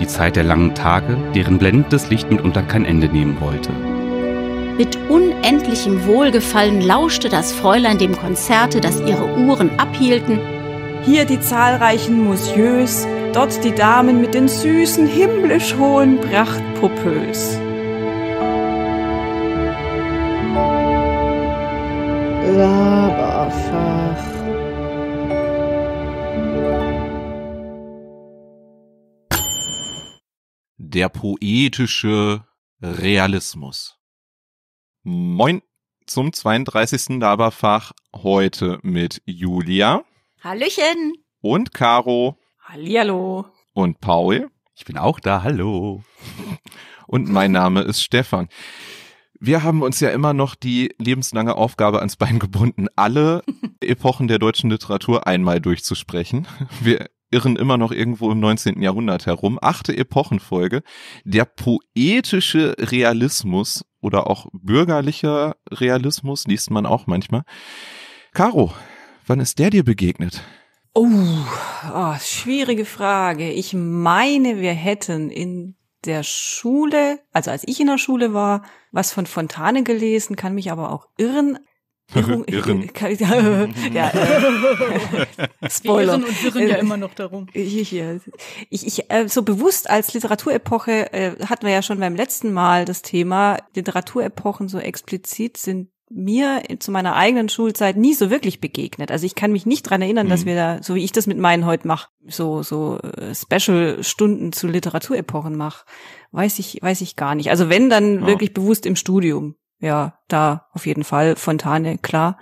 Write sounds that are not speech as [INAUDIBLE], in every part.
Die Zeit der langen Tage, deren blendendes Licht mitunter kein Ende nehmen wollte. Mit unendlichem Wohlgefallen lauschte das Fräulein dem Konzerte, das ihre Uhren abhielten. Hier die zahlreichen Monsieurs, dort die Damen mit den süßen, himmlisch hohen Prachtpopös. der poetische Realismus. Moin zum 32. Laberfach heute mit Julia. Hallöchen. Und Caro. Hallihallo. Und Paul. Ich bin auch da, hallo. Und mein Name ist Stefan. Wir haben uns ja immer noch die lebenslange Aufgabe ans Bein gebunden, alle [LAUGHS] Epochen der deutschen Literatur einmal durchzusprechen. Wir irren immer noch irgendwo im 19. Jahrhundert herum. Achte Epochenfolge. Der poetische Realismus oder auch bürgerlicher Realismus liest man auch manchmal. Caro, wann ist der dir begegnet? Oh, oh, schwierige Frage. Ich meine, wir hätten in der Schule, also als ich in der Schule war, was von Fontane gelesen, kann mich aber auch irren. Irren. Irren. [LAUGHS] ja, äh, [LAUGHS] Spoiler. Wir irren und wirren ja äh, immer noch darum. [LAUGHS] Ich, ich, äh, so bewusst als Literaturepoche äh, hatten wir ja schon beim letzten Mal das Thema, Literaturepochen so explizit sind mir zu meiner eigenen Schulzeit nie so wirklich begegnet. Also ich kann mich nicht dran erinnern, mhm. dass wir da, so wie ich das mit meinen heute mache, so so äh, Special Stunden zu Literaturepochen mache. Weiß ich weiß ich gar nicht. Also wenn dann ja. Ah. wirklich bewusst im Studium ja, da auf jeden Fall Fontane, klar.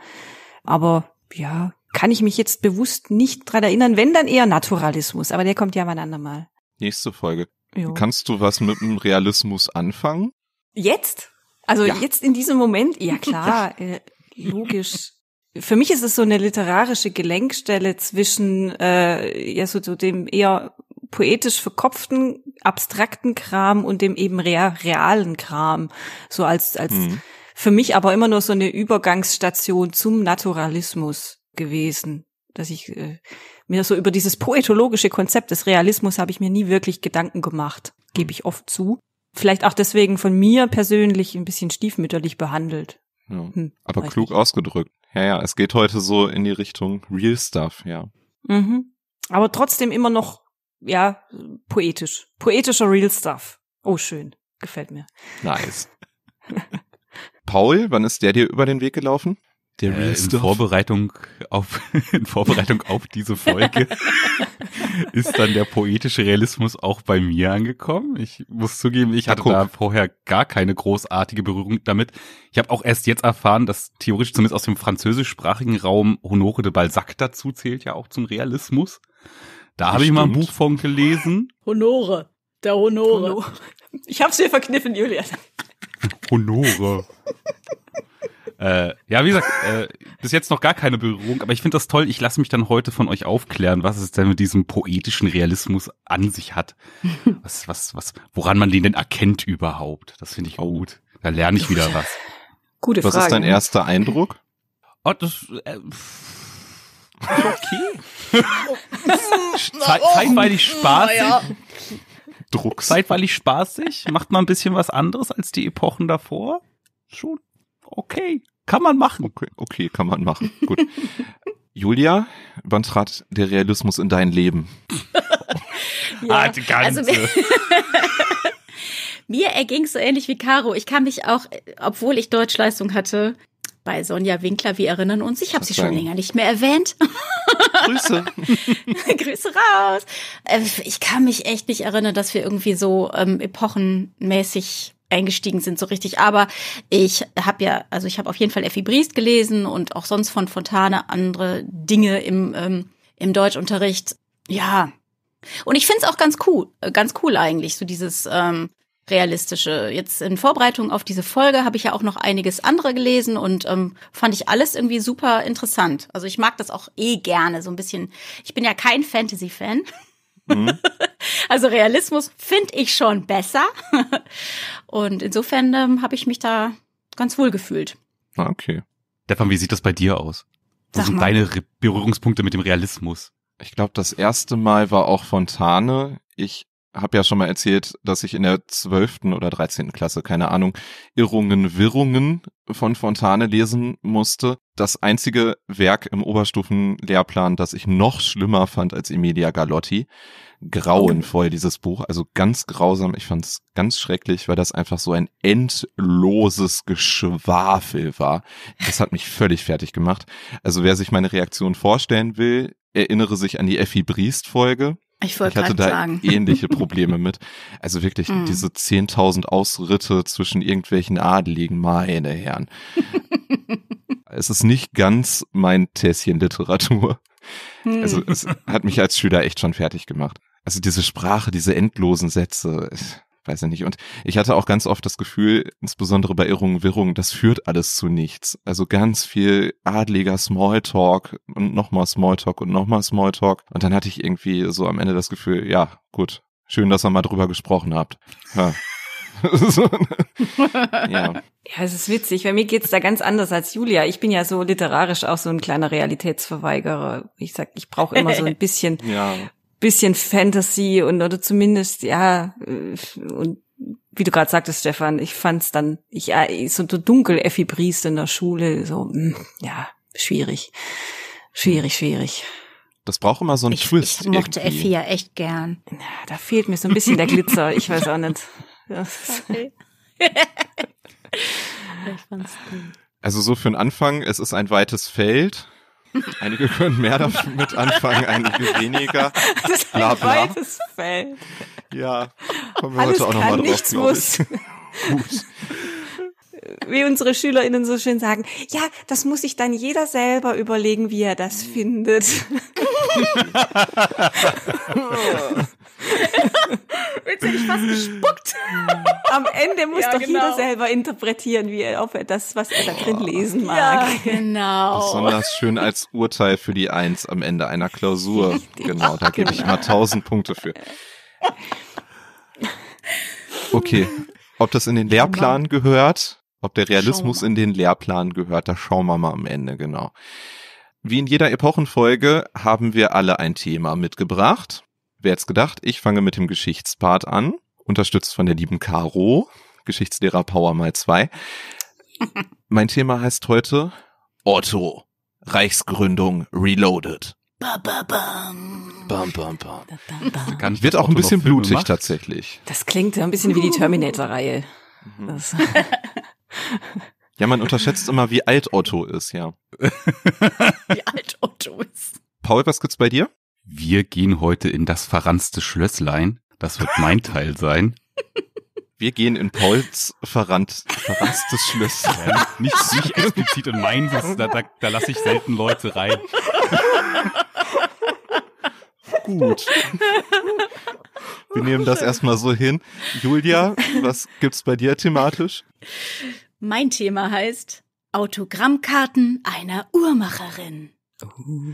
Aber ja, kann ich mich jetzt bewusst nicht dran erinnern, wenn dann eher Naturalismus, aber der kommt ja mal ein andermal. Nächste Folge. Jo. Kannst du was mit dem Realismus anfangen? Jetzt? Also ja. jetzt in diesem Moment? Ja [LAUGHS] klar, ja. Äh, logisch. Für mich ist es so eine literarische Gelenkstelle zwischen äh, ja so, so dem eher poetisch verkopften, abstrakten Kram und dem eben rea realen Kram. So als, als mhm. für mich aber immer nur so eine Übergangsstation zum Naturalismus gewesen. Dass ich äh, mir so über dieses poetologische Konzept des Realismus habe ich mir nie wirklich Gedanken gemacht, gebe mhm. ich oft zu. Vielleicht auch deswegen von mir persönlich ein bisschen stiefmütterlich behandelt. Ja. Hm, aber klug nicht. ausgedrückt. Ja, ja, es geht heute so in die Richtung Real Stuff, ja. Mhm. Aber trotzdem immer noch ja, poetisch. Poetischer Real Stuff. Oh, schön. Gefällt mir. Nice. [LAUGHS] Paul, wann ist der dir über den Weg gelaufen? Der äh, Real äh, in Stuff. Vorbereitung auf, [LAUGHS] in Vorbereitung auf diese Folge [LAUGHS] ist dann der poetische Realismus auch bei mir angekommen. Ich muss zugeben, ich hatte da vorher gar keine großartige Berührung damit. Ich habe auch erst jetzt erfahren, dass theoretisch zumindest aus dem französischsprachigen Raum Honore de Balzac dazu zählt ja auch zum Realismus. Da habe ich mal ein Buch von gelesen. Honore. Der Honore. Honore. [LAUGHS] Ich es dir verkniffen, Julian. Honore. [LAUGHS] Äh, ja, wie gesagt, äh, bis jetzt noch gar keine Berührung, aber ich finde das toll. Ich lasse mich dann heute von euch aufklären, was es denn mit diesem poetischen Realismus an sich hat. [LAUGHS] Was, was, was, woran man den denn erkennt überhaupt. Das finde ich gut. Da lerne ich wieder was. Gute Frage. Was ist dein ne? erster Eindruck? Oh, das, äh, okay. [LAUGHS] zeitweilig spaßig. Drucks. Zeitweilig spaßig. Macht man ein bisschen was anderes als die Epochen davor. Schon okay. Kann man machen. Okay, okay kann man machen. Gut. Julia, wann trat der Realismus in dein Leben? [LAUGHS] ja, ah, die ganze. Also, ne? [LAUGHS] mir erging so ähnlich wie Caro. Ich kann mich auch, obwohl ich Deutschleistung hatte, bei Sonja Winkler. Wir erinnern uns, ich habe sie schon länger nicht mehr erwähnt. [LAUGHS] Grüße. [LAUGHS] Grüße raus. Ähm, ich kann mich echt nicht erinnern, dass wir irgendwie so ähm, epochenmäßig eingestiegen sind so richtig. Aber ich habe ja, also ich habe auf jeden Fall Effi Briest gelesen und auch sonst von Fontane andere Dinge im, ähm, im Deutschunterricht. Ja. Und ich finde es auch ganz cool, äh, ganz cool eigentlich, so dieses ähm, realistische. Jetzt in Vorbereitung auf diese Folge habe ich ja auch noch einiges andere gelesen und ähm, fand ich alles irgendwie super interessant. Also ich mag das auch eh gerne, so ein bisschen. Ich bin ja kein Fantasy-Fan. Mhm. [LAUGHS] Also Realismus finde ich schon besser. [LAUGHS] Und insofern ähm, habe ich mich da ganz wohl gefühlt. Ah, okay. Stefan, wie sieht das bei dir aus? Wo sind deine Berührungspunkte mit dem Realismus? Ich glaube, das erste Mal war auch Fontane. Ich habe ja schon mal erzählt, dass ich in der zwölften oder dreizehnten Klasse, keine Ahnung, Irrungen, Wirrungen von Fontane lesen musste. Das einzige Werk im Oberstufenlehrplan, das ich noch schlimmer fand als Emilia Galotti. Grauenvoll, dieses Buch, also ganz grausam. Ich fand es ganz schrecklich, weil das einfach so ein endloses Geschwafel war. Das hat mich völlig fertig gemacht. Also wer sich meine Reaktion vorstellen will, erinnere sich an die Effi Briest-Folge ich wollte gerade sagen. Ich hatte da ähnliche Probleme mit. Also wirklich mm. diese 10.000 Ausritte zwischen irgendwelchen Adeligen, meine Herren. [LAUGHS] es ist nicht ganz mein Tässchen Literatur. Hm. Also es hat mich als Schüler echt schon fertig gemacht. Also diese Sprache, diese endlosen Sätze. Ich, weiß ich nicht. Und ich hatte auch ganz oft das Gefühl, insbesondere bei Irrungen, Wirrungen, das führt alles zu nichts. Also ganz viel adliger Smalltalk und nochmal Smalltalk und nochmal Smalltalk. Und dann hatte ich irgendwie so am Ende das Gefühl, ja, gut, schön, dass ihr mal drüber gesprochen habt. Ja. [LAUGHS] Ne? [LAUGHS] ja. ja, es ist witzig. Bei mir geht's da ganz anders als Julia. Ich bin ja so literarisch auch so ein kleiner Realitätsverweigerer. Ich sag, ich brauche immer so ein [LAUGHS] bisschen ja bisschen Fantasy und oder zumindest, ja, und wie du gerade sagtest, Stefan, ich fand's dann, ich, ja, äh, so dunkel Effi Priest in der Schule, so, hm, ja, schwierig. Schwierig, schwierig. Das braucht immer so einen ich, Twist. Ich mochte irgendwie. Effi ja echt gern. Na, da fehlt mir so ein bisschen der Glitzer, ich weiß auch nicht. [LAUGHS] Okay. [LAUGHS] ich fand's gut. Also so für den Anfang, es ist ein weites Feld Einige können mehr damit anfangen, einige weniger. [LAUGHS] Das ist ein bla, bla. weites Feld. Ja, kommen wir Alles heute auch nochmal drauf. Nichts muss. [LAUGHS] Gut wie unsere SchülerInnen so schön sagen, ja, das muss sich dann jeder selber überlegen, wie er das findet. [LAUGHS] Jetzt hätte ich fast gespuckt. Am Ende muss ja, doch genau. jeder selber interpretieren, wie er, ob er das, was er da drin oh. lesen mag. Ja, genau. Besonders schön als Urteil für die Eins am Ende einer Klausur. Genau, da gebe ich mal genau. tausend Punkte für. Okay. Ob das in den Lehrplan genau. gehört, ob der Realismus in den Lehrplan gehört, da schauen wir mal am Ende, genau. Wie in jeder Epochenfolge haben wir alle ein Thema mitgebracht. Wer jetzt gedacht, ich fange mit dem Geschichtspart an, unterstützt von der lieben Caro, Geschichtslehrer Power mal 2. [LAUGHS] mein Thema heißt heute Otto, Reichsgründung Reloaded. Ba, ba, bam. Bam, bam, bam. Ba, bam. Wird auch ein bisschen blutig macht. tatsächlich. Das klingt ein bisschen wie die uh. Terminator-Reihe. Mhm. [LAUGHS] Ja, man unterschätzt immer, wie alt Otto ist, ja. [LAUGHS] Wie alt Otto ist. Paul, was gibt's bei dir? Wir gehen heute in das verranzte Schlösslein. Das wird mein Teil sein. Wir gehen in Pauls verrannt, verranztes Schlösslein. Nicht, nicht explizit in meins, da, da, da lasse ich selten Leute rein. [LAUGHS] gut. [LAUGHS] Wir nehmen das erstmal so hin. Julia, was gibt's bei dir thematisch? Mein Thema heißt Autogrammkarten einer Uhrmacherin.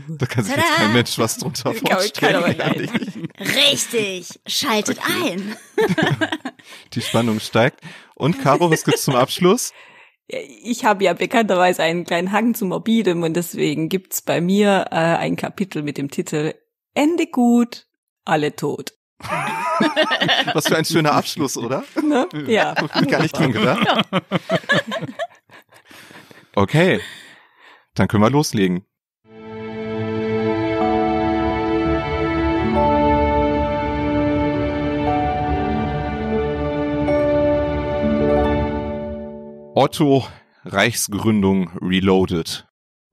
Da kann sich Tada! jetzt kein Mensch was drunter vorstellen. Kann Richtig, schaltet okay. ein. [LAUGHS] Die Spannung steigt. Und Caro, was gibt's zum Abschluss? Ich habe ja bekannterweise einen kleinen Hang zu Morbidem und deswegen gibt's bei mir äh, ein Kapitel mit dem Titel Ende gut, alle tot. [LAUGHS] Was für ein schöner Abschluss, oder? Ne? Ja. Gar nicht dran oder? Ja. [LAUGHS] Okay, dann können wir loslegen. Otto Reichsgründung Reloaded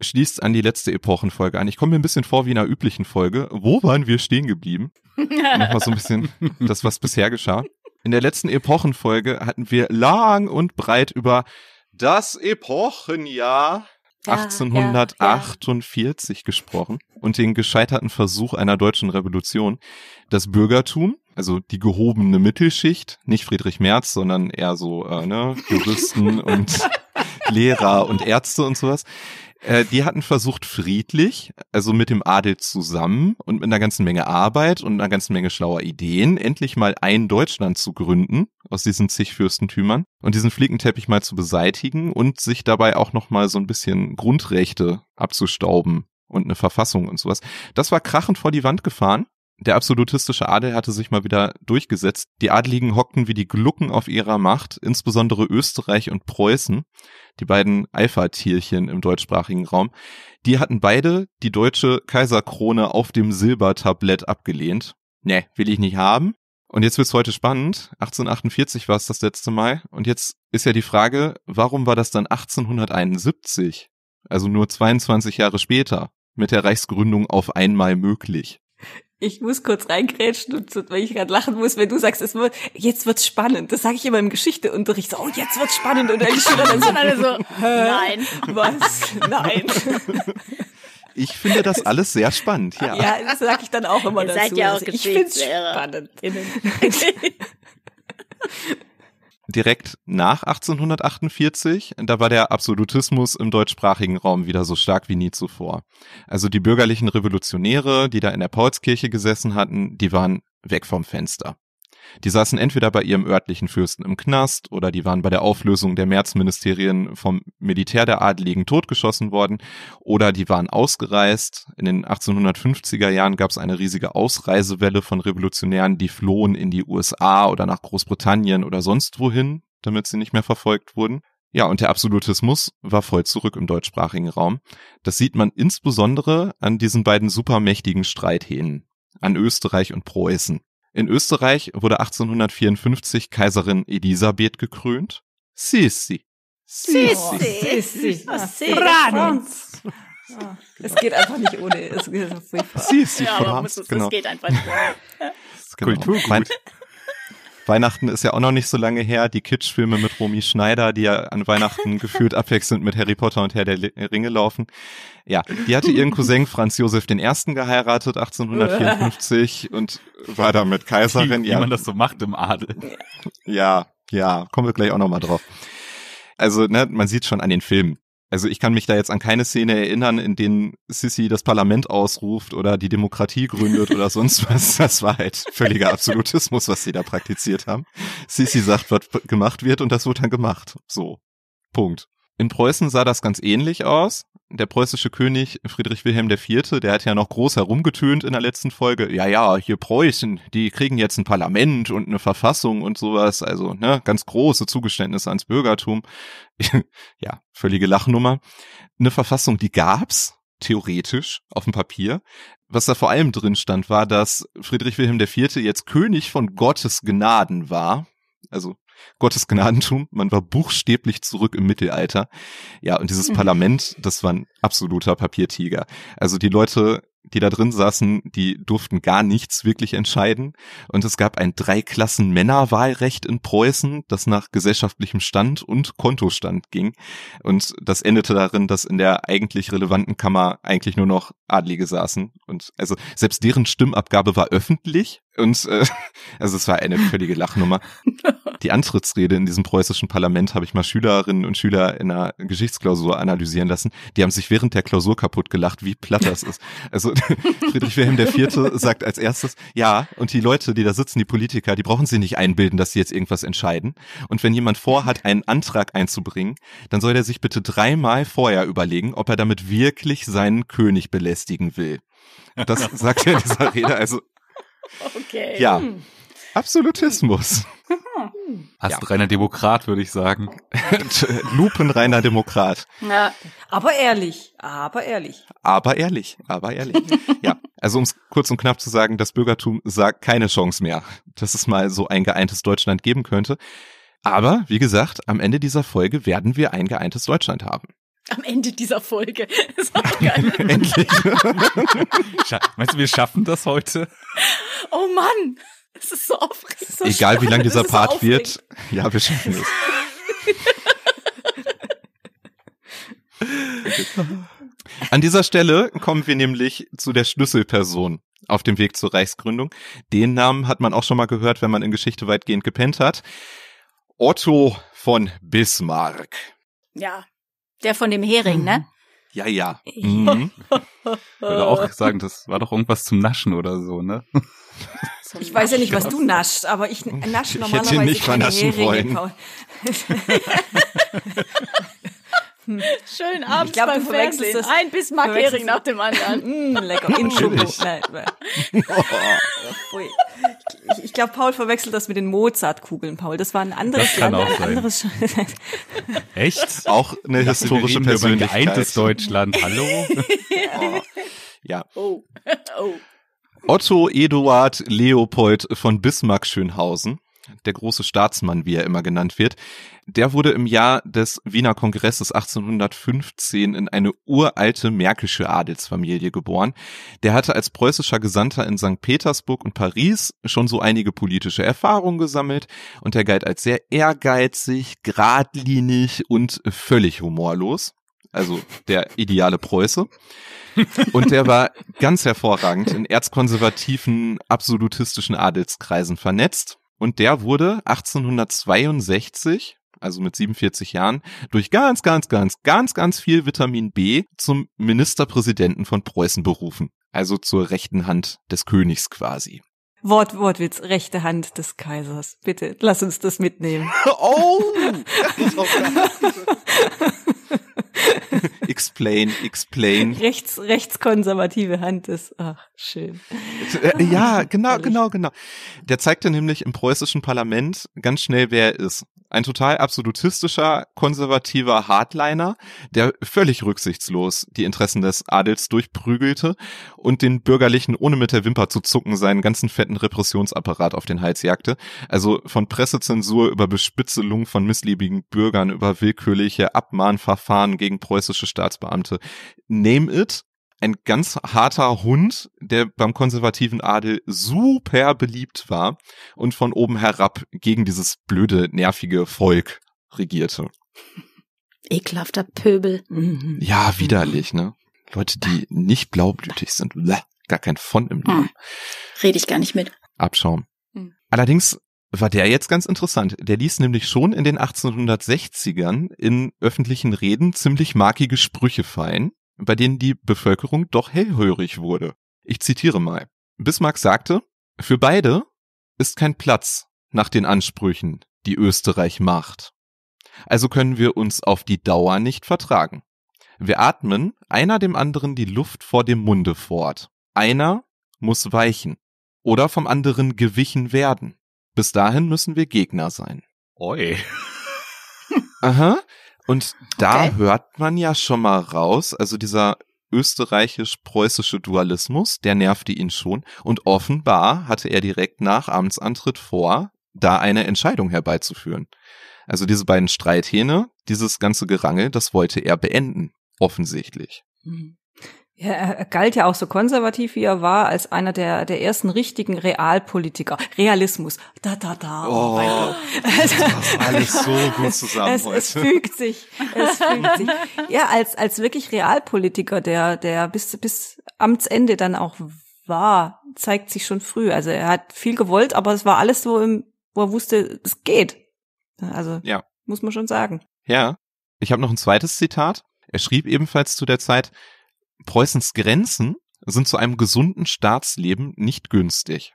schließt an die letzte Epochenfolge an. Ich komme mir ein bisschen vor wie in einer üblichen Folge. Wo waren wir stehen geblieben? Nochmal so ein bisschen [LAUGHS] das, was bisher geschah. In der letzten Epochenfolge hatten wir lang und breit über das Epochenjahr 1848 ja, ja. gesprochen und den gescheiterten Versuch einer deutschen Revolution. Das Bürgertum, also die gehobene Mittelschicht, nicht Friedrich Merz, sondern eher so äh, ne, Juristen und [LAUGHS] Lehrer und Ärzte und sowas. Äh, die hatten versucht, friedlich, also mit dem Adel zusammen und mit einer ganzen Menge Arbeit und einer ganzen Menge schlauer Ideen, endlich mal ein Deutschland zu gründen aus diesen zig Fürstentümern und diesen Flickenteppich mal zu beseitigen und sich dabei auch nochmal so ein bisschen Grundrechte abzustauben und eine Verfassung und sowas. Das war krachend vor die Wand gefahren. Der absolutistische Adel hatte sich mal wieder durchgesetzt. Die Adligen hockten wie die Glucken auf ihrer Macht, insbesondere Österreich und Preußen, die beiden Alpha-Tierchen im deutschsprachigen Raum. Die hatten beide die deutsche Kaiserkrone auf dem Silbertablett abgelehnt. Nee, will ich nicht haben. Und jetzt wird's heute spannend. 1848 war es das letzte Mal. Und jetzt ist ja die Frage, warum war das dann 1871? Also nur 22 Jahre später mit der Reichsgründung auf einmal möglich. Ich muss kurz reingrätschen, weil ich gerade lachen muss, wenn du sagst, es wird, jetzt wird's spannend. Das sage ich immer im Geschichteunterricht. So, oh, jetzt wird's spannend. Und alle Schüler dann so, [LAUGHS] alle so nein. Was? Nein. [LAUGHS] Ich finde das alles sehr spannend, ja. Ja, das sage ich dann auch immer Ihr dazu. Seid ja auch also, ich finde spannend. [LAUGHS] direkt nach 1848, da war der Absolutismus im deutschsprachigen Raum wieder so stark wie nie zuvor. Also die bürgerlichen Revolutionäre, die da in der Paulskirche gesessen hatten, die waren weg vom Fenster. Die saßen entweder bei ihrem örtlichen Fürsten im Knast oder die waren bei der Auflösung der Märzministerien vom Militär der Adeligen totgeschossen worden oder die waren ausgereist. In den 1850er Jahren gab es eine riesige Ausreisewelle von Revolutionären, die flohen in die USA oder nach Großbritannien oder sonst wohin, damit sie nicht mehr verfolgt wurden. Ja, und der Absolutismus war voll zurück im deutschsprachigen Raum. Das sieht man insbesondere an diesen beiden supermächtigen Streithähnen, an Österreich und Preußen. In Österreich wurde 1854 Kaiserin Elisabeth gekrönt. Sissi. Sissi. Sissi. Ah, Franz. Ah. Es geht einfach nicht ohne. Es geht einfach Sissi, Franz. Es, genau. geht einfach nicht ohne. [LAUGHS] Genau. Kulturgut. Mein, Weihnachten ist ja auch noch nicht so lange her. Die Kitschfilme mit Romy Schneider, die ja an Weihnachten [LAUGHS] gefühlt abwechselnd mit Harry Potter und Herr der Ringe laufen. Ja, die hatte ihren Cousin Franz Josef I. geheiratet, 1854, und war damit Kaiserin. Wie, ja. wie man das so macht im Adel. Ja, ja, kommen wir gleich auch nochmal drauf. Also, ne, man sieht schon an den Filmen, also ich kann mich da jetzt an keine Szene erinnern, in denen Sissy das Parlament ausruft oder die Demokratie gründet oder [LAUGHS] sonst was. Das war halt völliger Absolutismus, was sie da praktiziert haben. Sissy sagt, was gemacht wird und das wird dann gemacht. So. Punkt. In Preußen sah das ganz ähnlich aus. Der preußische König Friedrich Wilhelm IV., der hat ja noch groß herumgetönt in der letzten Folge. Ja, ja, hier Preußen, die kriegen jetzt ein Parlament und eine Verfassung und sowas. Also, ne, ganz große Zugeständnisse ans Bürgertum. [LAUGHS] ja, völlige Lachnummer. Eine Verfassung, die gab's, theoretisch, auf dem Papier. Was da vor allem drin stand, war, dass Friedrich Wilhelm IV. jetzt König von Gottes Gnaden war. Also Gottes Gnadentum. Man war buchstäblich zurück im Mittelalter. Ja, und dieses mhm. Parlament, das war ein absoluter Papiertiger. Also die Leute die da drin saßen, die durften gar nichts wirklich entscheiden. Und es gab ein Dreiklassen-Männerwahlrecht in Preußen, das nach gesellschaftlichem Stand und Kontostand ging. Und das endete darin, dass in der eigentlich relevanten Kammer eigentlich nur noch Adlige saßen. Und also selbst deren Stimmabgabe war öffentlich. Und äh, [LAUGHS] also es war eine völlige Lachnummer. [LAUGHS] Die Antrittsrede in diesem preußischen Parlament habe ich mal Schülerinnen und Schüler in einer Geschichtsklausur analysieren lassen. Die haben sich während der Klausur kaputt gelacht, wie platt das ist. Also [LAUGHS] Friedrich Wilhelm IV. sagt als erstes, ja, und die Leute, die da sitzen, die Politiker, die brauchen sich nicht einbilden, dass sie jetzt irgendwas entscheiden. Und wenn jemand vorhat, einen Antrag einzubringen, dann soll er sich bitte dreimal vorher überlegen, ob er damit wirklich seinen König belästigen will. Das [LAUGHS] sagt er in dieser Rede. Also, okay. ja, Absolutismus. [LAUGHS] Hast ja. Demokrat, würde ich sagen. [LAUGHS] Lupenreiner Demokrat. Ja, aber ehrlich, aber ehrlich. Aber ehrlich, aber ehrlich. ja, also um es kurz und knapp zu sagen, das Bürgertum sagt keine Chance mehr, dass es mal so ein geeintes Deutschland geben könnte. Aber, wie gesagt, am Ende dieser Folge werden wir ein geeintes Deutschland haben. Am Ende dieser Folge. Das [LAUGHS] ist auch [LAUGHS] Endlich. Meinst du, wir schaffen das heute? Oh Mann! Es ist so aufregend. So Egal spannend, wie lang dieser Part wird, ja, wir schaffen es. [LAUGHS] An dieser Stelle kommen wir nämlich zu der Schlüsselperson auf dem Weg zur Reichsgründung. Den Namen hat man auch schon mal gehört, wenn man in Geschichte weitgehend gepennt hat. Otto von Bismarck. Ja, der von dem Hering, ne? mhm. ne? Ja, ja. [LAUGHS] Mhm. ich würde auch sagen, das war doch irgendwas zum Naschen oder so, ne? [LAUGHS] Zum ich weiß ja nicht, was du naschst, aber ich nasche normalerweise ich hätte nicht keine Heringe. Hm. Schön abends glaub, beim Fernsehen. Das, ein Bismarck Hering nach dem anderen. [LAUGHS] mm, lecker. In Schoko. Nein. Oh, ich, ich glaube, Paul verwechselt das mit den Mozartkugeln, Paul. Das war ein anderes das kann Land, auch sein. anderes Echt? Auch eine das historische Persönlichkeit. ein geeintes Deutschland. Hallo? [LAUGHS] Ja. Oh. Oh. [LAUGHS] oh. Otto Eduard Leopold von Bismarck Schönhausen, der große Staatsmann, wie er immer genannt wird, der wurde im Jahr des Wiener Kongresses 1815 in eine uralte märkische Adelsfamilie geboren. Der hatte als preußischer Gesandter in St. Petersburg und Paris schon so einige politische Erfahrungen gesammelt und er galt als sehr ehrgeizig, geradlinig und völlig humorlos also der ideale Preuße. Und der war ganz hervorragend in erzkonservativen, absolutistischen Adelskreisen vernetzt. Und der wurde 1862 also mit 47 Jahren, durch ganz, ganz, ganz, ganz, ganz viel Vitamin B zum Ministerpräsidenten von Preußen berufen. Also zur rechten Hand des Königs quasi. Wort, Wortwitz, rechte Hand des Kaisers. Bitte, lass uns das mitnehmen. [LAUGHS] oh! Das [LAUGHS] [LAUGHS] explain, explain. Rechts, rechtskonservative Hand ist, ach, schön. Äh, ja, [LAUGHS] genau, genau, genau. Der zeigte nämlich im preußischen Parlament ganz schnell, wer er ist ein total absolutistischer, konservativer Hardliner, der völlig rücksichtslos die Interessen des Adels durchprügelte und den Bürgerlichen ohne mit der Wimper zu zucken seinen ganzen fetten Repressionsapparat auf den Hals jagte. Also von Pressezensur über Bespitzelung von missliebigen Bürgern, über willkürliche Abmahnverfahren gegen preußische Staatsbeamte. Name it, ein ganz harter Hund, der beim konservativen Adel super beliebt war und von oben herab gegen dieses blöde, nervige Volk regierte. Ekelhafter Pöbel. Mhm. Ja, widerlich, ne? Leute, die nicht blaublütig sind. gar kein von im Leben. Hm. Rede ich gar nicht mit. Abschaum. Hm. Allerdings war der jetzt ganz interessant. Der ließ nämlich schon in den 1860ern in öffentlichen Reden ziemlich markige Sprüche fallen bei denen die Bevölkerung doch hellhörig wurde. Ich zitiere mal. Bismarck sagte, für beide ist kein Platz nach den Ansprüchen, die Österreich macht. Also können wir uns auf die Dauer nicht vertragen. Wir atmen einer dem anderen die Luft vor dem Munde fort. Einer muss weichen oder vom anderen gewichen werden. Bis dahin müssen wir Gegner sein. Oi. Aha. Und da okay. hört man ja schon mal raus, also dieser österreichisch-preußische Dualismus, der nervte ihn schon. Und offenbar hatte er direkt nach Amtsantritt vor, da eine Entscheidung herbeizuführen. Also diese beiden Streithähne, dieses ganze Gerangel, das wollte er beenden, offensichtlich. Mhm. Ja, er galt ja auch so konservativ, wie er war, als einer der, der ersten richtigen Realpolitiker. Realismus. Da, da, da. Oh, oh mein Gott. Das passt alles so gut zusammen es, heute. Es fügt sich. Es fügt sich. Ja, als, als wirklich Realpolitiker, der, der bis, bis Amtsende dann auch war, zeigt sich schon früh. Also er hat viel gewollt, aber es war alles so im, wo er wusste, es geht. Also, ja. muss man schon sagen. Ja. Ich habe noch ein zweites Zitat. Er schrieb ebenfalls zu der Zeit, Preußens Grenzen sind zu einem gesunden Staatsleben nicht günstig.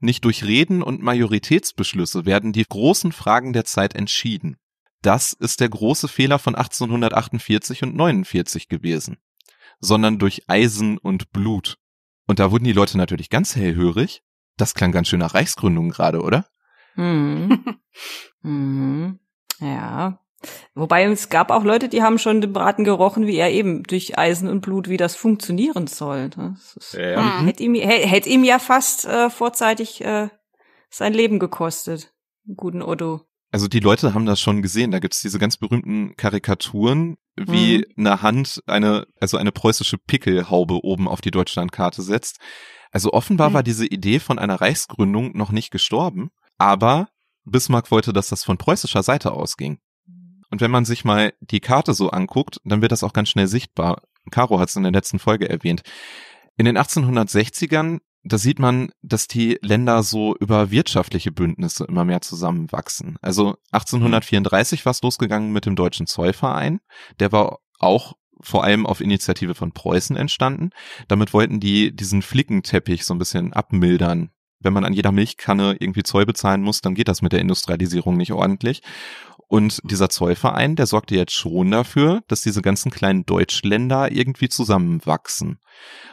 Nicht durch Reden und Majoritätsbeschlüsse werden die großen Fragen der Zeit entschieden. Das ist der große Fehler von 1848 und 49 gewesen, sondern durch Eisen und Blut. Und da wurden die Leute natürlich ganz hellhörig. Das klang ganz schön nach Reichsgründung gerade, oder? Hm. [LAUGHS] hm. Ja. Wobei es gab auch Leute, die haben schon den Braten gerochen, wie er eben durch Eisen und Blut, wie das funktionieren soll. Ne? Das ist, ja, ja. Mhm. Hätte, ihm, hätte ihm ja fast äh, vorzeitig äh, sein Leben gekostet. Guten Otto. Also die Leute haben das schon gesehen. Da gibt es diese ganz berühmten Karikaturen, wie hm. eine Hand eine, also eine preußische Pickelhaube oben auf die Deutschlandkarte setzt. Also offenbar hm. war diese Idee von einer Reichsgründung noch nicht gestorben, aber Bismarck wollte, dass das von preußischer Seite ausging. Und wenn man sich mal die Karte so anguckt, dann wird das auch ganz schnell sichtbar. Caro hat es in der letzten Folge erwähnt. In den 1860ern, da sieht man, dass die Länder so über wirtschaftliche Bündnisse immer mehr zusammenwachsen. Also 1834 war es losgegangen mit dem Deutschen Zollverein. Der war auch vor allem auf Initiative von Preußen entstanden. Damit wollten die diesen Flickenteppich so ein bisschen abmildern. Wenn man an jeder Milchkanne irgendwie Zoll bezahlen muss, dann geht das mit der Industrialisierung nicht ordentlich. Und dieser Zollverein, der sorgte jetzt schon dafür, dass diese ganzen kleinen Deutschländer irgendwie zusammenwachsen.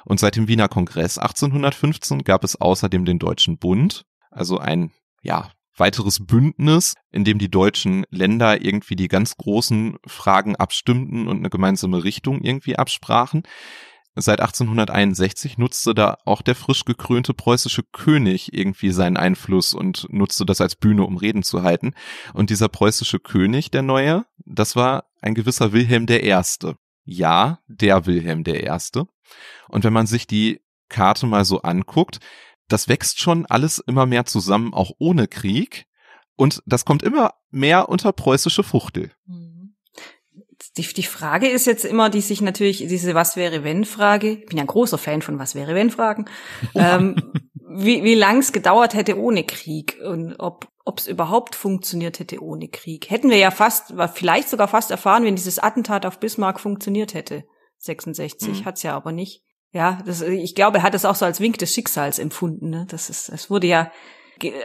Und seit dem Wiener Kongress 1815 gab es außerdem den Deutschen Bund, also ein, ja, weiteres Bündnis, in dem die deutschen Länder irgendwie die ganz großen Fragen abstimmten und eine gemeinsame Richtung irgendwie absprachen. Seit 1861 nutzte da auch der frisch gekrönte preußische König irgendwie seinen Einfluss und nutzte das als Bühne, um Reden zu halten. Und dieser preußische König, der neue, das war ein gewisser Wilhelm I. Ja, der Wilhelm I. Und wenn man sich die Karte mal so anguckt, das wächst schon alles immer mehr zusammen, auch ohne Krieg. Und das kommt immer mehr unter preußische Fuchtel. Mhm die, die Frage ist jetzt immer, die sich natürlich, diese Was wäre wenn Frage, ich bin ja ein großer Fan von Was wäre wenn Fragen, [LAUGHS] ähm, wie, wie lang es gedauert hätte ohne Krieg und ob ob es überhaupt funktioniert hätte ohne Krieg. Hätten wir ja fast, vielleicht sogar fast erfahren, wenn dieses Attentat auf Bismarck funktioniert hätte. 66 mhm. es ja aber nicht. Ja, das, ich glaube, er hat es auch so als Wink des Schicksals empfunden. Ne? Das ist, es wurde ja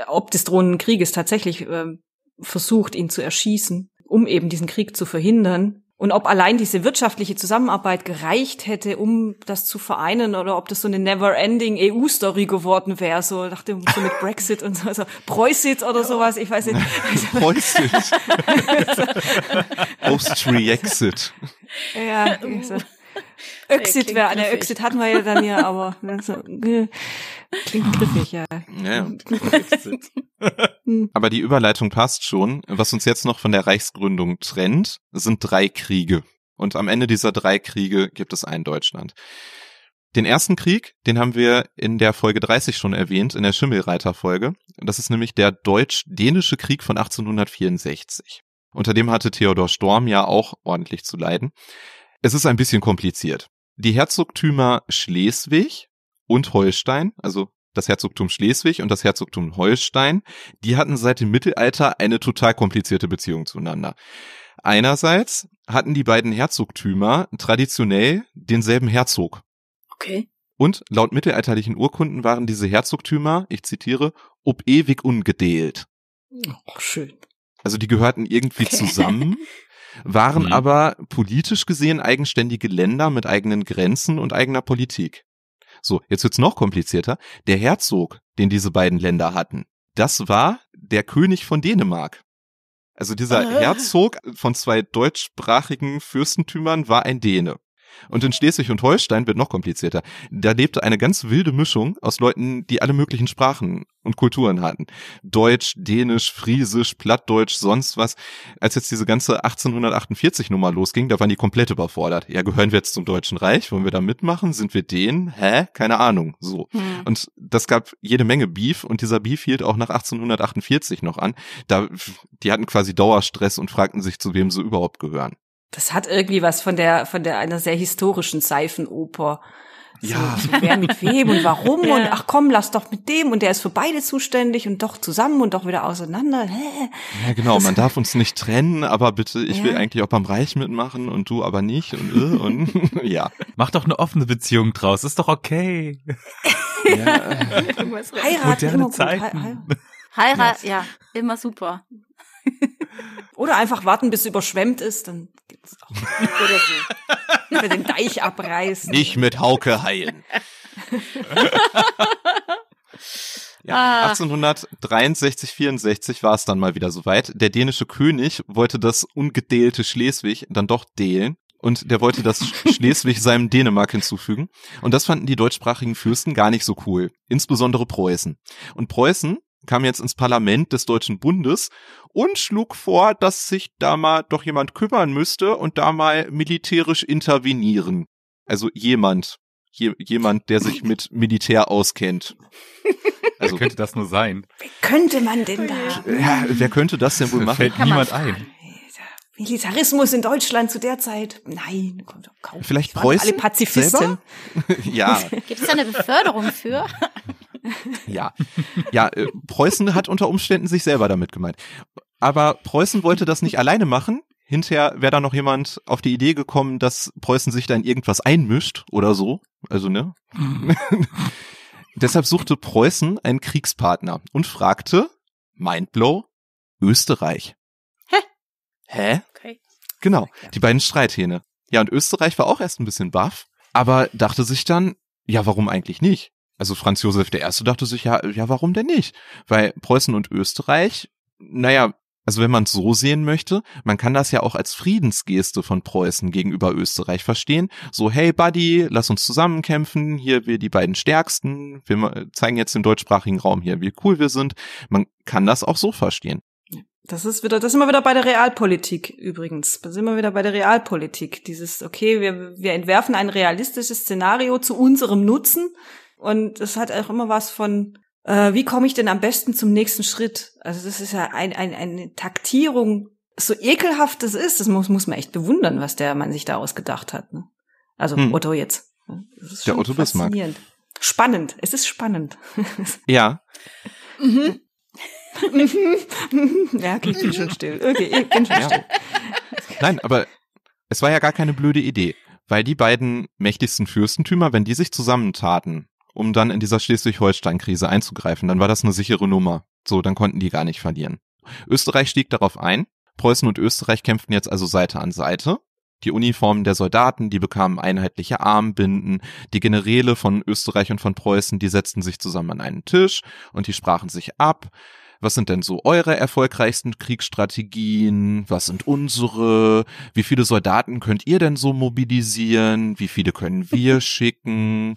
ob des drohenden Krieges tatsächlich äh, versucht, ihn zu erschießen, um eben diesen Krieg zu verhindern. Und ob allein diese wirtschaftliche Zusammenarbeit gereicht hätte, um das zu vereinen, oder ob das so eine never-ending EU-Story geworden wäre, so nach dem so mit Brexit und so, so also Preußit oder sowas, ich weiß nicht. [LAUGHS] Preußit. Austriexit. [LAUGHS] Ja, ähm, so. Also [LAUGHS] Öxit wäre, ne, Öxit hatten wir ja dann ja, [LAUGHS] aber ne, so, äh, klingt griffig, ja. Ja, ja. [LAUGHS] aber die Überleitung passt schon. Was uns jetzt noch von der Reichsgründung trennt, sind drei Kriege. Und am Ende dieser drei Kriege gibt es ein Deutschland. Den ersten Krieg, den haben wir in der Folge 30 schon erwähnt, in der Schimmelreiter-Folge. Das ist nämlich der deutsch-dänische Krieg von 1864. Unter dem hatte Theodor Storm ja auch ordentlich zu leiden. Es ist ein bisschen kompliziert. Die Herzogtümer Schleswig und Holstein, also das Herzogtum Schleswig und das Herzogtum Holstein, die hatten seit dem Mittelalter eine total komplizierte Beziehung zueinander. Einerseits hatten die beiden Herzogtümer traditionell denselben Herzog. Okay. Und laut mittelalterlichen Urkunden waren diese Herzogtümer, ich zitiere, ob ewig ungedehlt. Oh, schön. Also die gehörten irgendwie zusammen [LAUGHS] waren mhm. aber politisch gesehen eigenständige Länder mit eigenen Grenzen und eigener Politik. So, jetzt wird's noch komplizierter. Der Herzog, den diese beiden Länder hatten, das war der König von Dänemark. Also dieser ah. Herzog von zwei deutschsprachigen Fürstentümern war ein Däne. Und in Schleswig und Holstein wird noch komplizierter. Da lebte eine ganz wilde Mischung aus Leuten, die alle möglichen Sprachen und Kulturen hatten. Deutsch, Dänisch, Friesisch, Plattdeutsch, sonst was. Als jetzt diese ganze 1848 Nummer losging, da waren die komplett überfordert. Ja, gehören wir jetzt zum Deutschen Reich? Wollen wir da mitmachen? Sind wir denen? Hä? Keine Ahnung. So. Hm. Und das gab jede Menge Beef und dieser Beef hielt auch nach 1848 noch an. Da, die hatten quasi Dauerstress und fragten sich, zu wem sie überhaupt gehören. Das hat irgendwie was von der, von der, einer sehr historischen Seifenoper. Ja. So, Wer mit wem und warum [LAUGHS] ja. und ach komm, lass doch mit dem und der ist für beide zuständig und doch zusammen und doch wieder auseinander. Hä? Ja, genau, man darf uns nicht trennen, aber bitte, ich ja. will eigentlich auch beim Reich mitmachen und du aber nicht und, äh, und [LAUGHS] ja. Mach doch eine offene Beziehung draus, ist doch okay. ja. [LAUGHS] Heiraten, Moderne immer Zeiten. Heirat, ja, immer super. Oder einfach warten, bis es überschwemmt ist, dann gibt's auch. [LAUGHS] Oder so. Oder den Deich abreißen. Nicht mit Hauke heilen. Ja, ah. 1863, 64 war es dann mal wieder soweit. Der dänische König wollte das ungedehlte Schleswig dann doch dehlen. Und der wollte das [LAUGHS] Schleswig seinem Dänemark hinzufügen. Und das fanden die deutschsprachigen Fürsten gar nicht so cool. Insbesondere Preußen. Und Preußen kam jetzt ins Parlament des Deutschen Bundes und schlug vor, dass sich da mal doch jemand kümmern müsste und da mal militärisch intervenieren. Also jemand, je, jemand, der sich mit [LAUGHS] Militär auskennt. Also, wer könnte das nur sein? Wer könnte man denn oh da? Ja, wer könnte das denn wohl machen? Fällt niemand ein. Militarismus in Deutschland zu der Zeit? Nein, kommt doch kaum. Vielleicht Preußen? Alle Pazifisten. [LAUGHS] ja. [LAUGHS] Gibt es da eine Beförderung für? Ja, ja, äh, Preußen hat unter Umständen sich selber damit gemeint. Aber Preußen wollte das nicht alleine machen. Hinterher wäre da noch jemand auf die Idee gekommen, dass Preußen sich da in irgendwas einmischt oder so. Also, ne? [LAUGHS] Deshalb suchte Preußen einen Kriegspartner und fragte, Mindblow, Österreich. Hä? Hä? Okay. Genau, die beiden Streithähne. Ja, und Österreich war auch erst ein bisschen baff, aber dachte sich dann, ja, warum eigentlich nicht? also Franz Josef I. dachte sich, ja, ja, warum denn nicht? Weil Preußen und Österreich, naja, also wenn man es so sehen möchte, man kann das ja auch als Friedensgeste von Preußen gegenüber Österreich verstehen. So, hey Buddy, lass uns zusammenkämpfen, hier wir die beiden Stärksten, wir zeigen jetzt dem deutschsprachigen Raum hier, wie cool wir sind. Man kann das auch so verstehen. Das ist wieder, das sind wir wieder bei der Realpolitik übrigens. Da sind wir wieder bei der Realpolitik. Dieses, okay, wir, wir entwerfen ein realistisches Szenario zu unserem Nutzen und es hat auch immer was von, äh, wie komme ich denn am besten zum nächsten Schritt? Also das ist ja ein, ein, eine Taktierung, so ekelhaft das ist, das muss, muss man echt bewundern, was der Mann sich da ausgedacht hat. Ne? Also hm. Otto jetzt. der Otto Bismarck. Faszinierend. Spannend, es ist spannend. [LAUGHS] ja. mhm. [LAUGHS] ja, okay, ich bin schon still. Okay, ich bin schon ja. still. Nein, aber es war ja gar keine blöde Idee, weil die beiden mächtigsten Fürstentümer, wenn die sich zusammentaten, um dann in dieser Schleswig-Holstein-Krise einzugreifen. Dann war das eine sichere Nummer. So, dann konnten die gar nicht verlieren. Österreich stieg darauf ein. Preußen und Österreich kämpften jetzt also Seite an Seite. Die Uniformen der Soldaten, die bekamen einheitliche Armbinden, die Generäle von Österreich und von Preußen, die setzten sich zusammen an einen Tisch und die sprachen sich ab. Was sind denn so eure erfolgreichsten Kriegsstrategien? Was sind unsere? Wie viele Soldaten könnt ihr denn so mobilisieren? Wie viele können wir schicken?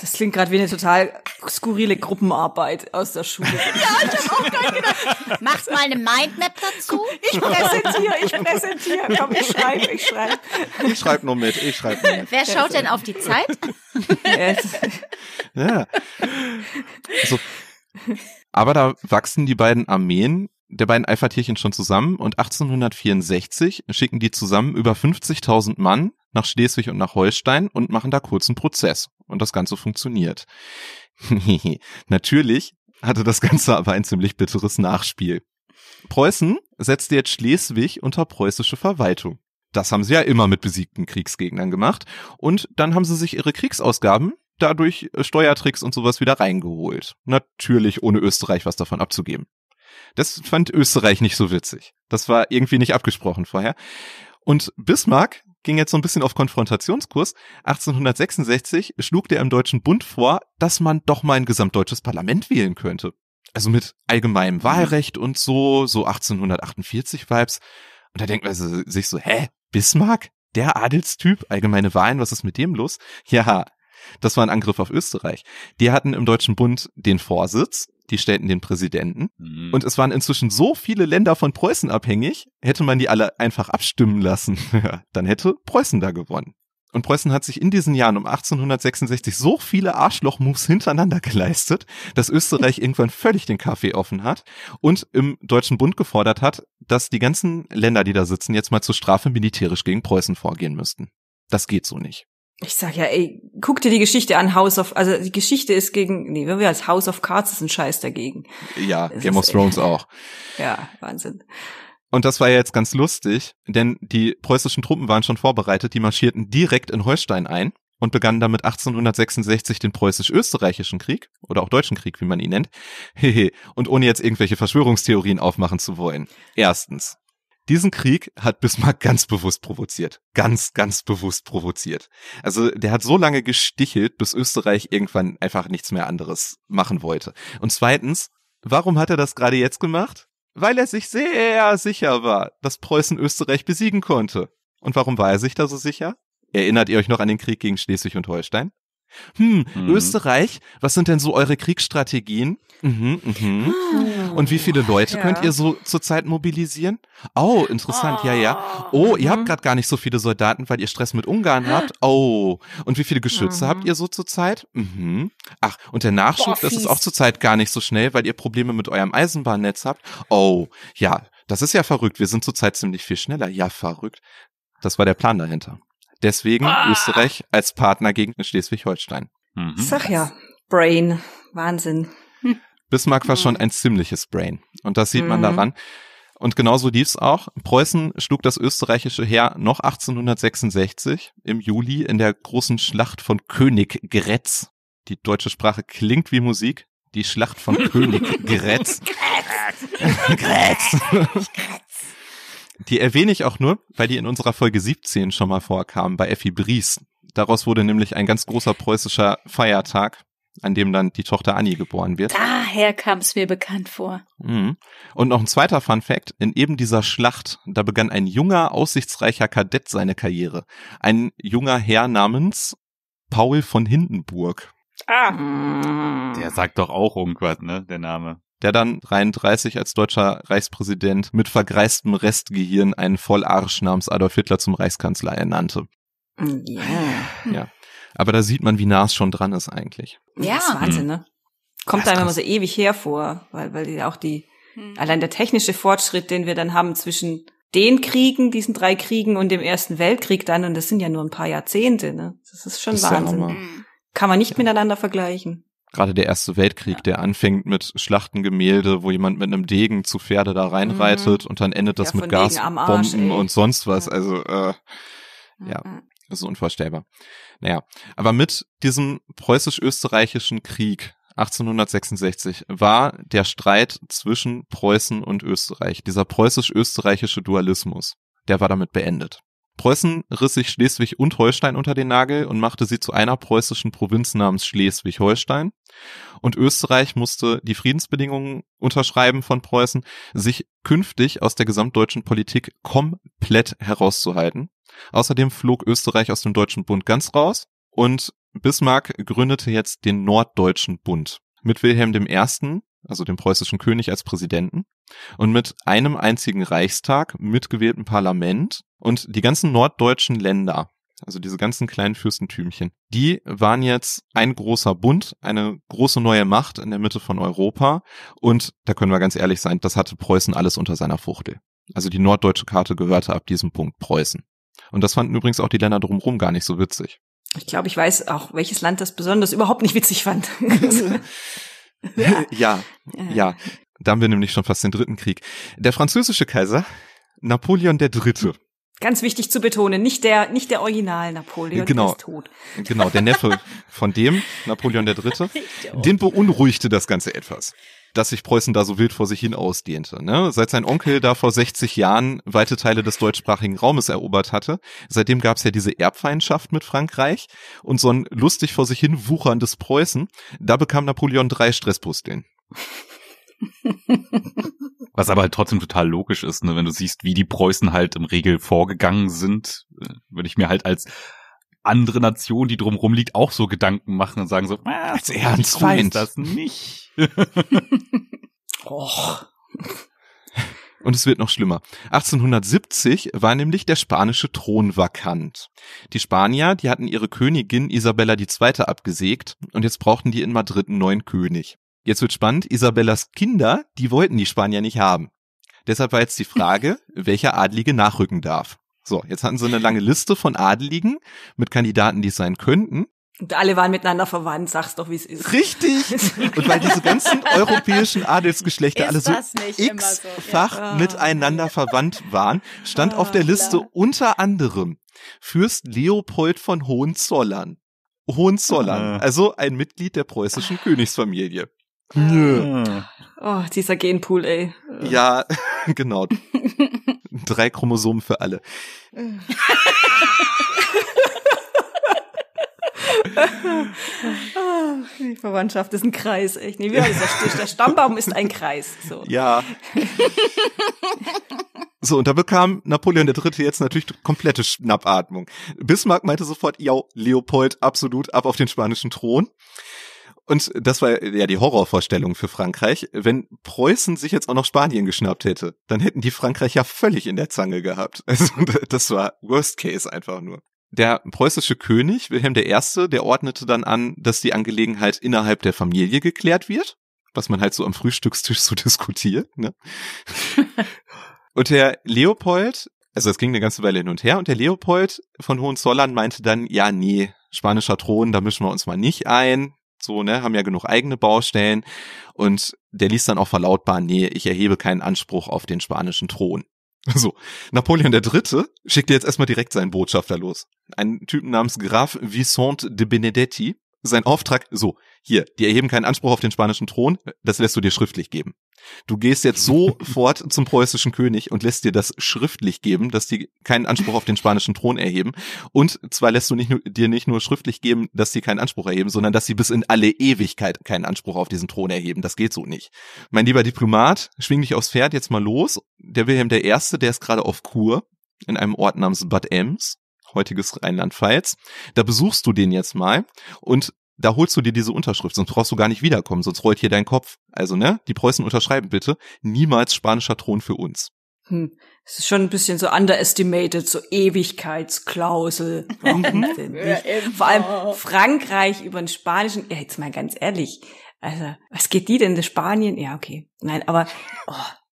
Das klingt gerade wie eine total skurrile Gruppenarbeit aus der Schule. [LAUGHS] ja, ich habe auch gleich gedacht. Machst mal eine Mindmap dazu. Ich präsentiere, ich präsentiere. Komm, ich schreibe, ich schreibe. Ich schreibe nur mit, ich schreibe nur mit. Wer schaut denn auf die Zeit? Yes. ja. Also, aber da wachsen die beiden Armeen der beiden Eifertierchen schon zusammen und 1864 schicken die zusammen über 50.000 Mann nach Schleswig und nach Holstein und machen da kurzen Prozess und das Ganze funktioniert. [LAUGHS] Natürlich hatte das Ganze aber ein ziemlich bitteres Nachspiel. Preußen setzte jetzt Schleswig unter preußische Verwaltung. Das haben sie ja immer mit besiegten Kriegsgegnern gemacht. Und dann haben sie sich ihre Kriegsausgaben dadurch äh, Steuertricks und sowas wieder reingeholt. Natürlich ohne Österreich was davon abzugeben. Das fand Österreich nicht so witzig. Das war irgendwie nicht abgesprochen vorher. Und Bismarck ging jetzt so ein bisschen auf Konfrontationskurs. 1866 schlug der im Deutschen Bund vor, dass man doch mal ein gesamtdeutsches Parlament wählen könnte. Also mit allgemeinem mhm. Wahlrecht und so, so 1848-Vibes. Und da denkt man sich so, hä, Bismarck? Der Adelstyp? Allgemeine Wahlen, was ist mit dem los? Ja, das war ein Angriff auf Österreich. Die hatten im Deutschen Bund den Vorsitz die stellten den Präsidenten. Mhm. Und es waren inzwischen so viele Länder von Preußen abhängig, hätte man die alle einfach abstimmen lassen, [LAUGHS] dann hätte Preußen da gewonnen. Und Preußen hat sich in diesen Jahren um 1866 so viele Arschloch-Moves hintereinander geleistet, dass Österreich irgendwann völlig den Kaffee offen hat und im Deutschen Bund gefordert hat, dass die ganzen Länder, die da sitzen, jetzt mal zur Strafe militärisch gegen Preußen vorgehen müssten. Das geht so nicht ich sag ja, ey, guck dir die Geschichte an, House of, also die Geschichte ist gegen, nee, wir als House of Cards ist ein Scheiß dagegen. Ja, das Game of Thrones ey. auch. Ja, Wahnsinn. Und das war ja jetzt ganz lustig, denn die preußischen Truppen waren schon vorbereitet, die marschierten direkt in Holstein ein und begannen damit 1866 den preußisch-österreichischen Krieg oder auch deutschen Krieg, wie man ihn nennt. Hehe. und ohne jetzt irgendwelche Verschwörungstheorien aufmachen zu wollen. Erstens, diesen Krieg hat Bismarck ganz bewusst provoziert. Ganz, ganz bewusst provoziert. Also der hat so lange gestichelt, bis Österreich irgendwann einfach nichts mehr anderes machen wollte. Und zweitens, warum hat er das gerade jetzt gemacht? Weil er sich sehr sicher war, dass Preußen Österreich besiegen konnte. Und warum war er sich da so sicher? Erinnert ihr euch noch an den Krieg gegen Schleswig und Holstein? Hm, mhm. Österreich, was sind denn so eure Kriegsstrategien? Mhm, mhm. Ah. Und wie viele Leute ja. könnt ihr so zurzeit mobilisieren? Oh, interessant, oh. ja, ja. Oh, oh ihr habt mhm. gerade gar nicht so viele Soldaten, weil ihr Stress mit Ungarn habt. Oh, und wie viele Geschütze habt mhm. ihr so zurzeit? Mhm. Ach, und der Nachschub, Boah, das ist auch zurzeit gar nicht so schnell, weil ihr Probleme mit eurem Eisenbahnnetz habt. Oh, ja, das ist ja verrückt. Wir sind zurzeit ziemlich viel schneller. Ja, verrückt. Das war der Plan dahinter. Deswegen ah. Österreich als Partner gegen Schleswig-Holstein. Mhm. Sag ja, Brain, Wahnsinn. [LAUGHS] Bismarck war schon mhm. ein ziemliches Brain. Und das sieht mhm. man daran. Und genauso lief's auch. Preußen schlug das österreichische Heer noch 1866 im Juli in der großen Schlacht von Königgrätz. Die deutsche Sprache klingt wie Musik. Die Schlacht von [LAUGHS] Königgrätz. Grätz. Grätz. [LAUGHS] Die erwähne ich auch nur, weil die in unserer Folge 17 schon mal vorkamen bei Effi Bries. Daraus wurde nämlich ein ganz großer preußischer Feiertag, an dem dann die Tochter Annie geboren wird. Daher kam es mir bekannt vor. Mhm. Und noch ein zweiter Fun Fact. In eben dieser Schlacht, da begann ein junger, aussichtsreicher Kadett seine Karriere. Ein junger Herr namens Paul von Hindenburg. Ah. Der sagt doch auch irgendwas, ne, der Name der dann 33 als deutscher Reichspräsident mit vergreistem Restgehirn einen Vollarsch namens Adolf Hitler zum Reichskanzler ernannte. Yeah. Ja. Aber da sieht man, wie nah es schon dran ist eigentlich. Ja, das ist Wahnsinn, hm. ne? Kommt da immer so ewig hervor, weil, weil ja auch die, hm. allein der technische Fortschritt, den wir dann haben zwischen den Kriegen, diesen drei Kriegen und dem Ersten Weltkrieg dann, und das sind ja nur ein paar Jahrzehnte, ne? Das ist schon das Wahnsinn. Ist ja hm. Kann man nicht ja. miteinander vergleichen gerade der Erste Weltkrieg, ja. der anfängt mit Schlachtengemälde, wo jemand mit einem Degen zu Pferde da reinreitet mhm. und dann endet das ja, mit Gasbomben und sonst was. Ja. Also äh, mhm. ja, das ist unvorstellbar. Naja, aber mit diesem preußisch-österreichischen Krieg 1866 war der Streit zwischen Preußen und Österreich, dieser preußisch-österreichische Dualismus, der war damit beendet. Preußen riss sich Schleswig und Holstein unter den Nagel und machte sie zu einer preußischen Provinz namens Schleswig-Holstein. Und Österreich musste die Friedensbedingungen unterschreiben von Preußen, sich künftig aus der gesamtdeutschen Politik komplett herauszuhalten. Außerdem flog Österreich aus dem Deutschen Bund ganz raus und Bismarck gründete jetzt den Norddeutschen Bund mit Wilhelm I., also dem preußischen König als Präsidenten und mit einem einzigen Reichstag, mitgewähltem Parlament und die ganzen norddeutschen Länder, also diese ganzen kleinen Fürstentümchen, die waren jetzt ein großer Bund, eine große neue Macht in der Mitte von Europa und da können wir ganz ehrlich sein, das hatte Preußen alles unter seiner Fuchtel. Also die norddeutsche Karte gehörte ab diesem Punkt Preußen. Und das fanden übrigens auch die Länder drumherum gar nicht so witzig. Ich glaube, ich weiß auch, welches Land das besonders überhaupt nicht witzig fand. [LAUGHS] [LAUGHS] [LAUGHS] ja, ja. Äh. Da haben wir nämlich schon fast den dritten Krieg. Der französische Kaiser, Napoleon III. Ganz wichtig zu betonen, nicht der, nicht der Original Napoleon genau, ist tot. Genau, der Neffe von dem, Napoleon [LAUGHS] der den beunruhigte das Ganze etwas, dass sich Preußen da so wild vor sich hin ausdehnte. Ne? Seit sein Onkel da vor 60 Jahren weite Teile des deutschsprachigen Raumes erobert hatte, seitdem gab's ja diese Erbfeindschaft mit Frankreich und so ein lustig vor sich hin wucherndes Preußen, da bekam Napoleon drei Stresspusteln. [LAUGHS] Was aber halt trotzdem total logisch ist, ne? wenn du siehst, wie die Preußen halt im Regel vorgegangen sind, äh, würde ich mir halt als andere Nation, die drumrum liegt, auch so Gedanken machen und sagen so, ah, als Ernstfeind cool das nicht. [LAUGHS] Och. Und es wird noch schlimmer. 1870 war nämlich der spanische Thron vakant. Die Spanier, die hatten ihre Königin Isabella II. abgesägt und jetzt brauchten die in Madrid einen neuen König. Jetzt wird spannend, Isabellas Kinder, die wollten die Spanier nicht haben. Deshalb war jetzt die Frage, [LAUGHS] welcher Adlige nachrücken darf. So, jetzt hatten sie eine lange Liste von Adeligen mit Kandidaten, die es sein könnten. Und alle waren miteinander verwandt, sag's doch, wie es ist. Richtig! Und weil diese ganzen [LAUGHS] europäischen Adelsgeschlechter ist alle so x-fach so. ja. Ah. miteinander verwandt waren, stand oh, auf der ah, Liste klar. unter anderem Fürst Leopold von Hohenzollern. Hohenzollern, ah. also ein Mitglied der preußischen Königsfamilie. Nö. Ah. Oh, dieser Genpool, ey. Ja, [LAUGHS] genau. Drei Chromosomen für alle. Ah, die Verwandtschaft ist ein Kreis, echt. Nee, wie heißt das? Der Stammbaum ist ein Kreis. So. Ja. So, und da bekam Napoleon III. jetzt natürlich komplette Schnappatmung. Bismarck meinte sofort, ja, Leopold, absolut ab auf den spanischen Thron. Und das war ja die Horrorvorstellung für Frankreich. Wenn Preußen sich jetzt auch noch Spanien geschnappt hätte, dann hätten die Frankreich ja völlig in der Zange gehabt. [LAUGHS] Also das war Worst Case einfach nur. Der preußische König, Wilhelm I., der ordnete dann an, dass die Angelegenheit innerhalb der Familie geklärt wird, was man halt so am Frühstückstisch so [LAUGHS] diskutiert. Ne? [LAUGHS] Und der Leopold, also es ging eine ganze Weile hin und her, und der Leopold von Hohenzollern meinte dann, ja, nee, spanischer Thron, da mischen wir uns mal nicht ein, so, ne, haben ja genug eigene Baustellen und der ließ dann auch verlautbaren, nee, ich erhebe keinen Anspruch auf den spanischen Thron. [LAUGHS] So, Napoleon III. schickte jetzt erstmal direkt seinen Botschafter los. Einen Typen namens Graf Vicente de Benedetti. Sein Auftrag, so, hier, die erheben keinen Anspruch auf den spanischen Thron, das lässt du dir schriftlich geben. Du gehst jetzt sofort [LAUGHS] zum preußischen König und lässt dir das schriftlich geben, dass die keinen Anspruch auf den spanischen Thron erheben. Und zwar lässt du nicht nur, dir nicht nur schriftlich geben, dass sie keinen Anspruch erheben, sondern dass sie bis in alle Ewigkeit keinen Anspruch auf diesen Thron erheben. Das geht so nicht. Mein lieber Diplomat, schwing dich aufs Pferd jetzt mal los. Der Wilhelm I., der ist gerade auf Kur in einem Ort namens Bad Ems heutiges Rheinland-Pfalz. Da besuchst du den jetzt mal und da holst du dir diese Unterschrift, sonst brauchst du gar nicht wiederkommen, sonst rollt hier dein Kopf. Also, ne, die Preußen unterschreiben bitte, niemals spanischer Thron für uns. Hm. Es ist schon ein bisschen so underestimated, so Ewigkeitsklausel. [LAUGHS] Vor allem Frankreich über den spanischen, ja, jetzt mal ganz ehrlich, also, was geht die denn, in Spanien? Ja, okay. Nein, aber, oh,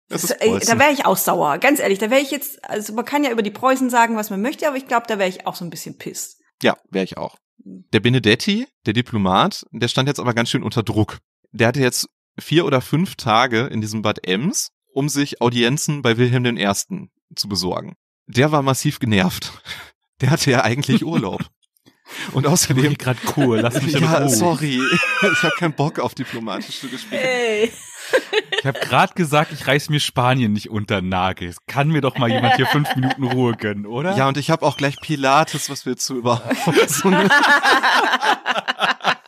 das das, da wäre ich auch sauer, ganz ehrlich. Da wäre ich jetzt, also man kann ja über die Preußen sagen, was man möchte, aber ich glaube, da wäre ich auch so ein bisschen pisst. Ja, wäre ich auch. Der Benedetti, der Diplomat, der stand jetzt aber ganz schön unter Druck. Der hatte jetzt vier oder fünf Tage in diesem Bad Ems, um sich Audienzen bei Wilhelm I. zu besorgen. Der war massiv genervt. [LAUGHS] Der hatte ja eigentlich [LAUGHS] Urlaub. Und außerdem. Ich gerade cool, lass mich ja, Ruhe. sorry. Ich habe keinen Bock auf diplomatische Gespräche. Hey. Ich habe gerade gesagt, ich reiß mir Spanien nicht unter den Nagel. Kann mir doch mal jemand hier fünf Minuten Ruhe gönnen, oder? Ja, und ich habe auch gleich Pilates, was wir zu über. [LAUGHS] so ne?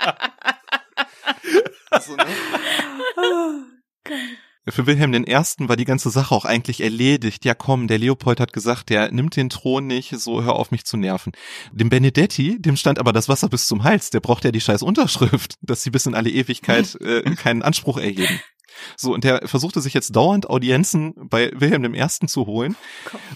[LAUGHS] so eine oh, für Wilhelm I. war die ganze Sache auch eigentlich erledigt. Ja, komm, der Leopold hat gesagt, der nimmt den Thron nicht, so hör auf mich zu nerven. Dem Benedetti, dem stand aber das Wasser bis zum Hals, der braucht ja die scheiß Unterschrift, [LAUGHS] dass sie bis in alle Ewigkeit [LAUGHS] äh, keinen Anspruch erheben. So, und der versuchte sich jetzt dauernd Audienzen bei Wilhelm I. zu holen.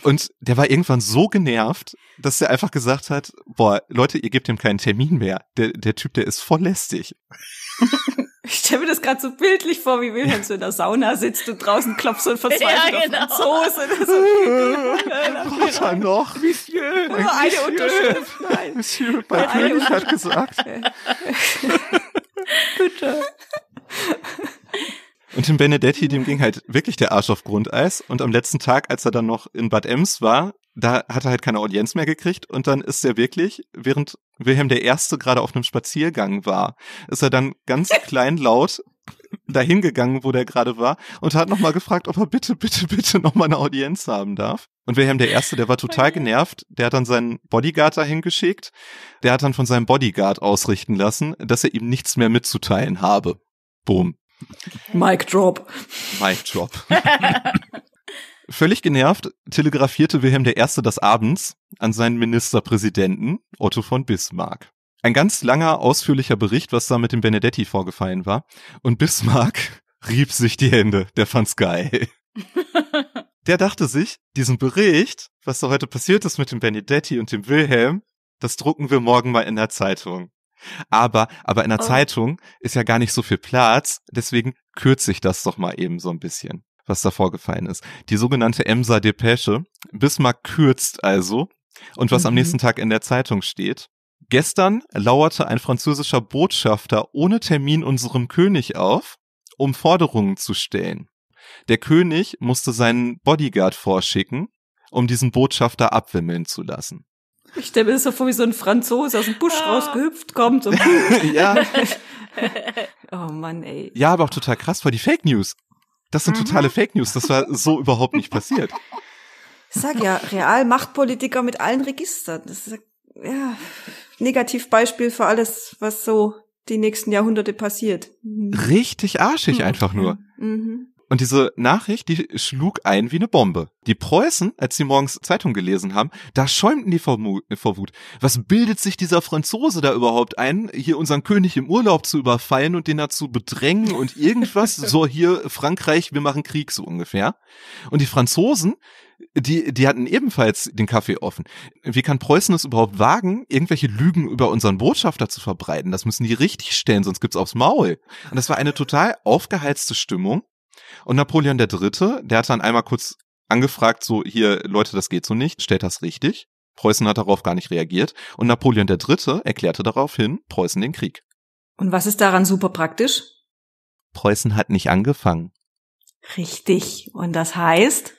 Und der war irgendwann so genervt, dass er einfach gesagt hat, boah, Leute, ihr gebt ihm keinen Termin mehr. Der, der Typ, der ist voll lästig. [LAUGHS] Ich stelle mir das gerade so bildlich vor, wie Wilhelm so in der Sauna sitzt und draußen klopft und verzweifelt ja, genau. auf Soße. So. er [LAUGHS] genau. noch? Monsieur, Nur eine Unterschrift. Nein. Monsieur bei König hat gesagt. Bitte. Und dem Benedetti, dem ging halt wirklich der Arsch auf Grundeis. Und am letzten Tag, als er dann noch in Bad Ems war, da hat er halt keine Audienz mehr gekriegt und dann ist er wirklich, während Wilhelm der Erste gerade auf einem Spaziergang war, ist er dann ganz [LAUGHS] klein laut dahin gegangen, wo der gerade war und hat nochmal gefragt, ob er bitte, bitte, bitte nochmal eine Audienz haben darf. Und Wilhelm der Erste, der war total genervt, der hat dann seinen Bodyguard dahin geschickt, der hat dann von seinem Bodyguard ausrichten lassen, dass er ihm nichts mehr mitzuteilen habe. Boom. Mic drop. Mic drop. [LAUGHS] [LAUGHS] Völlig genervt telegrafierte Wilhelm I. das abends an seinen Ministerpräsidenten Otto von Bismarck. Ein ganz langer, ausführlicher Bericht, was da mit dem Benedetti vorgefallen war. Und Bismarck [LAUGHS] rieb sich die Hände. Der fand's geil. [LAUGHS] Der dachte sich, diesen Bericht, was da heute passiert ist mit dem Benedetti und dem Wilhelm, das drucken wir morgen mal in der Zeitung. Aber, aber in der oh. Zeitung ist ja gar nicht so viel Platz, deswegen kürze ich das doch mal eben so ein bisschen was da vorgefallen ist. Die sogenannte Emser Depesche. Bismarck kürzt also. Und was mhm. am nächsten Tag in der Zeitung steht. Gestern lauerte ein französischer Botschafter ohne Termin unserem König auf, um Forderungen zu stellen. Der König musste seinen Bodyguard vorschicken, um diesen Botschafter abwimmeln zu lassen. Ich stelle mir das so vor, wie so ein Franzose aus dem Busch ah. rausgehüpft kommt. Und [LAUGHS] ja. [LAUGHS] oh Mann, ey. Ja, aber auch total krass, weil die Fake News. Das sind mhm. totale Fake News. Das war so [LAUGHS] überhaupt nicht passiert. Ich sag ja, real Machtpolitiker mit allen Registern. Das ist ja Negativbeispiel für alles, was so die nächsten Jahrhunderte passiert. Mhm. Richtig arschig mhm. einfach nur. Mhm. Und diese Nachricht, die schlug ein wie eine Bombe. Die Preußen, als sie morgens Zeitung gelesen haben, da schäumten die vor, vor Wut. Was bildet sich dieser Franzose da überhaupt ein, hier unseren König im Urlaub zu überfallen und den dazu bedrängen und irgendwas? so hier Frankreich, wir machen Krieg so ungefähr. Und die Franzosen, die, die hatten ebenfalls den Kaffee offen. Wie kann Preußen es überhaupt wagen, irgendwelche Lügen über unseren Botschafter zu verbreiten? Das müssen die richtig stellen, sonst gibt's aufs Maul. Und das war eine total aufgeheizte Stimmung. Und Napoleon der Dritte, der hat dann einmal kurz angefragt, so hier, Leute, das geht so nicht, stellt das richtig. Preußen hat darauf gar nicht reagiert. Und Napoleon der Dritte erklärte daraufhin Preußen den Krieg. Und was ist daran super praktisch? Preußen hat nicht angefangen. Richtig. Und das heißt?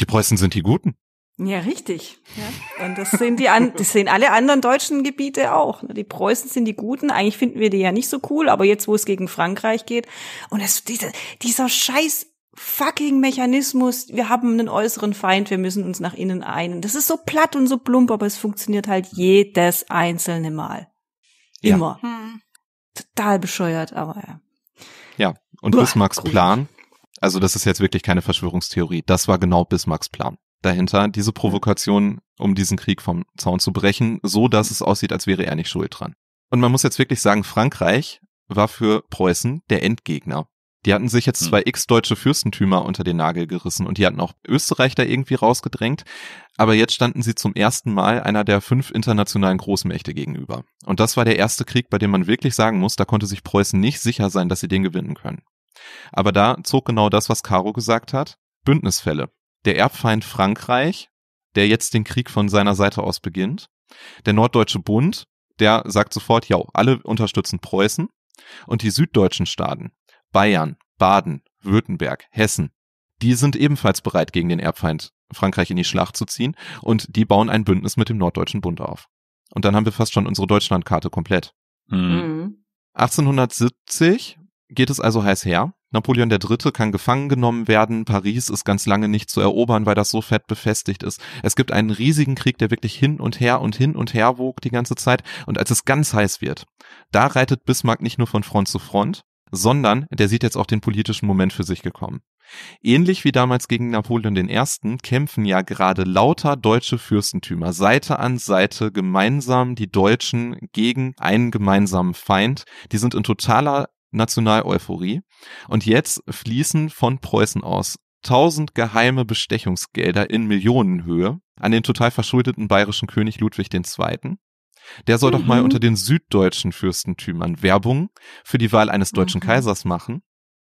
Die Preußen sind die Guten. Ja, richtig. Ja. Und das sehen die an, das sehen alle anderen deutschen Gebiete auch. Ne? Die Preußen sind die Guten. Eigentlich finden wir die ja nicht so cool, aber jetzt, wo es gegen Frankreich geht, und das, dieser, dieser Scheiß fucking Mechanismus, wir haben einen äußeren Feind, wir müssen uns nach innen einen. Das ist so platt und so plump, aber es funktioniert halt jedes einzelne Mal. Immer. Ja. Hm. Total bescheuert, aber ja. Ja, und Bismarcks Plan, also das ist jetzt wirklich keine Verschwörungstheorie, das war genau Bismarcks Plan dahinter, diese mhm. Provokation, um diesen Krieg vom Zaun zu brechen, so dass es aussieht, als wäre er nicht schuld dran. Und man muss jetzt wirklich sagen, Frankreich war für Preußen der Endgegner. Die hatten sich jetzt mhm. zwei x-deutsche Fürstentümer unter den Nagel gerissen und die hatten auch Österreich da irgendwie rausgedrängt. Aber jetzt standen sie zum ersten Mal einer der fünf internationalen Großmächte gegenüber. Und das war der erste Krieg, bei dem man wirklich sagen muss, da konnte sich Preußen nicht sicher sein, dass sie den gewinnen können. Aber da zog genau das, was Caro gesagt hat, Bündnisfälle der Erbfeind Frankreich, der jetzt den Krieg von seiner Seite aus beginnt, der Norddeutsche Bund, der sagt sofort, ja, alle unterstützen Preußen und die süddeutschen Staaten, Bayern, Baden, Württemberg, Hessen, die sind ebenfalls bereit, gegen den Erbfeind Frankreich in die Schlacht zu ziehen und die bauen ein Bündnis mit dem Norddeutschen Bund auf. Und dann haben wir fast schon unsere Deutschlandkarte komplett. Hm. Mhm. 1870 geht es also heiß her. Napoleon III. kann gefangen genommen werden, Paris ist ganz lange nicht zu erobern, weil das so fett befestigt ist. Es gibt einen riesigen Krieg, der wirklich hin und her und hin und her wog die ganze Zeit. Und als es ganz heiß wird, da reitet Bismarck nicht nur von Front zu Front, sondern der sieht jetzt auch den politischen Moment für sich gekommen. Ähnlich wie damals gegen Napoleon I. kämpfen ja gerade lauter deutsche Fürstentümer Seite an Seite gemeinsam die Deutschen gegen einen gemeinsamen Feind. Die sind in totaler Nationaleuphorie. Und jetzt fließen von Preußen aus tausend geheime Bestechungsgelder in Millionenhöhe an den total verschuldeten bayerischen König Ludwig II. Der soll mhm. doch mal mhm. unter den süddeutschen Fürstentümern Werbung für die Wahl eines deutschen mhm. Kaisers machen.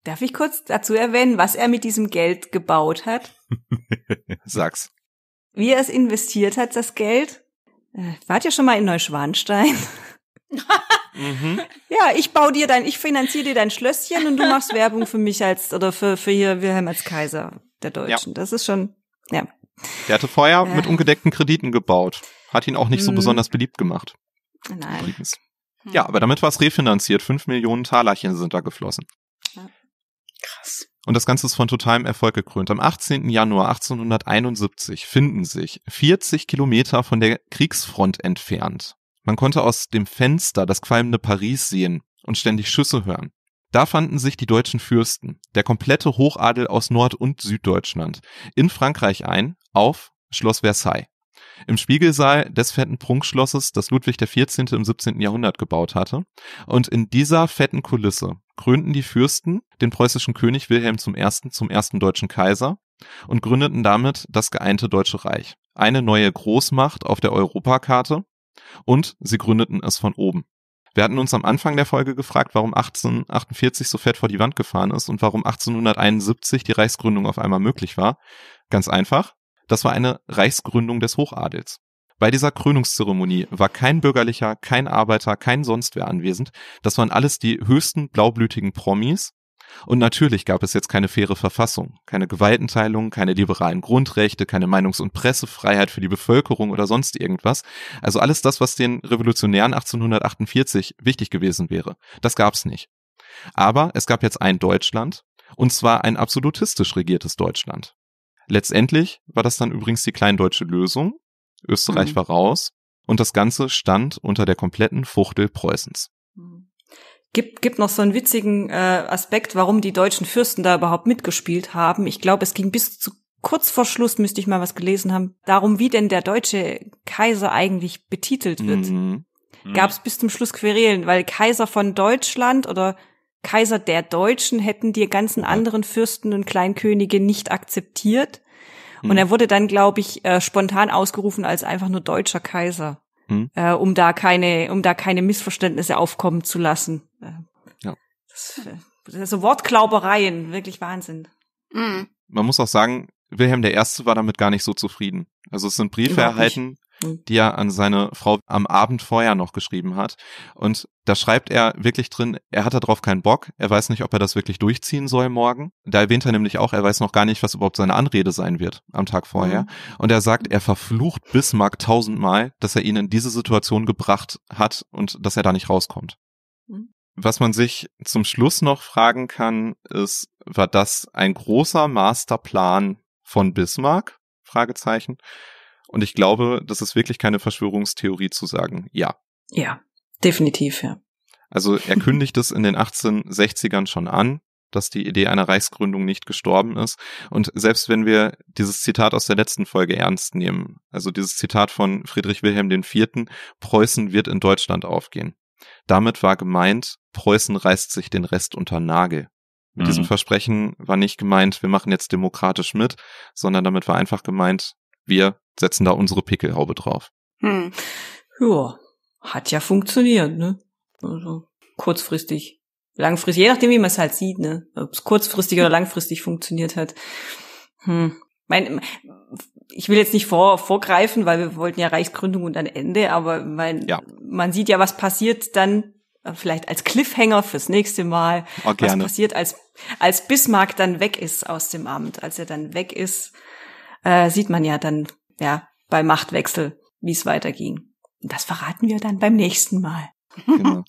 Darf ich kurz dazu erwähnen, was er mit diesem Geld gebaut hat? [LAUGHS] Sag's. Wie er es investiert hat, das Geld? Äh, wart ihr schon mal in Neuschwanstein? mhm. Ja, ich baue dir dein, ich finanziere dir dein Schlösschen und du machst Werbung für mich als oder für, für hier Wilhelm als Kaiser der Deutschen. Ja. Das ist schon, ja. Der hatte vorher ja. Äh. mit ungedeckten Krediten gebaut. Hat ihn auch nicht so hm. besonders beliebt gemacht. Nein. Übrigens. Hm. Ja, aber damit war es refinanziert. Fünf Millionen Talerchen sind da geflossen. Ja. Krass. Und das Ganze ist von totalem Erfolg gekrönt. Am 18. Januar 1871 finden sich 40 Kilometer von der Kriegsfront entfernt man konnte aus dem Fenster das qualmende Paris sehen und ständig Schüsse hören. Da fanden sich die deutschen Fürsten, der komplette Hochadel aus Nord- und Süddeutschland, in Frankreich ein, auf Schloss Versailles. Im Spiegelsaal des fetten Prunkschlosses, das Ludwig XIV. im 17. Jahrhundert gebaut hatte. Und in dieser fetten Kulisse krönten die Fürsten den preußischen König Wilhelm I. zum ersten deutschen Kaiser und gründeten damit das geeinte Deutsche Reich. Eine neue Großmacht auf der Europakarte, und sie gründeten es von oben. Wir hatten uns am Anfang der Folge gefragt, warum 1848 so fett vor die Wand gefahren ist und warum 1871 die Reichsgründung auf einmal möglich war. Ganz einfach, das war eine Reichsgründung des Hochadels. Bei dieser Krönungszeremonie war kein Bürgerlicher, kein Arbeiter, kein sonst wer anwesend. Das waren alles die höchsten blaublütigen Promis, und natürlich gab es jetzt keine faire Verfassung, keine Gewaltenteilung, keine liberalen Grundrechte, keine Meinungs- und Pressefreiheit für die Bevölkerung oder sonst irgendwas. Also alles das, was den Revolutionären 1848 wichtig gewesen wäre, das gab es nicht. Aber es gab jetzt ein Deutschland, und zwar ein absolutistisch regiertes Deutschland. Letztendlich war das dann übrigens die kleindeutsche Lösung. Österreich mhm. war raus und das Ganze stand unter der kompletten Fuchtel Preußens gibt, gibt noch so einen witzigen äh, Aspekt, warum die deutschen Fürsten da überhaupt mitgespielt haben. Ich glaube, es ging bis zu kurz vor Schluss, müsste ich mal was gelesen haben, darum, wie denn der deutsche Kaiser eigentlich betitelt wird. Mhm. mhm. Gab es bis zum Schluss Querelen, weil Kaiser von Deutschland oder Kaiser der Deutschen hätten die ganzen anderen Fürsten und Kleinkönige nicht akzeptiert. Und mhm. er wurde dann, glaube ich, äh, spontan ausgerufen als einfach nur deutscher Kaiser, mhm. äh, um da keine, um da keine Missverständnisse aufkommen zu lassen. Äh, ja. Das, äh, so Wortklaubereien, wirklich Wahnsinn. Mhm. Man muss auch sagen, Wilhelm I. war damit gar nicht so zufrieden. Also es sind Briefe erhalten, mhm. die er an seine Frau am Abend vorher noch geschrieben hat. Und da schreibt er wirklich drin, er hat darauf keinen Bock, er weiß nicht, ob er das wirklich durchziehen soll morgen. Da erwähnt er nämlich auch, er weiß noch gar nicht, was überhaupt seine Anrede sein wird am Tag vorher. Mhm. Und er sagt, er verflucht Bismarck tausendmal, dass er ihn in diese Situation gebracht hat und dass er da nicht rauskommt. Was man sich zum Schluss noch fragen kann, ist, war das ein großer Masterplan von Bismarck? Fragezeichen. Und ich glaube, das ist wirklich keine Verschwörungstheorie zu sagen, ja. Ja, definitiv, ja. Also er [LAUGHS] kündigt es in den 1860ern schon an, dass die Idee einer Reichsgründung nicht gestorben ist. Und selbst wenn wir dieses Zitat aus der letzten Folge ernst nehmen, also dieses Zitat von Friedrich Wilhelm IV., Preußen wird in Deutschland aufgehen. Damit war gemeint, Preußen reißt sich den Rest unter Nagel. Mit mhm. diesem Versprechen war nicht gemeint, wir machen jetzt demokratisch mit, sondern damit war einfach gemeint, wir setzen da unsere Pickelhaube drauf. Hm. Ja, hat ja funktioniert, ne? Also kurzfristig, langfristig, je nachdem, wie man es halt sieht, ne? Ob es kurzfristig oder langfristig funktioniert hat. Hm. Mein, ich will jetzt nicht vor, vorgreifen, weil wir wollten ja Reichsgründung und ein Ende, aber mein, ja. man sieht ja, was passiert dann vielleicht als Cliffhanger fürs nächste Mal. Oh, was passiert, als, als Bismarck dann weg ist aus dem Amt, als er dann weg ist, äh, sieht man ja dann ja bei Machtwechsel, wie es weiterging. Und das verraten wir dann beim nächsten Mal. Genau.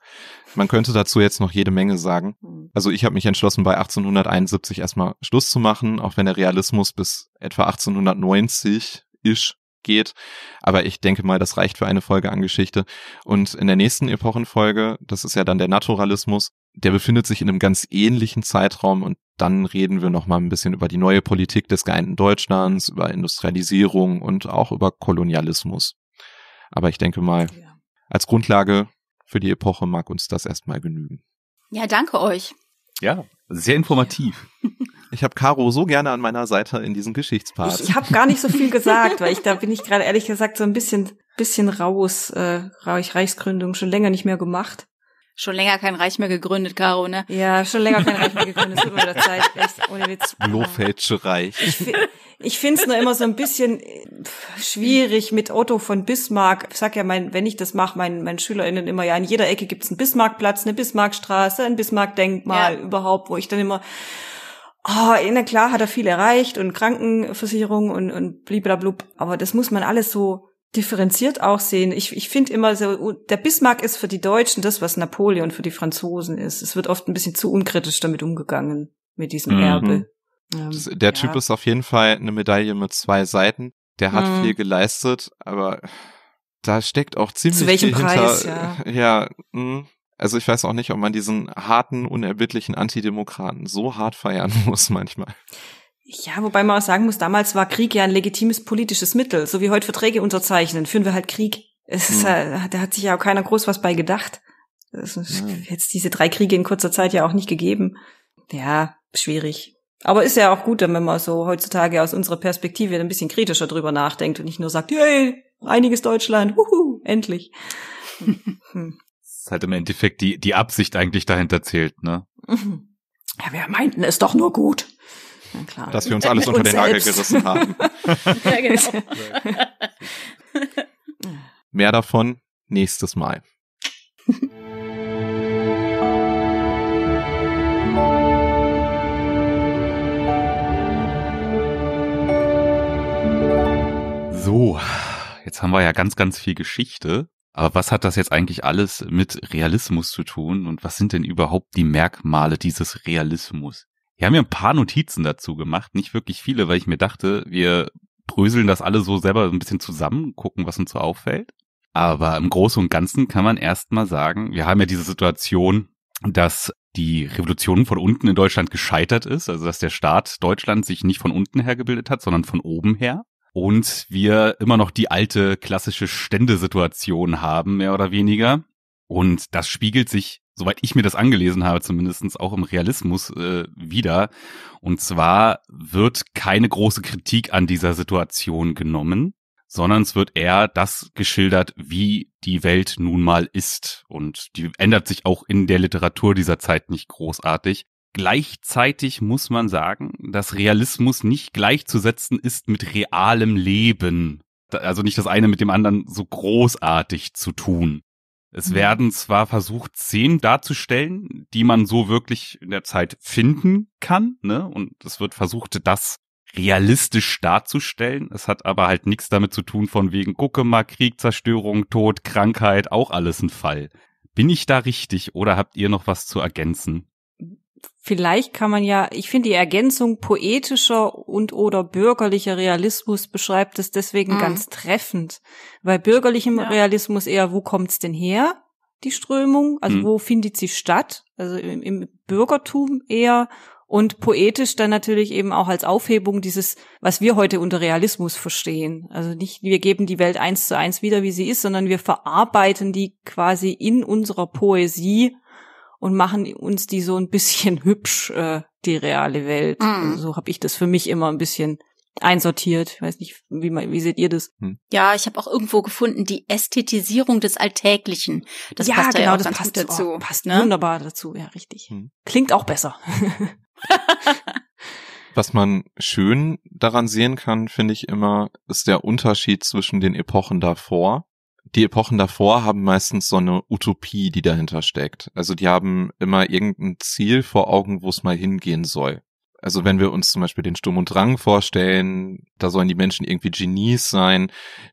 Man könnte dazu jetzt noch jede Menge sagen. Hm. Also ich habe mich entschlossen, bei 1871 erstmal Schluss zu machen, auch wenn der Realismus bis etwa 1890 isch geht. Aber ich denke mal, das reicht für eine Folge an Geschichte. Und in der nächsten Epochenfolge, das ist ja dann der Naturalismus, der befindet sich in einem ganz ähnlichen Zeitraum und dann reden wir nochmal ein bisschen über die neue Politik des geeinten Deutschlands, über Industrialisierung und auch über Kolonialismus. Aber ich denke mal, als Grundlage für die Epoche mag uns das erstmal genügen. Ja, danke euch. Ja, sehr informativ. Ich habe Caro so gerne an meiner Seite in diesem Geschichtspart. Ich habe gar nicht so viel gesagt, weil ich da bin ich gerade ehrlich gesagt so ein bisschen bisschen raus. Äh, Reichsgründung schon länger nicht mehr gemacht. Schon länger kein Reich mehr gegründet, Caro, ne? Ja, schon länger kein Reich mehr gegründet. Tut der Zeit. echt, ohne Witz. Blofälsche Reich. Ich, finde es nur immer so ein bisschen schwierig mit Otto von Bismarck. Ich sag ja, mein, wenn ich das mache, meinen mein SchülerInnen immer, ja, in jeder Ecke gibt's einen Bismarckplatz, eine Bismarckstraße, ein Bismarckdenkmal ja. überhaupt, wo ich dann immer Ah, oh, eh, na klar hat er viel erreicht und Krankenversicherung und, und bliblablub, aber das muss man alles so differenziert auch sehen. Ich, ich finde immer so, der Bismarck ist für die Deutschen das, was Napoleon für die Franzosen ist. Es wird oft ein bisschen zu unkritisch damit umgegangen, mit diesem mhm. Erbe. Ähm, der ja. Typ ist auf jeden Fall eine Medaille mit zwei Seiten. Der hat mhm. viel geleistet, aber da steckt auch ziemlich viel. Zu welchem viel Preis, hinter. Ja, [LAUGHS] ja mh. also ich weiß auch nicht, ob man diesen harten, unerbittlichen Antidemokraten so hart feiern [LAUGHS] muss manchmal. Ja, wobei man auch sagen muss, damals war Krieg ja ein legitimes politisches Mittel. So wie heute Verträge unterzeichnen, führen wir halt Krieg. Es ist, hm. Halt, da hat sich ja auch keiner groß was bei gedacht. Es jetzt diese drei Kriege in kurzer Zeit ja auch nicht gegeben. Ja, schwierig. Aber ist ja auch gut, wenn man so heutzutage aus unserer Perspektive ein bisschen kritischer drüber nachdenkt und nicht nur sagt, hey, einiges Deutschland, huhu, endlich. Das [LAUGHS] hm. ist halt im Endeffekt die, die Absicht eigentlich dahinter zählt, ne? [LAUGHS] Ja, wir meinten es doch nur gut klar. Dass wir uns alles unter den Nagel gerissen haben. [LAUGHS] ja, genau. [LAUGHS] Mehr davon nächstes Mal. So, jetzt haben wir ja ganz, ganz viel Geschichte. Aber was hat das jetzt eigentlich alles mit Realismus zu tun und was sind denn überhaupt die Merkmale dieses Realismus? Wir haben ja ein paar Notizen dazu gemacht, nicht wirklich viele, weil ich mir dachte, wir bröseln das alle so selber ein bisschen zusammen, gucken, was uns so auffällt. Aber im Großen und Ganzen kann man erstmal sagen, wir haben ja diese Situation, dass die Revolution von unten in Deutschland gescheitert ist, also dass der Staat Deutschland sich nicht von unten her gebildet hat, sondern von oben her. Und wir immer noch die alte klassische Ständesituation haben, mehr oder weniger. Und das spiegelt sich soweit ich mir das angelesen habe, zumindestens auch im Realismus äh, wieder. Und zwar wird keine große Kritik an dieser Situation genommen, sondern es wird eher das geschildert, wie die Welt nun mal ist. Und die ändert sich auch in der Literatur dieser Zeit nicht großartig. Gleichzeitig muss man sagen, dass Realismus nicht gleichzusetzen ist mit realem Leben. Also nicht das eine mit dem anderen so großartig zu tun. Es mhm. werden zwar versucht, Szenen darzustellen, die man so wirklich in der Zeit finden kann, ne? Und es wird versucht, das realistisch darzustellen. Es hat aber halt nichts damit zu tun, von wegen, gucke mal, Krieg, Zerstörung, Tod, Krankheit, auch alles ein Fall. Bin ich da richtig oder habt ihr noch was zu ergänzen? vielleicht kann man ja, ich finde die Ergänzung poetischer und oder bürgerlicher Realismus beschreibt es deswegen mhm. ganz treffend. Bei bürgerlichem ja. Realismus eher, wo kommt's denn her, die Strömung? Also mhm. wo findet sie statt? Also im, im Bürgertum eher und poetisch dann natürlich eben auch als Aufhebung dieses, was wir heute unter Realismus verstehen. Also nicht, wir geben die Welt eins zu eins wieder, wie sie ist, sondern wir verarbeiten die quasi in unserer Poesie und machen uns die so ein bisschen [LAUGHS] hübsch, äh, die reale Welt. Mhm. Also so habe ich das für mich immer ein bisschen einsortiert. Ich weiß nicht, wie, wie seht ihr das? Hm. Ja, ich habe auch irgendwo gefunden, die Ästhetisierung des Alltäglichen. Das ja, passt genau, ja auch ganz passt gut oh, dazu. Oh, passt ne? wunderbar dazu, ja, richtig. Mhm. Klingt auch besser. [LAUGHS] Was man schön daran sehen kann, finde ich immer, ist der Unterschied zwischen den Epochen davor die Epochen davor haben meistens so eine Utopie, die dahinter steckt. Also die haben immer irgendein Ziel vor Augen, wo es mal hingehen soll. Also wenn wir uns zum Beispiel den Sturm und Drang vorstellen, da sollen die Menschen irgendwie Genies sein,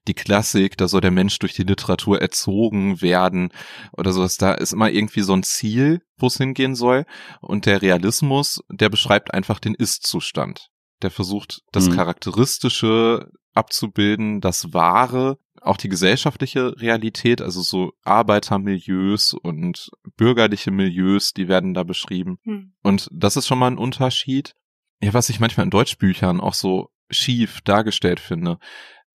die Klassik, da soll der Mensch durch die Literatur erzogen werden oder sowas. Da ist immer irgendwie so ein Ziel, wo es hingehen soll. Und der Realismus, der beschreibt einfach den Ist-Zustand. Der versucht, das mhm. Charakteristische abzubilden, das Wahre auch die gesellschaftliche Realität, also so Arbeitermilieus und bürgerliche Milieus, die werden da beschrieben. Hm. Und das ist schon mal ein Unterschied. Ja, was ich manchmal in Deutschbüchern auch so schief dargestellt finde.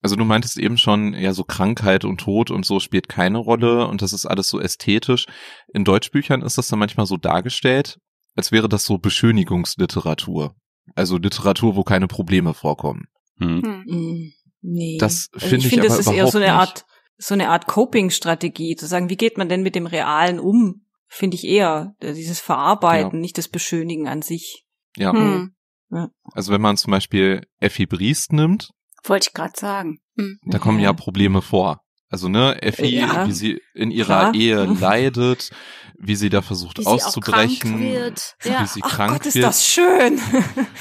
Also du meintest eben schon, ja, so Krankheit und Tod und so spielt keine Rolle und das ist alles so ästhetisch. In Deutschbüchern ist das dann manchmal so dargestellt, als wäre das so Beschönigungsliteratur. Also Literatur, wo keine Probleme vorkommen. Hm. Hm. hm. Nee. Das finde also ich, ich find, das ist eher so eine Art, so eine Art Coping-Strategie, zu sagen, wie geht man denn mit dem Realen um? Finde ich eher äh, dieses Verarbeiten, ja. nicht das Beschönigen an sich. Ja. Hm. hm. Also wenn man zum Beispiel Effi Briest nimmt, wollte ich gerade sagen, hm. da kommen ja Probleme vor. Also ne, Effie, ja, wie sie in ihrer klar. Ehe [LAUGHS] leidet, wie sie da versucht wie auszubrechen, ja. wie sie Ach krank Gott, ist das schön.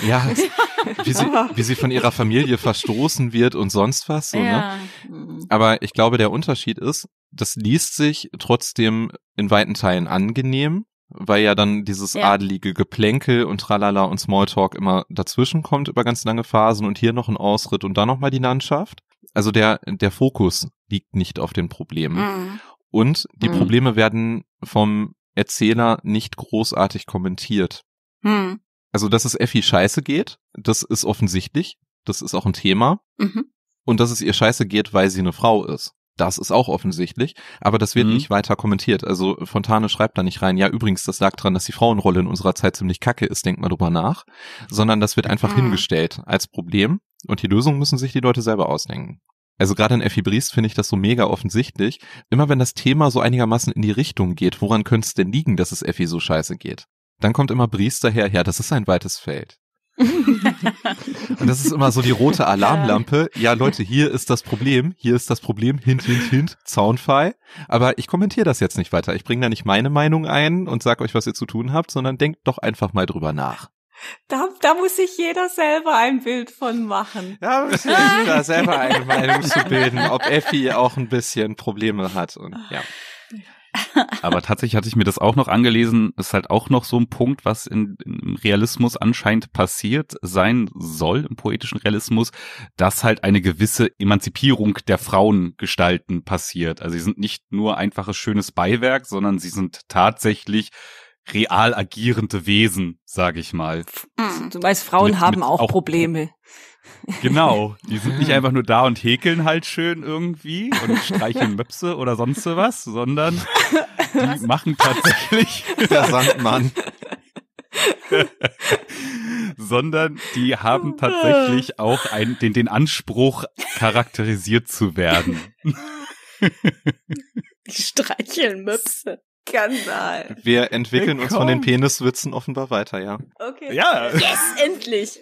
Ja, [LAUGHS] wie sie, wie sie von ihrer Familie verstoßen wird und sonst was. So, ne? ja. ne? Aber ich glaube, der Unterschied ist, das liest sich trotzdem in weiten Teilen angenehm, weil ja dann dieses ja. adelige Geplänkel und Tralala und Smalltalk immer dazwischen kommt über ganz lange Phasen und hier noch ein Ausritt und dann nochmal die Landschaft also der, der Fokus liegt nicht auf den Problemen. Mhm. Und die mhm. Probleme werden vom Erzähler nicht großartig kommentiert. Mhm. Also, dass es Effi scheiße geht, das ist offensichtlich. Das ist auch ein Thema. Mhm. Und dass es ihr scheiße geht, weil sie eine Frau ist. Das ist auch offensichtlich, aber das wird mhm. nicht weiter kommentiert. Also Fontane schreibt da nicht rein, ja übrigens, das lag dran, dass die Frauenrolle in unserer Zeit ziemlich kacke ist, denkt mal drüber nach, sondern das wird einfach mhm. hingestellt als Problem und die Lösungen müssen sich die Leute selber ausdenken. Also gerade in Effi Briest finde ich das so mega offensichtlich. Immer wenn das Thema so einigermaßen in die Richtung geht, woran könnte es denn liegen, dass es Effi so scheiße geht? Dann kommt immer Briest daher, ja, das ist ein weites Feld. [LAUGHS] und das ist immer so die rote Alarmlampe. Ja, Leute, hier ist das Problem, hier ist das Problem, hint, hint, hint, Zaunfall. Aber ich kommentiere das jetzt nicht weiter. Ich bringe da nicht meine Meinung ein und sage euch, was ihr zu tun habt, sondern denkt doch einfach mal drüber nach. Da, da muss sich jeder selber ein Bild von machen. Da muss sich jeder selber eine Meinung zu bilden, ob Effi auch ein bisschen Probleme hat und ja. Aber tatsächlich hatte ich mir das auch noch angelesen, ist halt auch noch so ein Punkt, was in, im Realismus anscheinend passiert sein soll, im poetischen Realismus, dass halt eine gewisse Emanzipierung der Frauengestalten passiert. Also sie sind nicht nur einfaches schönes Beiwerk, sondern sie sind tatsächlich real agierende Wesen, sage ich mal. Hm. Du weißt, Frauen mit, haben mit auch, auch Probleme. [LAUGHS] Genau, die sind nicht einfach nur da und häkeln halt schön irgendwie und streicheln Möpse oder sonst was, sondern die was? machen tatsächlich [LAUGHS] der Sandmann. [LAUGHS] sondern die haben tatsächlich auch ein, den, den Anspruch, charakterisiert zu werden. Die streicheln Möpse. Skandal. Wir entwickeln Willkommen. uns von den Peniswitzen offenbar weiter, ja. Okay. Ja. Yes, endlich.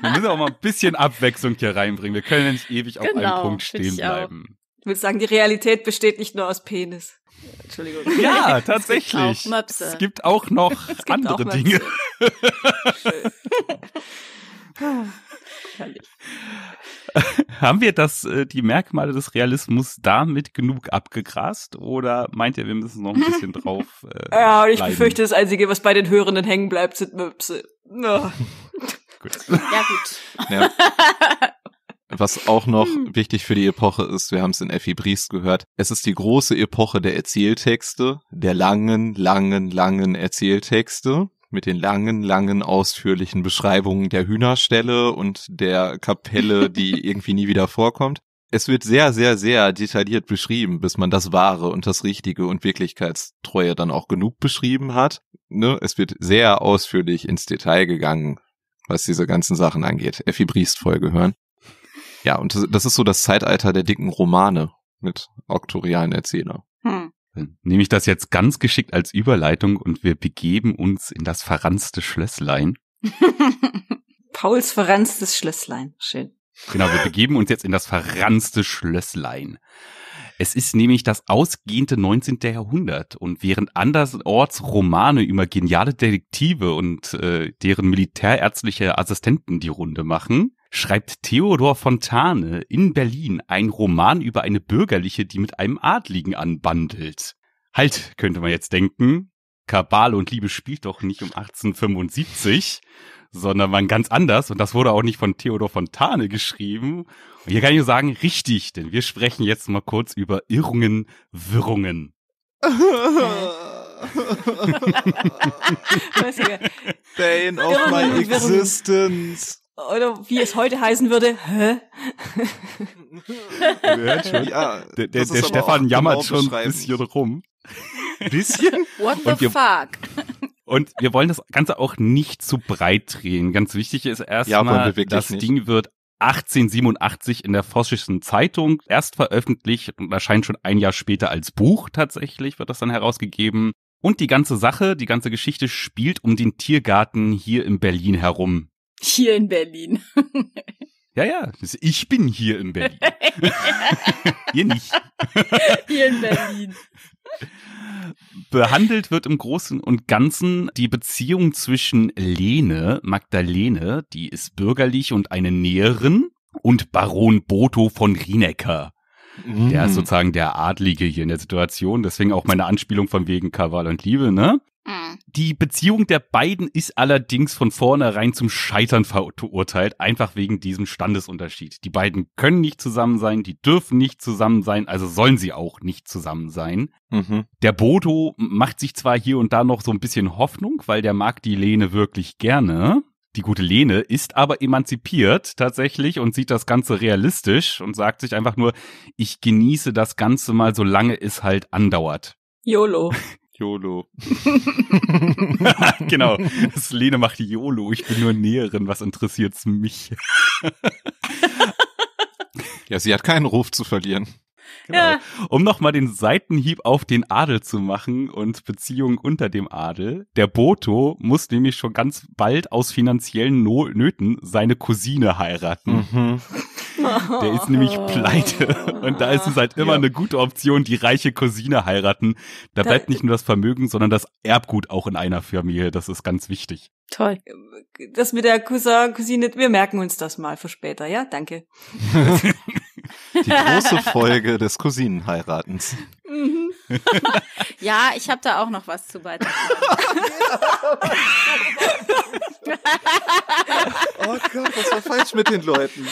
Wir müssen auch mal ein bisschen Abwechslung hier reinbringen. Wir können ja nicht ewig genau, auf einem genau, Punkt stehen ich bleiben. Ich würde sagen, die Realität besteht nicht nur aus Penis. Entschuldigung. Ja, tatsächlich. [LAUGHS] Es gibt, es gibt auch, noch [LAUGHS] gibt andere auch Dinge. [LAUGHS] Herrlich. [LAUGHS] Haben wir das, äh, die Merkmale des Realismus damit genug abgegrast oder meint ihr, wir müssen noch ein bisschen drauf? [LAUGHS] Äh, ja, und ich befürchte, das Einzige, was bei den Hörenden hängen bleibt, sind Möpse. [LAUGHS] Ah. gut. Ja, gut. Ja. Was auch noch hm. wichtig für die Epoche ist, wir haben es in Effi Briest gehört, es ist die große Epoche der Erzähltexte, der langen, langen, langen Erzähltexte mit den langen, langen, ausführlichen Beschreibungen der Hühnerstelle und der Kapelle, [LAUGHS] die irgendwie nie wieder vorkommt. Es wird sehr, sehr, sehr detailliert beschrieben, bis man das Wahre und das Richtige und Wirklichkeitstreue dann auch genug beschrieben hat. Ne? Es wird sehr ausführlich ins Detail gegangen, was diese ganzen Sachen angeht. Effi Briest Folge hören. Ja, und das ist so das Zeitalter der dicken Romane mit auktorialen Erzähler. Hm. Dann nehme ich das jetzt ganz geschickt als Überleitung und wir begeben uns in das verranzte Schlösslein. [LAUGHS] Pauls verranztes Schlösslein. Schön. Genau, wir begeben uns jetzt in das verranzte Schlösslein. Es ist nämlich das ausgehende 19. Jahrhundert und während andersorts Romane über geniale Detektive und äh, deren militärärztliche Assistenten die Runde machen, schreibt Theodor Fontane in Berlin ein Roman über eine Bürgerliche, die mit einem Adligen anbandelt. Halt, könnte man jetzt denken, Kabale und Liebe spielt doch nicht um 1875, sondern waren ganz anders und das wurde auch nicht von Theodor Fontane geschrieben. Und hier kann ich nur sagen, richtig, denn wir sprechen jetzt mal kurz über Irrungen, Wirrungen. [LAUGHS] Pain of my existence oder wie es heute heißen würde, hä? Schon, ja, der, der, der Stefan jammert genau schon ein bisschen rum. [LAUGHS] bisschen? What the wir, fuck? Und wir wollen das Ganze auch nicht zu breit drehen. Ganz wichtig ist erstmal, ja, das nicht. Ding wird 1887 in der Vossischen Zeitung erst veröffentlicht und erscheint schon ein Jahr später als Buch tatsächlich, wird das dann herausgegeben. Und die ganze Sache, die ganze Geschichte spielt um den Tiergarten hier in Berlin herum. Hier in Berlin. [LAUGHS] Ja, ja, ich bin hier in Berlin. hier [LAUGHS] nicht. Hier in Berlin. Behandelt wird im Großen und Ganzen die Beziehung zwischen Lene, Magdalene, die ist bürgerlich und eine Näherin, und Baron Boto von Rienecker. Mm. Der ist mm. sozusagen der Adlige hier in der Situation, deswegen auch meine Anspielung von wegen Kaval und Liebe, ne? Mhm. Die Beziehung der beiden ist allerdings von vornherein zum Scheitern verurteilt, einfach wegen diesem Standesunterschied. Die beiden können nicht zusammen sein, die dürfen nicht zusammen sein, also sollen sie auch nicht zusammen sein. Mhm. Der Bodo macht sich zwar hier und da noch so ein bisschen Hoffnung, weil der mag die Lene wirklich gerne, die gute Lene ist aber emanzipiert tatsächlich und sieht das Ganze realistisch und sagt sich einfach nur, ich genieße das Ganze mal, solange es halt andauert. YOLO. [LAUGHS] YOLO. [LAUGHS] genau. Selene macht YOLO. Ich bin nur Näherin. Was interessiert's mich? [LAUGHS] ja, sie hat keinen Ruf zu verlieren. Genau. Ja. Um nochmal den Seitenhieb auf den Adel zu machen und Beziehungen unter dem Adel. Der Boto muss nämlich schon ganz bald aus finanziellen no Nöten seine Cousine heiraten. Mhm. Der ist nämlich oh. pleite. Und da ist es halt immer ja. eine gute Option, die reiche Cousine heiraten. Da, da bleibt nicht nur das Vermögen, sondern das Erbgut auch in einer Familie. Das ist ganz wichtig. Toll. Das mit der Cousin, Cousine, wir merken uns das mal für später, ja? Danke. Die große Folge des Cousinenheiratens. Mhm. [LAUGHS] ja, ich habe da auch noch was zu beitragen. [LAUGHS] oh Gott, was war falsch mit den Leuten?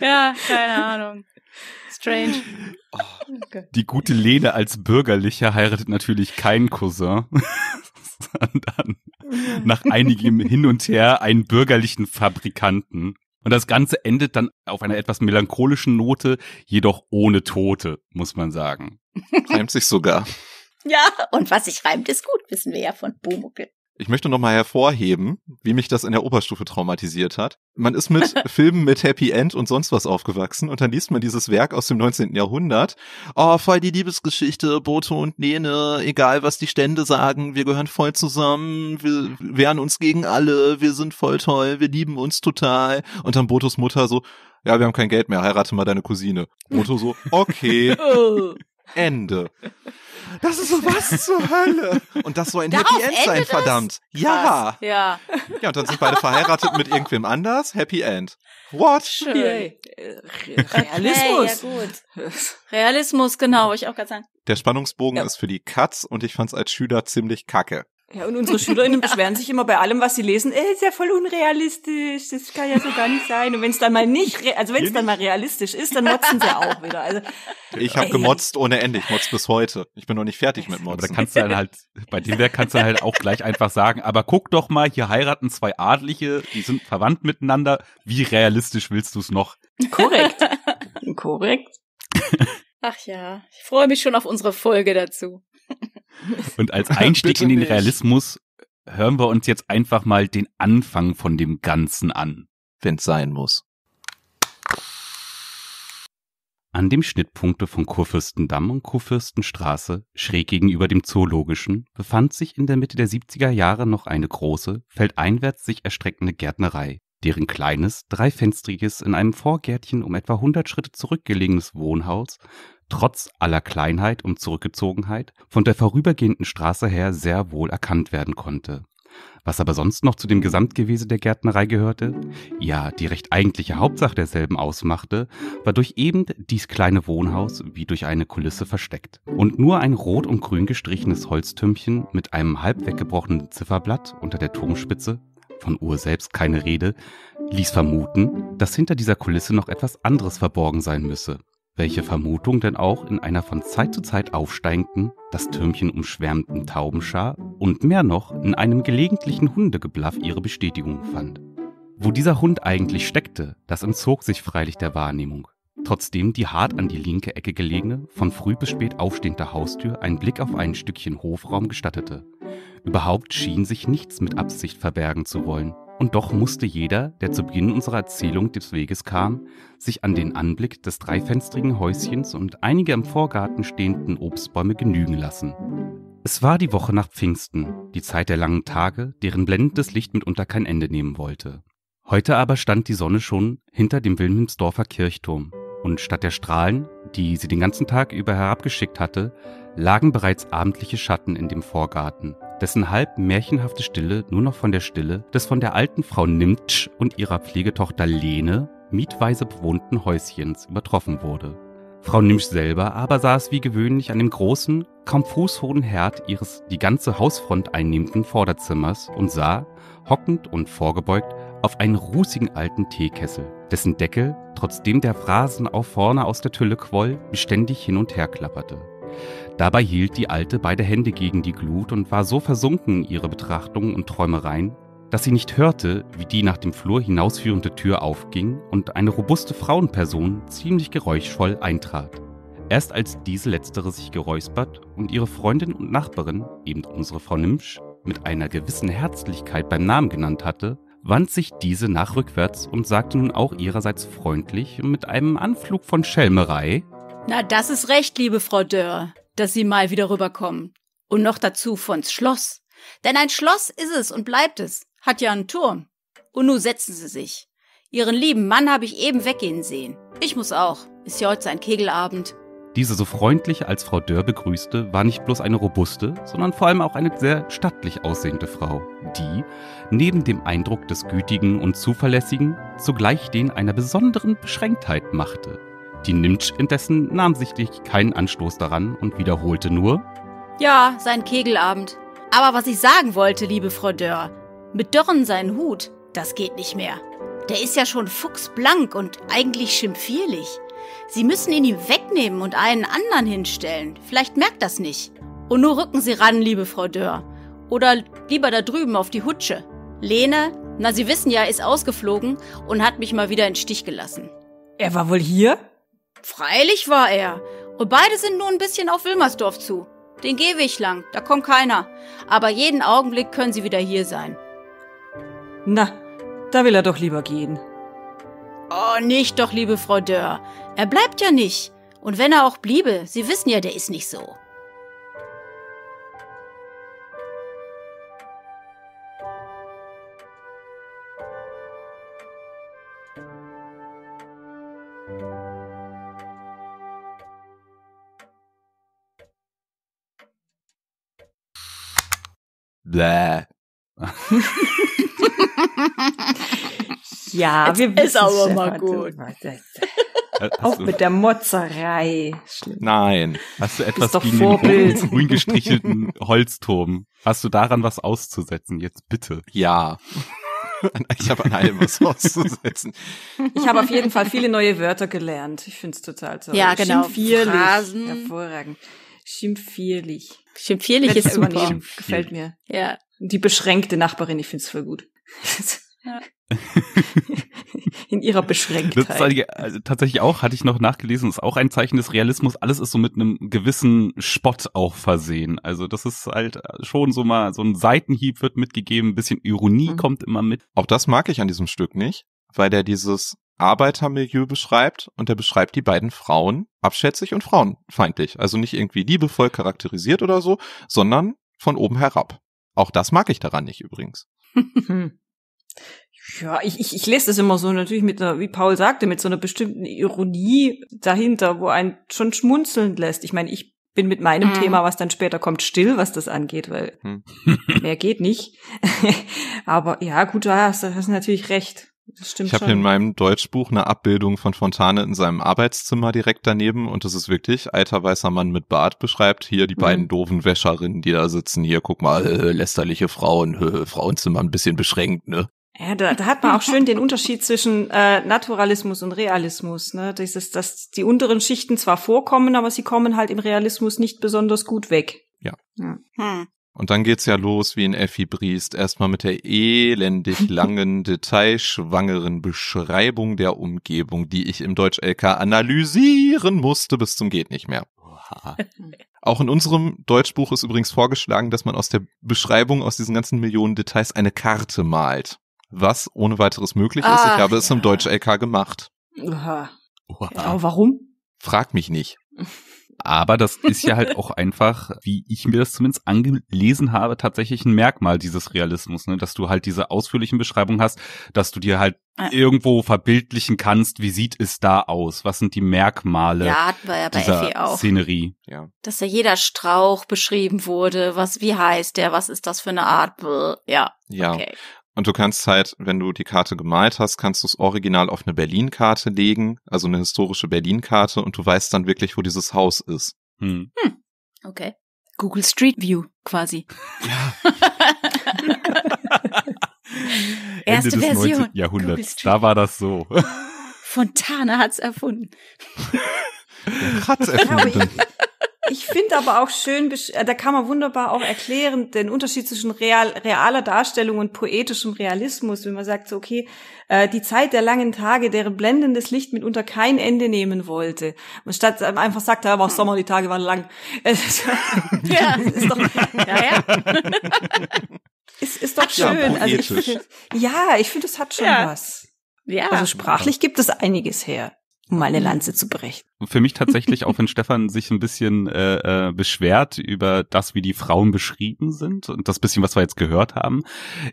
ja, keine Ahnung. Strange. Oh, die gute Lene als Bürgerliche heiratet natürlich keinen Cousin, [LAUGHS] sondern mhm. nach einigem Hin und Her einen bürgerlichen Fabrikanten. Und das Ganze endet dann auf einer etwas melancholischen Note, jedoch ohne Tote, muss man sagen. Reimt sich sogar. Ja, und was sich reimt, ist gut, wissen wir ja von Bomuckel. Ich möchte nochmal hervorheben, wie mich das in der Oberstufe traumatisiert hat. Man ist mit [LAUGHS] Filmen mit Happy End und sonst was aufgewachsen und dann liest man dieses Werk aus dem 19. Jahrhundert. Oh, voll die Liebesgeschichte, Boto und Nene, egal was die Stände sagen, wir gehören voll zusammen, wir wehren uns gegen alle, wir sind voll toll, wir lieben uns total. Und dann Botos Mutter so, ja, wir haben kein Geld mehr, heirate mal deine Cousine. Boto so, okay. [LAUGHS] Oh. Ende das ist so was zur Hölle. Und das soll ein Darauf Happy End sein, verdammt. Ja. Ja. Ja, und dann sind beide verheiratet mit irgendwem anders. Happy End. What? Schön. Yay. Realismus. Okay, ja, gut. Realismus, genau, wollte ich auch gerade sagen. Der Spannungsbogen ja. ist für die Katz und ich fand's als Schüler ziemlich kacke. Ja, und unsere SchülerInnen [LAUGHS] beschweren sich immer bei allem, was sie lesen, äh, ist ja voll unrealistisch, das kann ja so gar nicht sein. Und wenn es dann mal nicht, also wenn es dann mal realistisch ist, dann motzen sie auch wieder. Also, [LAUGHS] ich habe gemotzt ohne Ende, ich motz bis heute. Ich bin noch nicht fertig mit Motzen. Aber da kannst du dann halt, bei dem Werk kannst du halt auch gleich einfach sagen, aber guck doch mal, hier heiraten zwei Adlige, die sind verwandt miteinander, wie realistisch willst du es noch? Korrekt. [LAUGHS] Korrekt. Ach ja, ich freue mich schon auf unsere Folge dazu. [LAUGHS] Und als ah, Einstieg in den nicht. Realismus hören wir uns jetzt einfach mal den Anfang von dem Ganzen an. Wenn es sein muss. An dem Schnittpunkte von Kurfürstendamm und Kurfürstenstraße, schräg gegenüber dem Zoologischen, befand sich in der Mitte der 70er Jahre noch eine große, feldeinwärts sich erstreckende Gärtnerei, deren kleines, dreifenstriges, in einem Vorgärtchen um etwa 100 Schritte zurückgelegenes Wohnhaus trotz aller Kleinheit und Zurückgezogenheit, von der vorübergehenden Straße her sehr wohl erkannt werden konnte. Was aber sonst noch zu dem Gesamtgewese der Gärtnerei gehörte, ja, die recht eigentliche Hauptsache derselben ausmachte, war durch eben dies kleine Wohnhaus wie durch eine Kulisse versteckt. Und nur ein rot und grün gestrichenes Holztümpchen mit einem halb weggebrochenen Zifferblatt unter der Turmspitze, von Uhr selbst keine Rede, ließ vermuten, dass hinter dieser Kulisse noch etwas anderes verborgen sein müsse welche Vermutung denn auch in einer von Zeit zu Zeit aufsteigenden, das Türmchen umschwärmten Taubenschar und mehr noch in einem gelegentlichen Hundegeblaff ihre Bestätigung fand. Wo dieser Hund eigentlich steckte, das entzog sich freilich der Wahrnehmung. Trotzdem die hart an die linke Ecke gelegene, von früh bis spät aufstehende Haustür einen Blick auf ein Stückchen Hofraum gestattete. Überhaupt schien sich nichts mit Absicht verbergen zu wollen. Und doch musste jeder, der zu Beginn unserer Erzählung des Weges kam, sich an den Anblick des dreifenstrigen Häuschens und einiger im Vorgarten stehenden Obstbäume genügen lassen. Es war die Woche nach Pfingsten, die Zeit der langen Tage, deren blendendes Licht mitunter kein Ende nehmen wollte. Heute aber stand die Sonne schon hinter dem Wilhelmsdorfer Kirchturm, und statt der Strahlen, die sie den ganzen Tag über herabgeschickt hatte, lagen bereits abendliche Schatten in dem Vorgarten, dessen halb märchenhafte Stille nur noch von der Stille des von der alten Frau Nimtsch und ihrer Pflegetochter Lene mietweise bewohnten Häuschens übertroffen wurde. Frau Nimsch selber aber saß wie gewöhnlich an dem großen, kaum fußhohen Herd ihres die ganze Hausfront einnehmenden Vorderzimmers und sah, hockend und vorgebeugt, auf einen rußigen alten Teekessel, dessen Deckel, trotzdem der Phrasen auch vorne aus der Tülle quoll, beständig hin und her klapperte. Dabei hielt die Alte beide Hände gegen die Glut und war so versunken in ihre Betrachtungen und Träumereien, dass sie nicht hörte, wie die nach dem Flur hinausführende Tür aufging und eine robuste Frauenperson ziemlich geräuschvoll eintrat. Erst als diese letztere sich geräuspert und ihre Freundin und Nachbarin, eben unsere Frau Nimsch, mit einer gewissen Herzlichkeit beim Namen genannt hatte, wand sich diese nach rückwärts und sagte nun auch ihrerseits freundlich und mit einem Anflug von Schelmerei: Na, das ist recht, liebe Frau Dörr dass sie mal wieder rüberkommen. Und noch dazu von's Schloss. Denn ein Schloss ist es und bleibt es, hat ja einen Turm. Und nun setzen sie sich. Ihren lieben Mann habe ich eben weggehen sehen. Ich muss auch. Ist ja heute sein Kegelabend. Diese so freundliche als Frau Dörr begrüßte, war nicht bloß eine robuste, sondern vor allem auch eine sehr stattlich aussehende Frau, die, neben dem Eindruck des Gütigen und Zuverlässigen, zugleich den einer besonderen Beschränktheit machte. Die Nimtsch indessen nahm sichtlich keinen Anstoß daran und wiederholte nur: Ja, sein Kegelabend. Aber was ich sagen wollte, liebe Frau Dörr, mit Dörren seinen Hut, das geht nicht mehr. Der ist ja schon fuchsblank und eigentlich schimpfierlich. Sie müssen ihn ihm wegnehmen und einen anderen hinstellen. Vielleicht merkt das nicht. Und nur rücken Sie ran, liebe Frau Dörr. Oder lieber da drüben auf die Hutsche. Lene, na Sie wissen ja, ist ausgeflogen und hat mich mal wieder in Stich gelassen. Er war wohl hier? Freilich war er. Und beide sind nur ein bisschen auf Wilmersdorf zu. Den Gehweg lang, da kommt keiner. Aber jeden Augenblick können sie wieder hier sein. Na, da will er doch lieber gehen. Oh, nicht doch, liebe Frau Dörr. Er bleibt ja nicht. Und wenn er auch bliebe, Sie wissen ja, der ist nicht so. Bläh. [LAUGHS] ja, Jetzt wir wissen aber mal gut. Auch mit der Motzerei. Schlimm. Nein. Hast du etwas gegen Vorbild. den grün gestrichelten Holzturm? Hast du daran was auszusetzen? Jetzt bitte. Ja. [LAUGHS] Ich habe an allem was auszusetzen. Ich habe auf jeden Fall viele neue Wörter gelernt. Ich finde es total toll. Ja, genau. Phrasen. Hervorragend. Schimpfierlich. Schimpfierlich ist super. Schimpf gefällt mir. Ja. Die beschränkte Nachbarin, ich find's voll gut. [LAUGHS] In ihrer Beschränktheit. Das ist, also, tatsächlich auch, hatte ich noch nachgelesen, ist auch ein Zeichen des Realismus. Alles ist so mit einem gewissen Spott auch versehen. Also das ist halt schon so mal, so ein Seitenhieb wird mitgegeben, ein bisschen Ironie mhm. kommt immer mit. Auch das mag ich an diesem Stück nicht, weil der dieses Arbeitermilieu beschreibt und er beschreibt die beiden Frauen abschätzig und frauenfeindlich. Also nicht irgendwie liebevoll charakterisiert oder so, sondern von oben herab. Auch das mag ich daran nicht übrigens. [LAUGHS] ja, ich, ich, ich lese das immer so natürlich mit einer, wie Paul sagte, mit so einer bestimmten Ironie dahinter, wo einen schon schmunzeln lässt. Ich meine, ich bin mit meinem mhm. Thema, was dann später kommt, still, was das angeht, weil mhm. mehr geht nicht. [LAUGHS] Aber ja, gut, da hast du hast natürlich recht stimmt ich habe in meinem Deutschbuch eine Abbildung von Fontane in seinem Arbeitszimmer direkt daneben und das ist wirklich alter weißer Mann mit Bart beschreibt hier die mhm. beiden doofen Wäscherinnen, die da sitzen. Hier guck mal, äh, äh lästerliche Frauen, äh, äh, Frauenzimmer ein bisschen beschränkt, ne? Ja, da, da hat man auch schön den Unterschied zwischen äh, Naturalismus und Realismus. Ne? Das ist, dass die unteren Schichten zwar vorkommen, aber sie kommen halt im Realismus nicht besonders gut weg. Ja. ja. Hm. Und dann geht's ja los wie in Effi Briest, erstmal mit der elendig [LAUGHS] langen, detailschwangeren Beschreibung der Umgebung, die ich im Deutsch-LK analysieren musste bis zum geht nicht mehr. [LAUGHS] Auch in unserem Deutschbuch ist übrigens vorgeschlagen, dass man aus der Beschreibung, aus diesen ganzen Millionen Details eine Karte malt. Was ohne weiteres möglich ist. Ach, ich habe es im Deutsch-LK gemacht. Oha. Genau, warum? Frag mich nicht. [LAUGHS] Aber das [LAUGHS] ist ja halt auch einfach, wie ich mir das zumindest angelesen habe, tatsächlich ein Merkmal dieses Realismus, ne? dass du halt diese ausführlichen Beschreibungen hast, dass du dir halt ja. irgendwo verbildlichen kannst, wie sieht es da aus? Was sind die Merkmale ja, hatten wir ja bei dieser auch. Szenerie? Ja. Dass ja jeder Strauch beschrieben wurde, was, wie heißt der, was ist das für eine Art? Ja. Ja. Okay. Und du kannst halt, wenn du die Karte gemalt hast, kannst du es original auf eine Berlin-Karte legen, also eine historische Berlin-Karte, und du weißt dann wirklich, wo dieses Haus ist. Hm. hm. Okay. Google Street View quasi. Ja. [LAUGHS] Erste Ende des Version. 19. Jahrhunderts. Da war das so. Fontane hat's erfunden. [LAUGHS] Der hat's erfunden. [LAUGHS] Ich finde aber auch schön, äh, da kann man wunderbar auch erklären, den Unterschied zwischen real, realer Darstellung und poetischem Realismus, wenn man sagt, so, okay, äh, die Zeit der langen Tage, deren blendendes Licht mitunter kein Ende nehmen wollte. Und statt äh, einfach sagt, ja, war Sommer, die Tage waren lang. [LAUGHS] ja, [LAUGHS] ist doch, ja, ja. ist, [LAUGHS] ist doch schön. Ja, also ich, ja, ich finde, es hat schon ja. was. Ja. Also sprachlich gibt es einiges her um meine mhm. Lanze zu brechen. Für mich tatsächlich, [LAUGHS] auch wenn Stefan sich ein bisschen äh, äh, beschwert über das, wie die Frauen beschrieben sind und das bisschen, was wir jetzt gehört haben,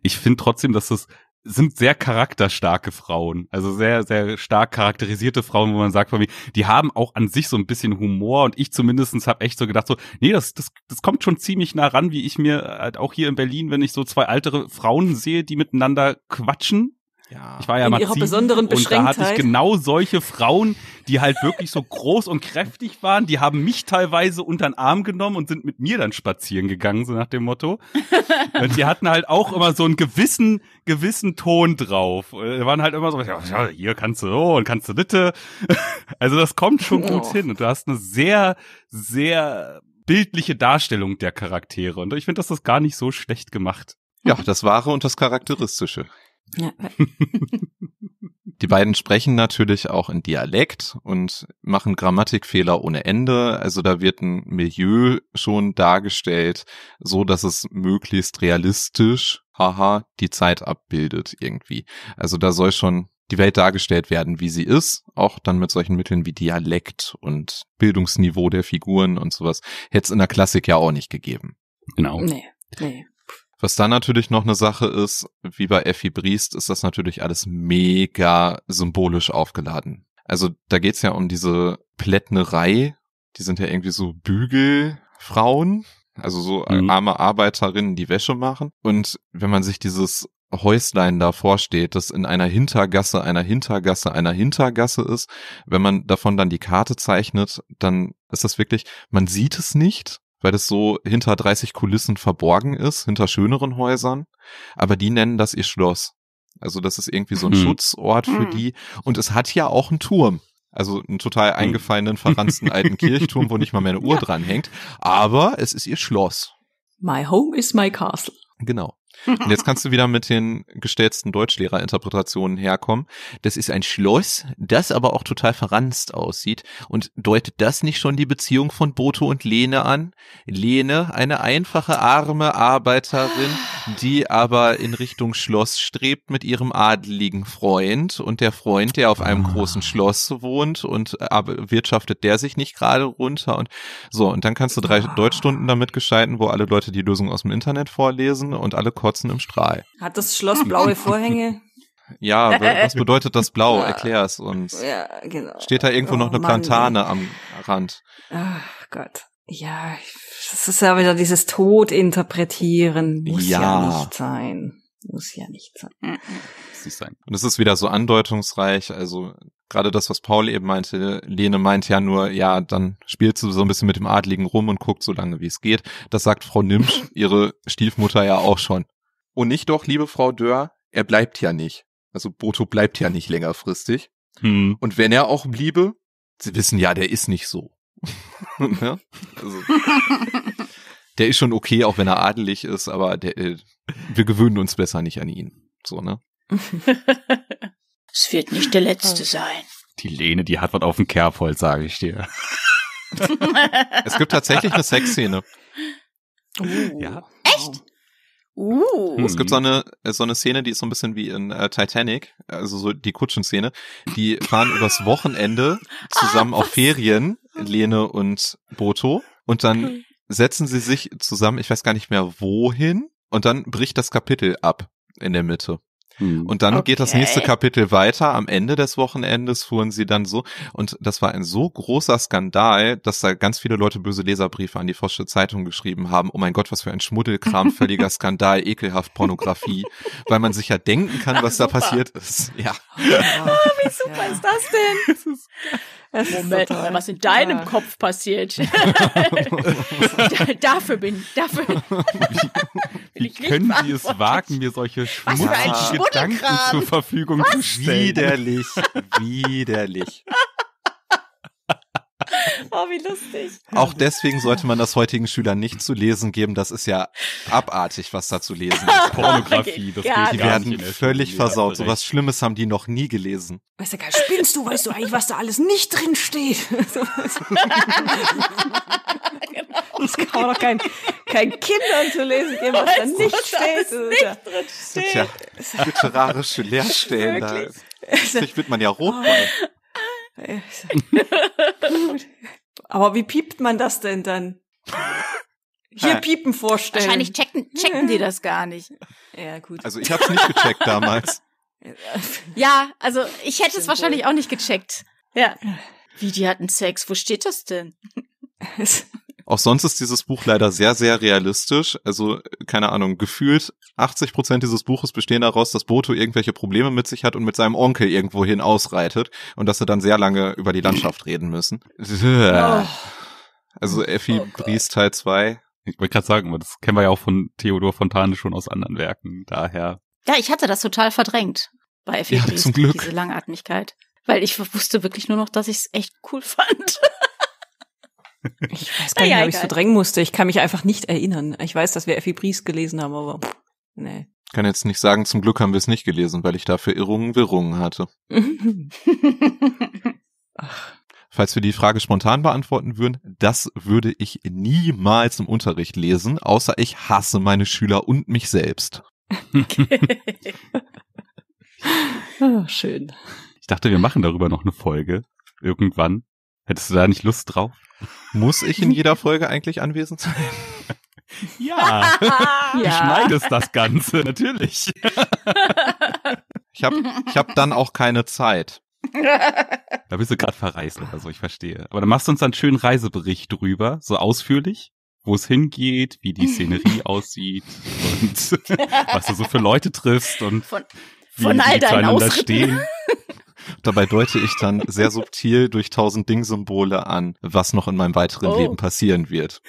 ich finde trotzdem, dass es sind sehr charakterstarke Frauen, also sehr, sehr stark charakterisierte Frauen, wo man sagt, die haben auch an sich so ein bisschen Humor und ich zumindestens habe echt so gedacht, so, nee, das, das, das kommt schon ziemlich nah ran, wie ich mir halt auch hier in Berlin, wenn ich so zwei ältere Frauen sehe, die miteinander quatschen, ja. Ich war ja in ihrer besonderen und da hatte ich genau solche Frauen, die halt wirklich so groß und kräftig waren. Die haben mich teilweise unter den Arm genommen und sind mit mir dann spazieren gegangen, so nach dem Motto. Und äh, die hatten halt auch immer so einen gewissen, gewissen Ton drauf. Äh, die waren halt immer so, ja, hier kannst du so oh, und kannst du bitte. [LAUGHS] Also das kommt schon oh. gut hin. Und du hast eine sehr, sehr bildliche Darstellung der Charaktere. Und ich finde, dass das gar nicht so schlecht gemacht. Ja, das Wahre und das Charakteristische. Ja. [LAUGHS] Die beiden sprechen natürlich auch in Dialekt und machen Grammatikfehler ohne Ende. Also da wird ein Milieu schon dargestellt, so dass es möglichst realistisch, haha, die Zeit abbildet irgendwie. Also da soll schon die Welt dargestellt werden, wie sie ist, auch dann mit solchen Mitteln wie Dialekt und Bildungsniveau der Figuren und sowas. Hätte es in der Klassik ja auch nicht gegeben. Genau. Nee, nee. Was dann natürlich noch eine Sache ist, wie bei Effie Briest, ist das natürlich alles mega symbolisch aufgeladen. Also da geht's ja um diese Plättnerei, die sind ja irgendwie so Bügelfrauen, also so mhm. arme Arbeiterinnen, die Wäsche machen. Und wenn man sich dieses Häuslein davor steht, das in einer Hintergasse, einer Hintergasse, einer Hintergasse ist. Wenn man davon dann die Karte zeichnet, dann ist das wirklich, man sieht es nicht, weil das so hinter 30 Kulissen verborgen ist, hinter schöneren Häusern. Aber die nennen das ihr Schloss. Also das ist irgendwie so ein hm. Schutzort für hm. die. Und es hat ja auch einen Turm. Also einen total mhm. eingefallenen, verranzten alten [LAUGHS] Kirchturm, wo nicht mal mehr eine Uhr ja. dran hängt. Aber es ist ihr Schloss. My home is my castle. Genau. Und jetzt kannst du wieder mit den gestellten Deutschlehrerinterpretationen herkommen. Das ist ein Schloss, das aber auch total verranzt aussieht. Und deutet das nicht schon die Beziehung von Boto und Lene an? Lene, eine einfache arme Arbeiterin, die aber in Richtung Schloss strebt mit ihrem adeligen Freund und der Freund, der auf einem ah. großen Schloss wohnt und äh, aber wirtschaftet der sich nicht gerade runter und so und dann kannst du drei ah. Deutschstunden damit gescheiten, wo alle Leute die Lösung aus dem Internet vorlesen und alle kotzen im Strahl. Hat das Schloss blaue Vorhänge? [LAUGHS] Ja, was bedeutet das Blau? [LAUGHS] Ja. Erklär's uns. Ja, genau. Steht da irgendwo noch eine oh Mann, Plantane ey. am Rand? Ach Gott. Ja, das ist ja wieder dieses Tod interpretieren. Muss ja. ja nicht sein. Muss ja nicht sein. Mhm. Muss nicht sein. Und es ist wieder so andeutungsreich. Also gerade das, was Paul eben meinte, Lene meint ja nur, ja, dann spielst du so ein bisschen mit dem Adligen rum und guckt so lange, wie es geht. Das sagt Frau Nimsch, [LAUGHS] ihre Stiefmutter ja auch schon. Und nicht doch, liebe Frau Dörr, er bleibt ja nicht. Also Boto bleibt ja nicht längerfristig. Hm. Und wenn er auch bliebe, sie wissen ja, der ist nicht so. [LAUGHS] ja? also, der ist schon okay, auch wenn er adelig ist, aber der, äh, wir gewöhnen uns besser nicht an ihn. So, ne? es wird nicht der letzte ah. sein. Die Lene, die hat was auf dem Kerbholz, sage ich dir. [LAUGHS] es gibt tatsächlich eine Sexszene. Uh. Ja. Echt? Uh. Es gibt so hm. eine, äh, so eine Szene, die ist so ein bisschen wie in äh, Titanic, also so die Kutschenszene. Die fahren übers Wochenende zusammen ah, auf Ferien Lene und Boto. Und dann hm. setzen sie sich zusammen, ich weiß gar nicht mehr wohin, und dann bricht das Kapitel ab in der Mitte. Hm. Und dann okay. geht das nächste Kapitel weiter. Am Ende des Wochenendes fuhren sie dann so. Und das war ein so großer Skandal, dass da ganz viele Leute böse Leserbriefe an die Forsche Zeitung geschrieben haben. Oh mein Gott, was für ein Schmuddelkram, [LAUGHS] völliger Skandal, ekelhaft Pornografie. weil man sich ja denken kann, was Ach, da passiert ist. Ja. Oh, wie super ja. ist das denn? [LAUGHS] Moment, total, was in deinem ja. Kopf passiert. [LAUGHS] [LAUGHS] dafür bin, dafür. Wie [LAUGHS] können Sie es wagen, mir solche schmutzigen Gedanken zur Verfügung was? zu stellen? Widerlich, widerlich. [LAUGHS] Oh, wie lustig. Auch deswegen sollte man das heutigen Schülern nicht zu lesen geben. Das ist ja abartig, was da zu lesen ist. [LAUGHS] Pornografie, das geht Die werden völlig versaut. So was Schlimmes haben die noch nie gelesen. Weißt du, geil, spinnst du? Weißt du eigentlich, was da alles nicht drin steht? [LAUGHS] genau. Das kann auch doch kein, kein Kindern zu lesen geben, was da nicht was steht. Da nicht drin steht. Tja, literarische Lehrstellen. Da. Sich wird man ja rot oh. bei. Äh, Aber wie piept man das denn dann? Hier piepen vorstellen. Wahrscheinlich checken, checken die das gar nicht. Ja, gut. Also ich hab's nicht gecheckt damals. [LAUGHS] Ja, also ich hätte es wahrscheinlich auch nicht gecheckt. Ja. Wie, die hatten Sex? Wo steht das denn? [LAUGHS] Auch sonst ist dieses Buch leider sehr, sehr realistisch. Also, keine Ahnung, gefühlt 80 Prozent dieses Buches bestehen daraus, dass Boto irgendwelche Probleme mit sich hat und mit seinem Onkel irgendwohin ausreitet und dass sie dann sehr lange über die Landschaft reden müssen. Also oh Effi Bries Teil 2. Ich wollte gerade sagen, das kennen wir ja auch von Theodor Fontane schon aus anderen Werken, daher. Ja, ich hatte das total verdrängt bei Effi ja, Bries, diese Langatmigkeit. Weil ich wusste wirklich nur noch, dass ich es echt cool fand. Ich weiß gar nicht, ob ich es verdrängen musste. Ich kann mich einfach nicht erinnern. Ich weiß, dass wir Effi Bries gelesen haben, aber pff, nee. Kann jetzt nicht sagen, zum Glück haben wir es nicht gelesen, weil ich dafür Irrungen, Wirrungen hatte. [LAUGHS] Falls wir die Frage spontan beantworten würden, das würde ich niemals im Unterricht lesen, außer ich hasse meine Schüler und mich selbst. Okay. [LAUGHS] oh, ah, schön. Ich dachte, wir machen darüber noch eine Folge. Irgendwann. Hättest du da nicht Lust drauf? Muss ich in jeder Folge eigentlich anwesend sein? [LAUGHS] Ja, [LAUGHS] ja. du schneidest das Ganze, natürlich. Ich habe ich hab dann auch keine Zeit. [LAUGHS] Da bist du gerade verreist oder so, ich verstehe. Aber dann machst du uns einen schönen Reisebericht drüber, so ausführlich, wo es hingeht, wie die Szenerie aussieht und was du so für Leute triffst und von, wie von all deinen Ausritten. stehen. Dabei deute ich dann sehr subtil durch tausend Ding-Symbole an, was noch in meinem weiteren oh. Leben passieren wird.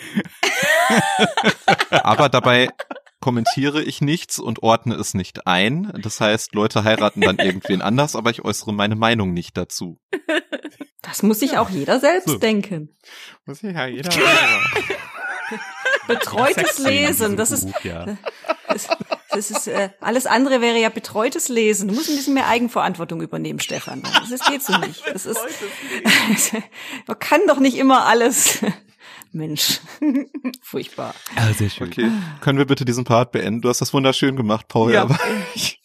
Aber dabei kommentiere ich nichts und ordne es nicht ein. Das heißt, Leute heiraten dann irgendwen anders, aber ich äußere meine Meinung nicht dazu. Das muss sich ja. auch jeder selbst so. denken. Muss sich ja jeder. [LAUGHS] Betreutes Lesen, das ist. ja. [LAUGHS] Das, das ist äh, alles andere wäre ja betreutes Lesen. Du musst ein bisschen mehr Eigenverantwortung übernehmen, Stefan. Das ist, geht so nicht. [LAUGHS] Das ist, [LAUGHS] man kann doch nicht immer alles. [LAUGHS] Mensch, furchtbar. Ah, sehr schön. Okay, können wir bitte diesen Part beenden? Du hast das wunderschön gemacht, Paul. Ja. Aber ich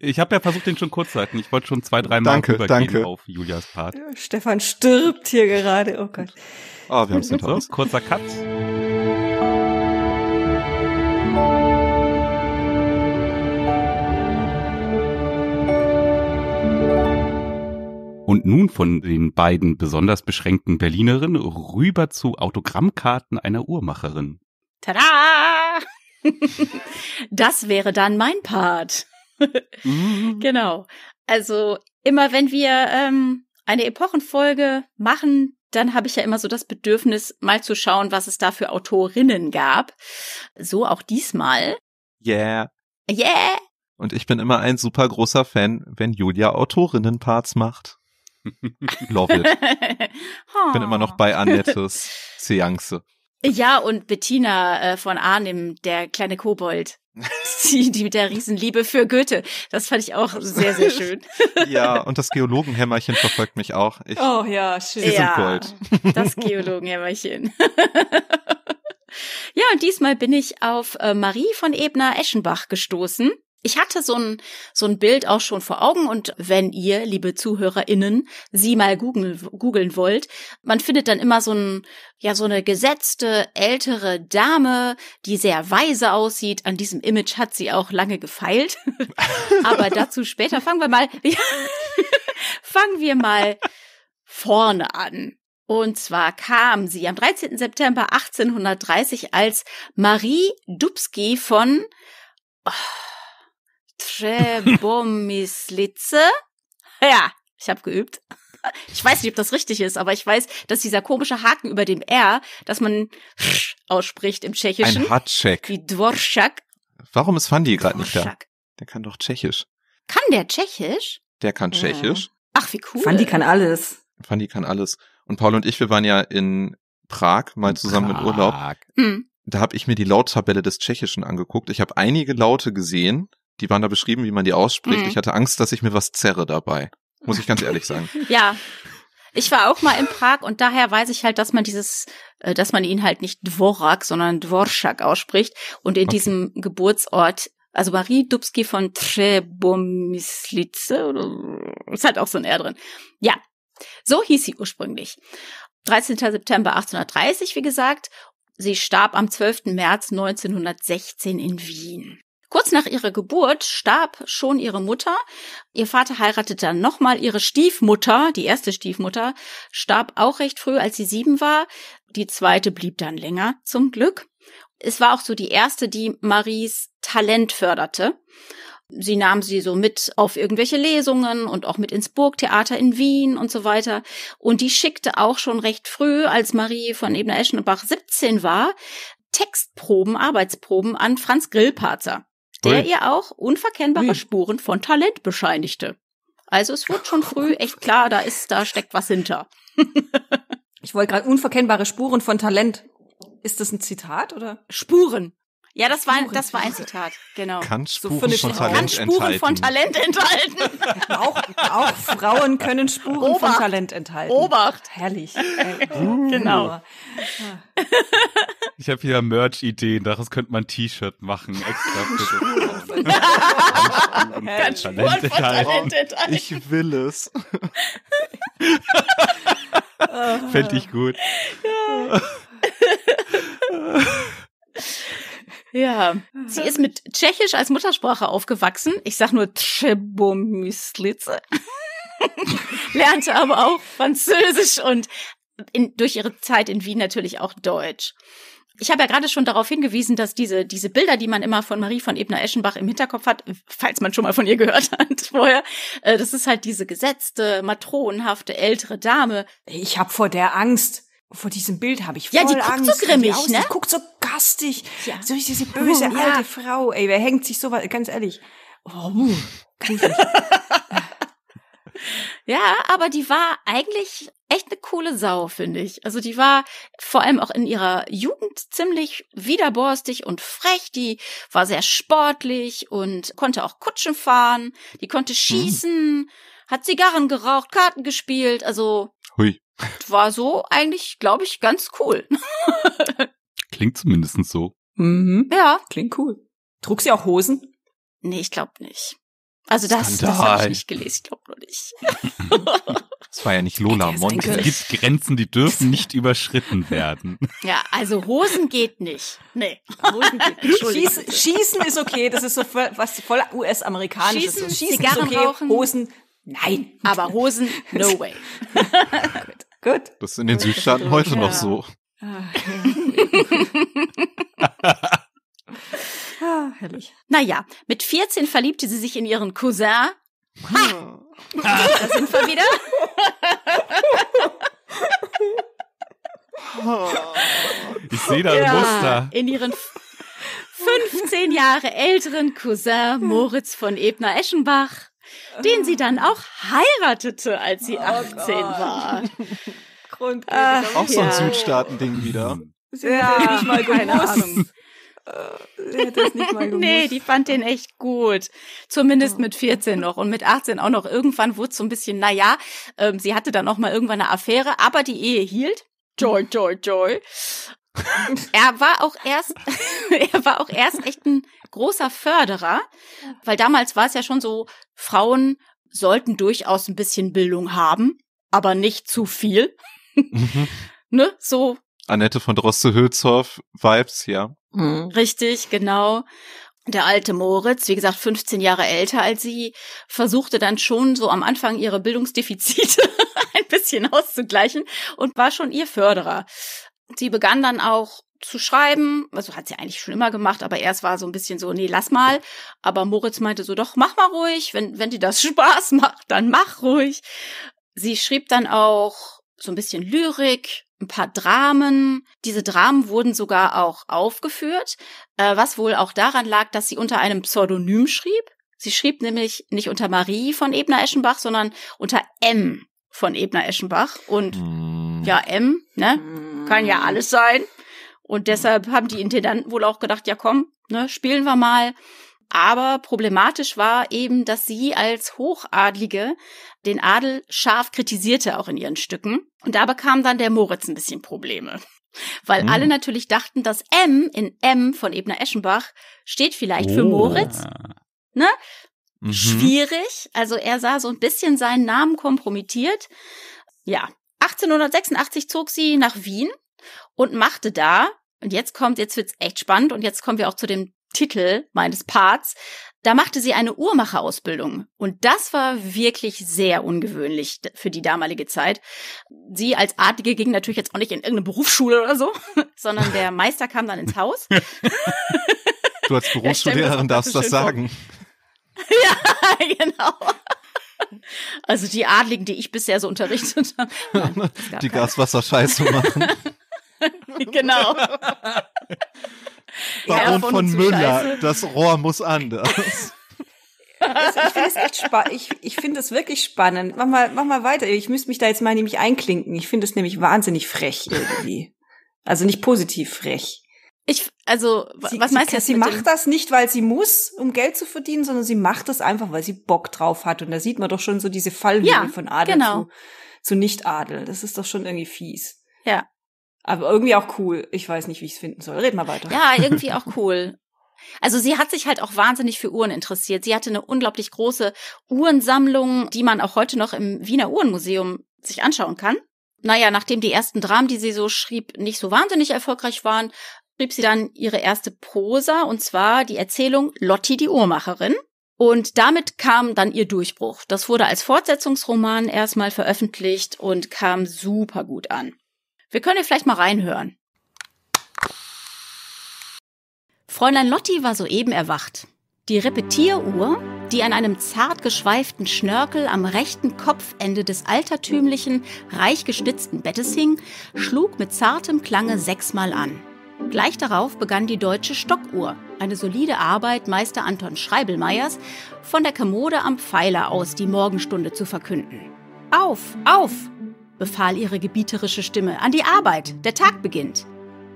ich habe ja versucht, den schon kurz zu halten. Ich wollte schon zwei, drei Mal danke, danke. auf Julias Part. Stefan stirbt hier gerade. Oh Gott. oh, wir haben es so, Kurzer Cut. und nun von den beiden besonders beschränkten Berlinerinnen rüber zu Autogrammkarten einer Uhrmacherin. Tada! [LAUGHS] Das wäre dann mein Part. Mhm. [LAUGHS] Genau. Also immer wenn wir ähm, eine Epochenfolge machen, dann habe ich ja immer so das Bedürfnis, mal zu schauen, was es da für Autorinnen gab. So auch diesmal. Yeah. Yeah. Und ich bin immer ein super großer Fan, wenn Julia Autorinnenparts macht. [LAUGHS] Love it. Ich bin immer noch bei Annettes Seance. Ja, und Bettina äh, von Arnim, der kleine Kobold. Sie, [LAUGHS] die mit der Riesenliebe für Goethe. Das fand ich auch sehr, sehr schön. [LAUGHS] ja, und das Geologenhämmerchen verfolgt mich auch. Ich, oh ja, schön. Sie ja, sind Gold. das Geologenhämmerchen. ja, und diesmal bin ich auf äh, Marie von Ebner-Eschenbach gestoßen. Ich hatte so ein, so ein Bild auch schon vor Augen und wenn ihr, liebe ZuhörerInnen, sie mal googeln, wollt, man findet dann immer so ein, ja, so eine gesetzte ältere Dame, die sehr weise aussieht. An diesem Image hat sie auch lange gefeilt. [LAUGHS] Aber dazu später fangen wir mal, [LAUGHS] ja, fangen wir mal vorne an. Und zwar kam sie am 13. September 1830 als Marie Dubski von, oh, Trebomyslice. [LAUGHS] ja, ich habe geübt. [LAUGHS] Ich weiß nicht, ob das richtig ist, aber ich weiß, dass dieser komische Haken über dem R, dass man [LAUGHS] ausspricht im Tschechischen. Ein Hatschek. Wie Dvorschak. Warum ist Fandi gerade nicht da? Der kann doch Tschechisch. Kann der Tschechisch? Der kann Tschechisch. Ja. Ach, wie cool. Fandi kann alles. Fandi kann alles. Und Paul und ich, wir waren ja in Prag mal zusammen Prag. im Urlaub. Hm. Da habe ich mir die Lauttabelle des Tschechischen angeguckt. Ich habe einige Laute gesehen, die waren da beschrieben, wie man die ausspricht. Mhm. Ich hatte Angst, dass ich mir was zerre dabei. Muss ich ganz ehrlich sagen. [LAUGHS] ja. Ich war auch mal in Prag und daher weiß ich halt, dass man dieses, äh, dass man ihn halt nicht Dvorak, sondern Dvorschak ausspricht. Und in okay. diesem Geburtsort also Marie Dubski von Trebomislice, ist halt auch so ein R drin. Ja, so hieß sie ursprünglich. 13. September 1830, wie gesagt. Sie starb am 12. März 1916 in Wien. Kurz nach ihrer Geburt starb schon ihre Mutter. Ihr Vater heiratete dann nochmal ihre Stiefmutter, die erste Stiefmutter, starb auch recht früh, als sie sieben war. Die zweite blieb dann länger, zum Glück. Es war auch so die erste, die Maries Talent förderte. Sie nahm sie so mit auf irgendwelche Lesungen und auch mit ins Burgtheater in Wien und so weiter. Und die schickte auch schon recht früh, als Marie von Ebner-Eschenbach 17 war, Textproben, Arbeitsproben an Franz Grillparzer der ihr auch unverkennbare Spuren von Talent bescheinigte. Also es wurde schon früh echt klar, da ist, da steckt was hinter. ich wollte gerade unverkennbare Spuren von Talent. Ist das ein Zitat oder? Spuren. Ja, das war, das war ein Zitat, genau. Kann Spuren, so von, Talent kann Spuren von Talent enthalten. [LAUGHS] auch, auch Frauen können Spuren Obacht. von Talent enthalten. Obacht. Herrlich. [LAUGHS] Äh, genau. Ich habe hier Merch-Ideen, daraus könnte man ein T-Shirt machen. Extra für Kann Spuren von Talent enthalten. Ich will es. Fände ich gut. Ja. [LAUGHS] Ja, sie ist mit Tschechisch als Muttersprache aufgewachsen. Ich sag nur Tschebomyslice. [LAUGHS] Lernte aber auch Französisch und in, durch ihre Zeit in Wien natürlich auch Deutsch. Ich habe ja gerade schon darauf hingewiesen, dass diese, diese Bilder, die man immer von Marie von Ebner-Eschenbach im Hinterkopf hat, falls man schon mal von ihr gehört hat [LAUGHS] vorher, äh, das ist halt diese gesetzte, matronenhafte, ältere Dame. Ich habe vor der Angst. Vor diesem Bild habe ich voll Ja, die Angst, guckt so grimmig, die ne? Die guckt so hastig. Ja. So ist diese böse oh, alte Frau. Ey, wer hängt sich sowas? Ganz ehrlich. Oh, [LAUGHS] ja, aber die war eigentlich echt eine coole Sau, finde ich. Also die war vor allem auch in ihrer Jugend ziemlich widerborstig und frech. Die war sehr sportlich und konnte auch Kutschen fahren. Die konnte mhm. schießen, hm. hat Zigarren geraucht, Karten gespielt. Also Hui. war so eigentlich, glaube ich, ganz cool. [LAUGHS] Klingt zumindest so. Mhm. Ja, klingt cool. Trug sie auch Hosen? Nee, ich glaube nicht. Also das, Skandal. das habe ich nicht gelesen, ich glaube nur nicht. [LAUGHS] [LAUGHS] das war ja nicht Lola Mond. Es gibt Grenzen, die dürfen nicht überschritten werden. [LAUGHS] Ja, also Hosen geht nicht. Nee, Hosen geht nicht. Schießen, Schießen ist okay, das ist so voll, was voll US-amerikanisches. Schießen, Schießen Zigarren ist okay, rauchen. Hosen, nein. Aber Hosen, no way. gut, gut. Das ist in den Südstaaten heute ja. noch so. Okay. Ah, ah, herrlich. Naja, mit 14 verliebte sie sich in ihren Cousin. Ha! Ah. Da sind wir wieder. [LAUGHS] Ich sehe da ein ja, Muster. In ihren 15 Jahre älteren Cousin Moritz von Ebner-Eschenbach, den sie dann auch heiratete, als sie 18 oh war. Grundregel. Auch so ein ja. Südstaaten-Ding wieder. Sie ja, hätte nicht mal keine Ahnung. Äh, sie hätte es nicht mal [LAUGHS] gewusst. nee, die fand den echt gut. Zumindest mit 14 noch und mit 18 auch noch. Irgendwann wurde es so ein bisschen, naja, ähm, sie hatte dann auch mal irgendwann eine Affäre, aber die Ehe hielt. Joy, joy, joy. [LAUGHS] er war auch erst, [LAUGHS] er war auch erst echt ein großer Förderer, weil damals war es ja schon so, Frauen sollten durchaus ein bisschen Bildung haben, aber nicht zu viel. Mhm. ne, so Annette von Droste-Hülshoff-Vibes, ja. Mhm, richtig, genau. Der alte Moritz, wie gesagt, 15 Jahre älter als sie, versuchte dann schon so am Anfang ihre Bildungsdefizite [LAUGHS] ein bisschen auszugleichen und war schon ihr Förderer. Sie begann dann auch zu schreiben, also hat sie eigentlich schon immer gemacht, aber erst war so ein bisschen so, nee, lass mal. Aber Moritz meinte so, doch, mach mal ruhig, wenn, wenn dir das [LAUGHS] Spaß macht, dann mach ruhig. Sie schrieb dann auch so ein bisschen Lyrik, ein paar Dramen. Diese Dramen wurden sogar auch aufgeführt, äh, was wohl auch daran lag, dass sie unter einem Pseudonym schrieb. Sie schrieb nämlich nicht unter Marie von Ebner-Eschenbach, sondern unter M von Ebner-Eschenbach. Und mm. ja, M, ne? Mm. Kann ja alles sein. Und deshalb haben die Intendanten wohl auch gedacht, ja komm, ne, spielen wir mal. Aber problematisch war eben, dass sie als Hochadlige den Adel scharf kritisierte, auch in ihren Stücken. Und da bekam dann der Moritz ein bisschen Probleme. Weil hm. alle natürlich dachten, dass M in M von Ebner Eschenbach steht vielleicht oh. für Moritz. Ne? Mhm. Schwierig. Also er sah so ein bisschen seinen Namen kompromittiert. Ja. 1886 zog sie nach Wien und machte da, und jetzt kommt, jetzt wird's echt spannend und jetzt kommen wir auch zu dem Titel meines Parts, da machte sie eine Uhrmacherausbildung. Und das war wirklich sehr ungewöhnlich für die damalige Zeit. Sie als Adlige ging natürlich jetzt auch nicht in irgendeine Berufsschule oder so, [LAUGHS] sondern der [LAUGHS] Meister kam dann ins Haus. [LAUGHS] du als Berufsschullehrerin darfst das sagen. Vor. Ja, genau. Also die Adligen, die ich bisher so unterrichtet habe. Nein, die Gaswasserscheiße machen. genau. Baron von, von Müller, Scheiße. das Rohr muss anders. Also, ich finde es echt spannend. Ich, ich finde es wirklich spannend. Mach mal, mach mal weiter. Ich müsste mich da jetzt mal nämlich einklinken. Ich finde es nämlich wahnsinnig frech irgendwie. Also nicht positiv frech. Ich, also, sie, was meinst du jetzt? Sie macht dem? das nicht, weil sie muss, um Geld zu verdienen, sondern sie macht das einfach, weil sie Bock drauf hat. Und da sieht man doch schon so diese Fallhöhe ja, von Adel genau. zu, zu Nicht-Adel. Das ist doch schon irgendwie fies. Ja. Aber irgendwie auch cool. Ich weiß nicht, wie ich es finden soll. Red mal weiter. Ja, irgendwie auch cool. Also sie hat sich halt auch wahnsinnig für Uhren interessiert. Sie hatte eine unglaublich große Uhrensammlung, die man auch heute noch im Wiener Uhrenmuseum sich anschauen kann. Naja, nachdem die ersten Dramen, die sie so schrieb, nicht so wahnsinnig erfolgreich waren, schrieb sie dann ihre erste Prosa, und zwar die Erzählung Lotti die Uhrmacherin. Und damit kam dann ihr Durchbruch. Das wurde als Fortsetzungsroman erstmal veröffentlicht und kam super gut an. Wir können ja vielleicht mal reinhören. Fräulein Lotti war soeben erwacht. Die Repetieruhr, die an einem zart geschweiften Schnörkel am rechten Kopfende des altertümlichen, reich geschnitzten Bettes hing, schlug mit zartem Klange sechsmal an. Gleich darauf begann die deutsche Stockuhr, eine solide Arbeit Meister Anton Schreibelmeiers, von der Kommode am Pfeiler aus die Morgenstunde zu verkünden. Auf, auf, befahl ihre gebieterische Stimme. An die Arbeit, der Tag beginnt.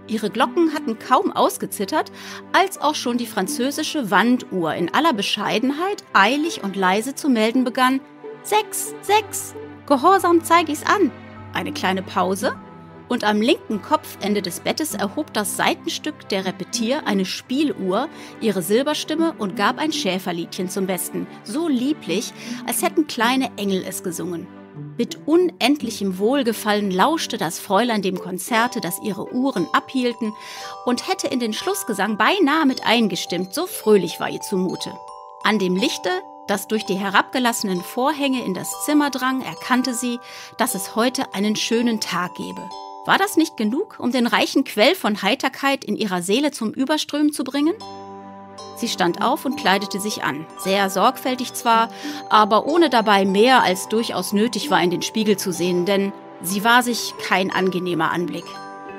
Ihre Glocken hatten kaum ausgezittert, als auch schon die französische Wanduhr in aller Bescheidenheit eilig und leise zu melden begann. Sechs, sechs, gehorsam zeige ich's an. Eine kleine Pause und am linken Kopfende des Bettes erhob das Seitenstück der Repetier eine Spieluhr, ihre Silberstimme und gab ein Schäferliedchen zum Besten, so lieblich, als hätten kleine Engel es gesungen. Mit unendlichem Wohlgefallen lauschte das Fräulein dem Konzerte, das ihre Uhren abhielten, und hätte in den Schlussgesang beinahe mit eingestimmt, so fröhlich war ihr zumute. An dem Lichte, das durch die herabgelassenen Vorhänge in das Zimmer drang, erkannte sie, dass es heute einen schönen Tag gebe. War das nicht genug, um den reichen Quell von Heiterkeit in ihrer Seele zum Überströmen zu bringen? Sie stand auf und kleidete sich an. Sehr sorgfältig zwar, aber ohne dabei mehr als durchaus nötig war, in den Spiegel zu sehen, denn sie war sich kein angenehmer Anblick.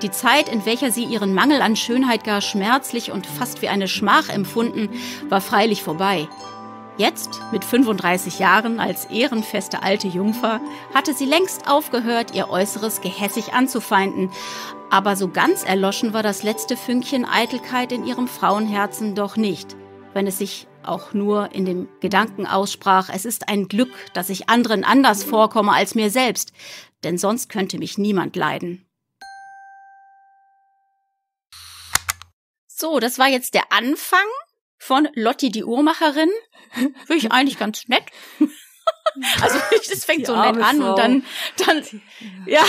Die Zeit, in welcher sie ihren Mangel an Schönheit gar schmerzlich und fast wie eine Schmach empfunden, war freilich vorbei. Jetzt, mit 35 Jahren, als ehrenfeste alte Jungfer, hatte sie längst aufgehört, ihr Äußeres gehässig anzufeinden, aber so ganz erloschen war das letzte Fünkchen Eitelkeit in ihrem Frauenherzen doch nicht, wenn es sich auch nur in dem Gedanken aussprach, es ist ein Glück, dass ich anderen anders vorkomme als mir selbst, denn sonst könnte mich niemand leiden. So, das war jetzt der Anfang von Lotti die Uhrmacherin. [LAUGHS] Finde ich eigentlich ganz nett. [LAUGHS] Also es [LAUGHS] fängt die so nett an Frau. und dann, dann, ja,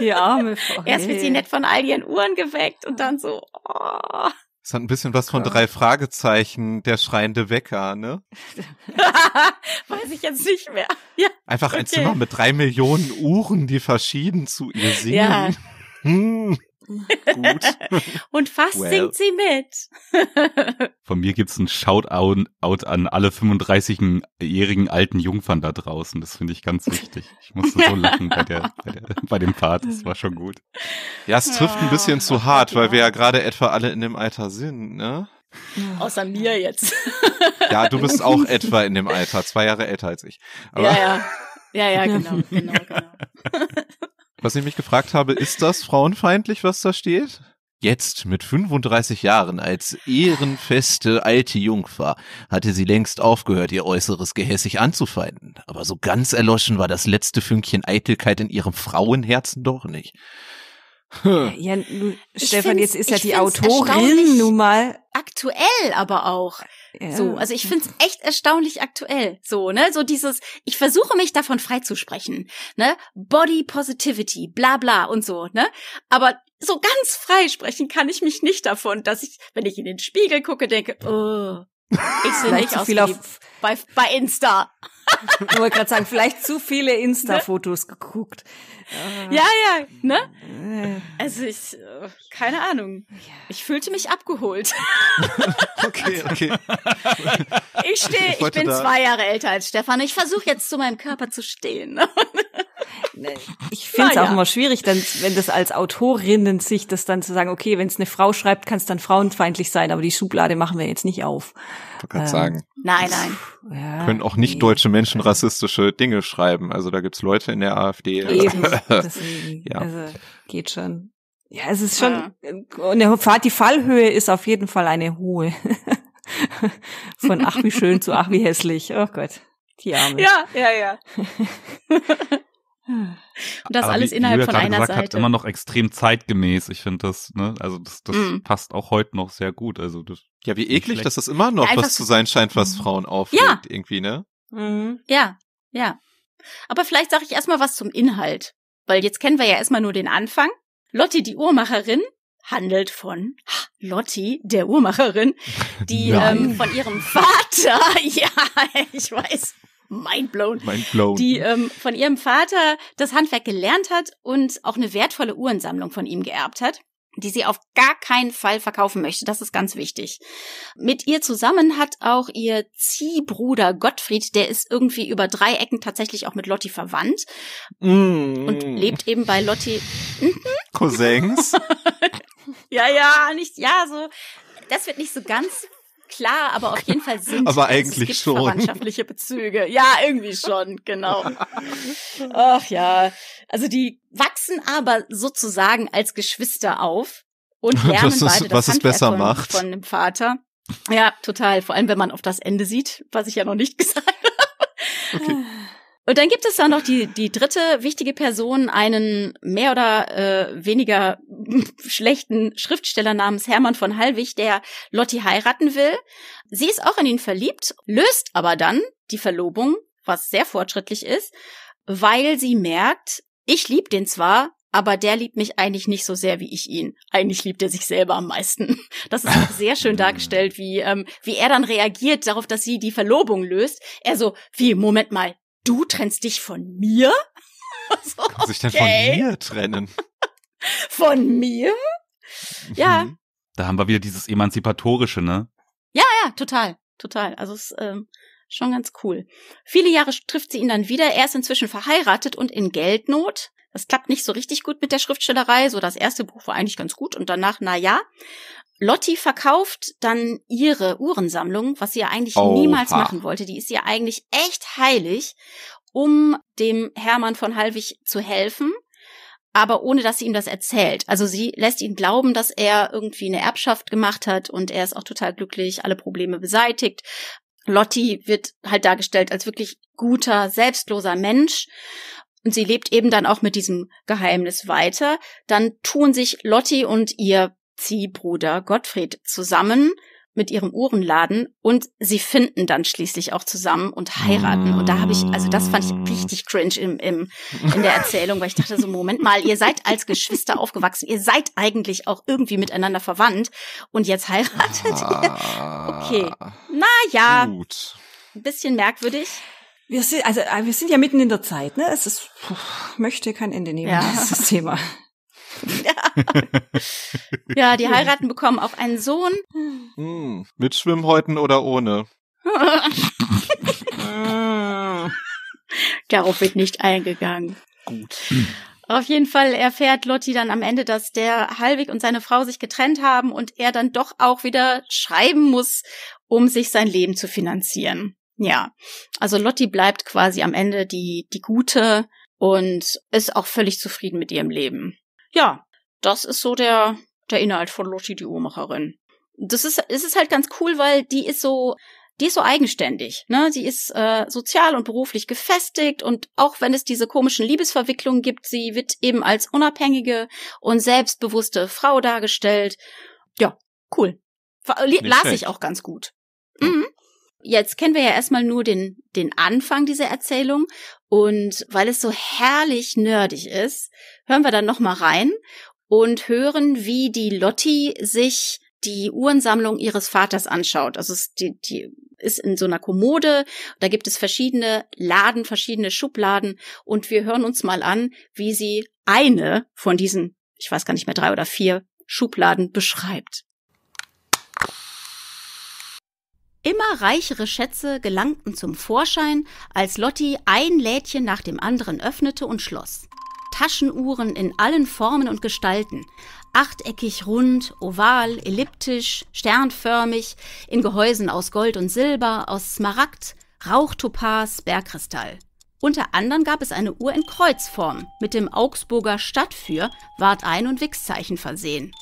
die arme Frau. [LAUGHS] Erst wird sie nett von all ihren Uhren geweckt und dann so. Oh. Das hat ein bisschen was von drei Fragezeichen, der schreiende Wecker, ne? [LAUGHS] Weiß ich jetzt nicht mehr. [LAUGHS] Ja. Einfach okay. ein Zimmer mit drei Millionen Uhren, die verschieden zu ihr singen. Ja. Hm. Gut. [LAUGHS] Und fast well. singt sie mit. [LAUGHS] Von mir gibt's ein Shoutout an alle 35-jährigen alten Jungfern da draußen. Das finde ich ganz wichtig. Ich musste so lachen bei, der, bei, der, bei dem Part. Das war schon gut. Ja, es trifft ein bisschen zu hart, weil wir ja gerade etwa alle in dem Alter sind, ne? Außer mir jetzt. ja, du bist auch [LAUGHS] etwa in dem Alter, zwei Jahre älter als ich. Aber ja, ja. Ja, ja, genau, genau, genau. Was ich mich gefragt habe, ist das frauenfeindlich, was da steht? Jetzt, mit 35 Jahren, als ehrenfeste alte Jungfer, hatte sie längst aufgehört, ihr Äußeres gehässig anzufeinden. Aber so ganz erloschen war das letzte Fünkchen Eitelkeit in ihrem Frauenherzen doch nicht. Hm. Ja, nun, Stefan, jetzt ist ja die Autorin nun mal. Aktuell aber auch. Ja. So, also ich finde es echt erstaunlich aktuell. So, ne? So dieses, ich versuche mich davon freizusprechen, ne? Body Positivity, bla bla und so, ne? Aber so ganz frei sprechen kann ich mich nicht davon, dass ich, wenn ich in den Spiegel gucke, denke, oh, ich sehe nicht aus wie auf bei, bei Insta ich wollte gerade sagen, vielleicht zu viele Insta-Fotos ne? geguckt. Ja, ja, ne? Also ich, äh, keine Ahnung. Ich fühlte mich abgeholt. [LAUGHS] okay, okay. Ich stehe, ich, ich bin zwei Jahre älter als Stefan. Ich versuche jetzt zu meinem Körper zu stehen. [LAUGHS] Ne, ich finde es ja. auch immer schwierig, dann, wenn das als Autorinnen sich das dann zu sagen, okay, wenn es eine Frau schreibt, kann es dann frauenfeindlich sein, aber die Schublade machen wir jetzt nicht auf. Ich ähm, sagen. Nein, nein. Ja, können auch nicht nee. deutsche Menschen rassistische Dinge schreiben. Also da gibt's Leute in der AfD. Eben, [LAUGHS] deswegen. ja. Also geht schon. Ja, es ist schon, und ja. die Fallhöhe ist auf jeden Fall eine hohe. [LAUGHS] Von ach wie schön zu ach wie hässlich. Oh Gott, die Arme. Ja, ja, ja. [LAUGHS] Und das Aber alles wie, innerhalb wie von einer gesagt Seite. Hat, immer noch extrem zeitgemäß. Ich finde das, ne, also das, das mm. passt auch heute noch sehr gut. Also das ja, wie eklig, dass das immer noch Einfach was zu sein scheint, was mhm. Frauen aufregt, ja. irgendwie, ne? Mhm. Ja, ja. Aber vielleicht sage ich erstmal was zum Inhalt, weil jetzt kennen wir ja erstmal nur den Anfang. Lotti, die Uhrmacherin, handelt von Lotti, der Uhrmacherin, [LAUGHS] die ähm, von ihrem Vater, [LAUGHS] ja, ich weiß, mindblown, mindblown. die ähm, von ihrem Vater das Handwerk gelernt hat und auch eine wertvolle Uhrensammlung von ihm geerbt hat die sie auf gar keinen Fall verkaufen möchte. Das ist ganz wichtig. Mit ihr zusammen hat auch ihr Ziehbruder Gottfried, der ist irgendwie über drei Ecken tatsächlich auch mit Lotti verwandt mm. und lebt eben bei Lotti. Mhm. Cousins? [LAUGHS] ja, ja, nicht, ja, so. Das wird nicht so ganz klar, aber auf jeden Fall sind aber eigentlich es schon. verwandtschaftliche Bezüge. Ja, irgendwie schon, genau. [LAUGHS] Ach ja, also die wachsen aber sozusagen als Geschwister auf und [LAUGHS] lernen das ist, beide das was es besser macht. von dem Vater. Ja, total. Vor allem, wenn man auf das Ende sieht, was ich ja noch nicht [LAUGHS] gesagt habe. Okay. Und dann gibt es da noch die, die dritte wichtige Person, einen mehr oder äh, weniger [LAUGHS] schlechten Schriftsteller namens Hermann von Hallwig, der Lotti heiraten will. Sie ist auch in ihn verliebt, löst aber dann die Verlobung, was sehr fortschrittlich ist, weil sie merkt, ich lieb den zwar, aber der liebt mich eigentlich nicht so sehr wie ich ihn. Eigentlich liebt er sich selber am meisten. [LAUGHS] Das ist auch [LAUGHS] sehr schön dargestellt, wie, ähm, wie er dann reagiert darauf, dass sie die Verlobung löst. Er so, wie, Moment mal, du trennst dich von mir? [LAUGHS] so, Kann okay. sich denn von mir trennen? [LAUGHS] von mir? Ja. Mhm. Da haben wir wieder dieses Emanzipatorische, ne? Ja, ja, total, total. Also es ähm, schon ganz cool. Viele Jahre trifft sie ihn dann wieder. Er ist inzwischen verheiratet und in Geldnot. Das klappt nicht so richtig gut mit der Schriftstellerei. So das erste Buch war eigentlich ganz gut und danach, na ja. Lotti verkauft dann ihre Uhrensammlung, was sie ja eigentlich Oha. niemals machen wollte. Die ist ja eigentlich echt heilig, um dem Hermann von Halwig zu helfen, aber ohne dass sie ihm das erzählt. Also sie lässt ihn glauben, dass er irgendwie eine Erbschaft gemacht hat und er ist auch total glücklich, alle Probleme beseitigt. Lotti wird halt dargestellt als wirklich guter, selbstloser Mensch. Und sie lebt eben dann auch mit diesem Geheimnis weiter. Dann tun sich Lotti und ihr Ziehbruder Gottfried zusammen mit ihrem Uhrenladen und sie finden dann schließlich auch zusammen und heiraten. Und da habe ich, also das fand ich richtig cringe im, im, in der Erzählung, weil ich dachte so, Moment mal, ihr seid als Geschwister aufgewachsen, ihr seid eigentlich auch irgendwie miteinander verwandt und jetzt heiratet ihr. Ah. Okay. Naja. Gut. Ein bisschen merkwürdig. Wir sind, also, äh, wir sind ja mitten in der Zeit, ne? Es ist, pff, möchte kein Ende nehmen, ja. das Thema ja. [LAUGHS] ja, die heiraten bekommen auch einen Sohn. Hm, mit Schwimmhäuten oder ohne? [LAUGHS] Darauf wird nicht eingegangen. Gut. Auf jeden Fall erfährt Lotti dann am Ende, dass der Halwig und seine Frau sich getrennt haben und er dann doch auch wieder schreiben muss, um sich sein Leben zu finanzieren. Ja, also Lotti bleibt quasi am Ende die, die Gute und ist auch völlig zufrieden mit ihrem Leben ja, das ist so der, der Inhalt von Lotti, die Uhrmacherin. Das ist, es ist halt ganz cool, weil die ist so, die ist so eigenständig, ne? Sie ist äh, sozial und beruflich gefestigt und auch wenn es diese komischen Liebesverwicklungen gibt, sie wird eben als unabhängige und selbstbewusste Frau dargestellt. Ja, cool. Ver las ich auch ganz gut. Mhm. Jetzt kennen wir ja erstmal nur den, den Anfang dieser Erzählung und weil es so herrlich nerdig ist, hören wir dann nochmal rein und hören, wie die Lotti sich die Uhrensammlung ihres Vaters anschaut. Also die, die ist in so einer Kommode, da gibt es verschiedene Laden, verschiedene Schubladen und wir hören uns mal an, wie sie eine von diesen, ich weiß gar nicht mehr, drei oder vier Schubladen beschreibt. Immer reichere Schätze gelangten zum Vorschein, als Lotti ein Lädchen nach dem anderen öffnete und schloss. Taschenuhren in allen Formen und Gestalten, achteckig, rund, oval, elliptisch, sternförmig, in Gehäusen aus Gold und Silber, aus Smaragd, Rauchtopas, Bergkristall. Unter anderem gab es eine Uhr in Kreuzform mit dem Augsburger Stadtführ, für Wart ein und Wichszeichen versehen.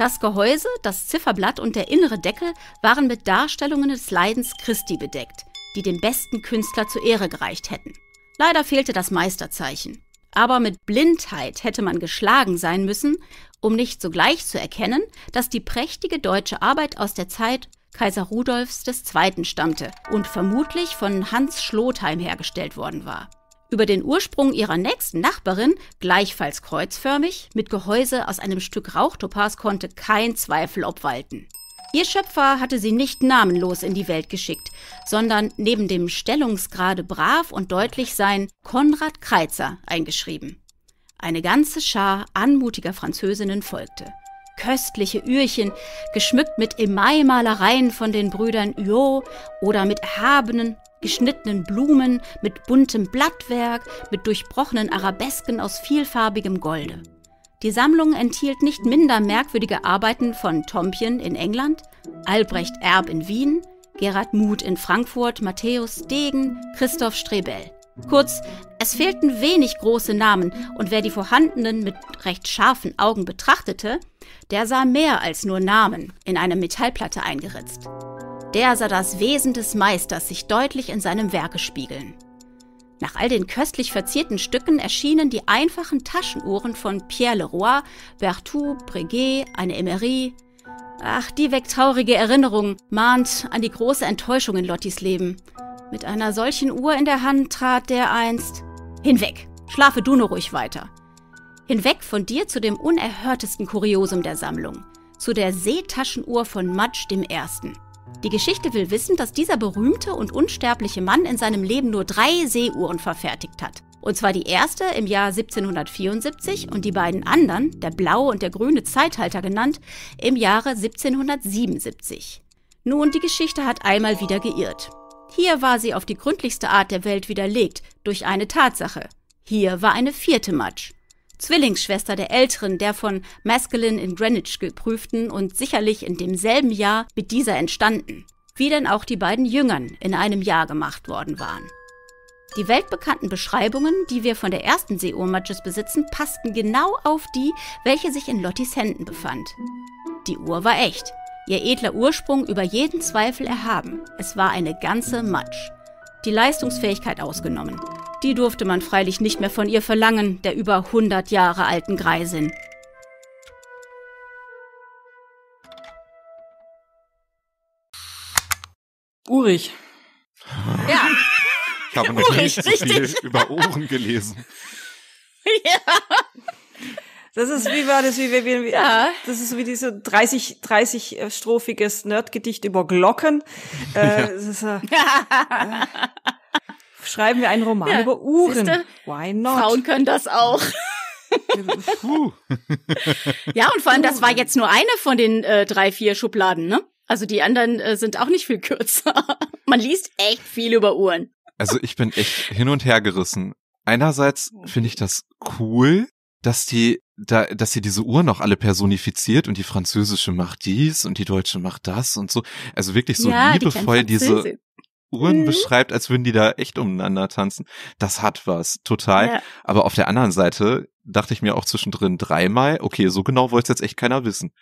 Das Gehäuse, das Zifferblatt und der innere Deckel waren mit Darstellungen des Leidens Christi bedeckt, die dem besten Künstler zur Ehre gereicht hätten. Leider fehlte das Meisterzeichen. Aber mit Blindheit hätte man geschlagen sein müssen, um nicht sogleich zu erkennen, dass die prächtige deutsche Arbeit aus der Zeit Kaiser Rudolfs II. stammte und vermutlich von Hans Schlotheim hergestellt worden war über den Ursprung ihrer nächsten Nachbarin, gleichfalls kreuzförmig, mit Gehäuse aus einem Stück Rauchtopas konnte kein Zweifel obwalten. Ihr Schöpfer hatte sie nicht namenlos in die Welt geschickt, sondern neben dem Stellungsgrade brav und deutlich sein Konrad Kreitzer eingeschrieben. Eine ganze Schar anmutiger Französinnen folgte. Köstliche Ührchen, geschmückt mit Emaille-Malereien von den Brüdern Huot oder mit erhabenen geschnittenen Blumen, mit buntem Blattwerk, mit durchbrochenen Arabesken aus vielfarbigem Golde. Die Sammlung enthielt nicht minder merkwürdige Arbeiten von Tompion in England, Albrecht Erb in Wien, Gerhard Muth in Frankfurt, Matthäus Degen, Christoph Strebel. Kurz, es fehlten wenig große Namen und wer die vorhandenen mit recht scharfen Augen betrachtete, der sah mehr als nur Namen in eine Metallplatte eingeritzt der sah das Wesen des Meisters sich deutlich in seinem Werke spiegeln. Nach all den köstlich verzierten Stücken erschienen die einfachen Taschenuhren von Pierre Leroy, Berthoud, Breguet, eine Emerie. Ach, die wegtraurige Erinnerung mahnt an die große Enttäuschung in Lottis Leben. Mit einer solchen Uhr in der Hand trat der einst hinweg. Schlafe du nur ruhig weiter. Hinweg von dir zu dem unerhörtesten Kuriosum der Sammlung, zu der Seetaschenuhr von Matsch dem Ersten. Die Geschichte will wissen, dass dieser berühmte und unsterbliche Mann in seinem Leben nur drei Seeuhren verfertigt hat. Und zwar die erste im Jahr 1774 und die beiden anderen, der blaue und der grüne Zeithalter genannt, im Jahre 1777. Nun, die Geschichte hat einmal wieder geirrt. Hier war sie auf die gründlichste Art der Welt widerlegt durch eine Tatsache. Hier war eine vierte Matsch. Zwillingsschwester der älteren, der von Maskelyne in Greenwich geprüften und sicherlich in demselben Jahr mit dieser entstanden, wie denn auch die beiden Jüngern in einem Jahr gemacht worden waren. Die weltbekannten Beschreibungen, die wir von der ersten Seeuhrmatches besitzen, passten genau auf die, welche sich in Lottis Händen befand. Die Uhr war echt, ihr edler Ursprung über jeden Zweifel erhaben. Es war eine ganze Matsch die Leistungsfähigkeit ausgenommen. Die durfte man freilich nicht mehr von ihr verlangen, der über 100 Jahre alten Greisin. Urig. Ja. Ich habe noch Urig, nie so viel über Ohren gelesen. ja. Das ist, wie war das, wie, wie, wie ja. das ist wie diese 30, 30 äh, strophiges Nerdgedicht über Glocken. [LAUGHS] Äh, ja. ist, äh, [LAUGHS] äh, schreiben wir einen Roman ja. über Uhren. Siehste? Why not? Frauen können das auch. [LAUGHS] ja, und vor allem, das war jetzt nur eine von den äh, drei, vier Schubladen, ne? Also die anderen äh, sind auch nicht viel kürzer. Man liest echt viel über Uhren. Also ich bin echt hin und her gerissen. Einerseits finde ich das cool, dass die da, dass sie diese Uhr noch alle personifiziert und die französische macht dies und die deutsche macht das und so. Also wirklich so ja, liebevoll die diese Uhren mhm. beschreibt, als würden die da echt umeinander tanzen. Das hat was, total. Ja. Aber auf der anderen Seite dachte ich mir auch zwischendrin dreimal, okay, so genau wollte es jetzt echt keiner wissen.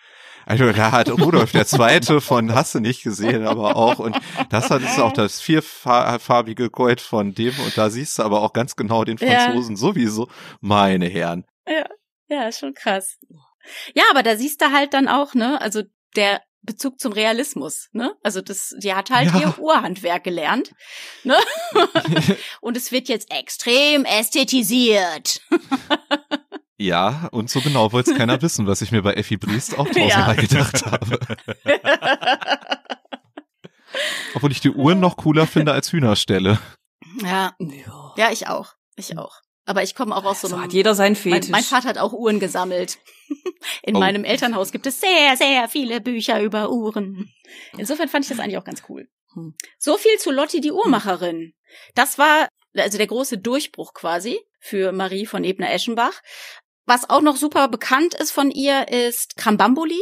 Also da hat Rudolf der Zweite von Hasse nicht gesehen, aber auch und das hat ist auch das vierfarbige Gold von dem und da siehst du aber auch ganz genau den Franzosen ja. sowieso. Meine Herren, ja, ja, schon krass. Ja, aber da siehst du halt dann auch, ne, also der Bezug zum Realismus, ne? Also das, die hat halt ja. ihr Urhandwerk gelernt, ne? [LAUGHS] und es wird jetzt extrem ästhetisiert. ja, und so genau wollte es keiner [LAUGHS] wissen, was ich mir bei Effi Briest auch draußen ja. gedacht habe. [LAUGHS] Obwohl ich die Uhren noch cooler finde als Hühnerstelle. Ja, ja ich auch. Ich auch. Aber ich komme auch aus so, einem. so hat jeder seinen Fetisch. Mein, mein Vater hat auch Uhren gesammelt. [LAUGHS] In oh. meinem Elternhaus gibt es sehr, sehr viele Bücher über Uhren. Insofern fand ich das eigentlich auch ganz cool. Hm. So viel zu Lotti, die Uhrmacherin. Das war also der große Durchbruch quasi für Marie von Ebner-Eschenbach. Was auch noch super bekannt ist von ihr, ist Krambamboli.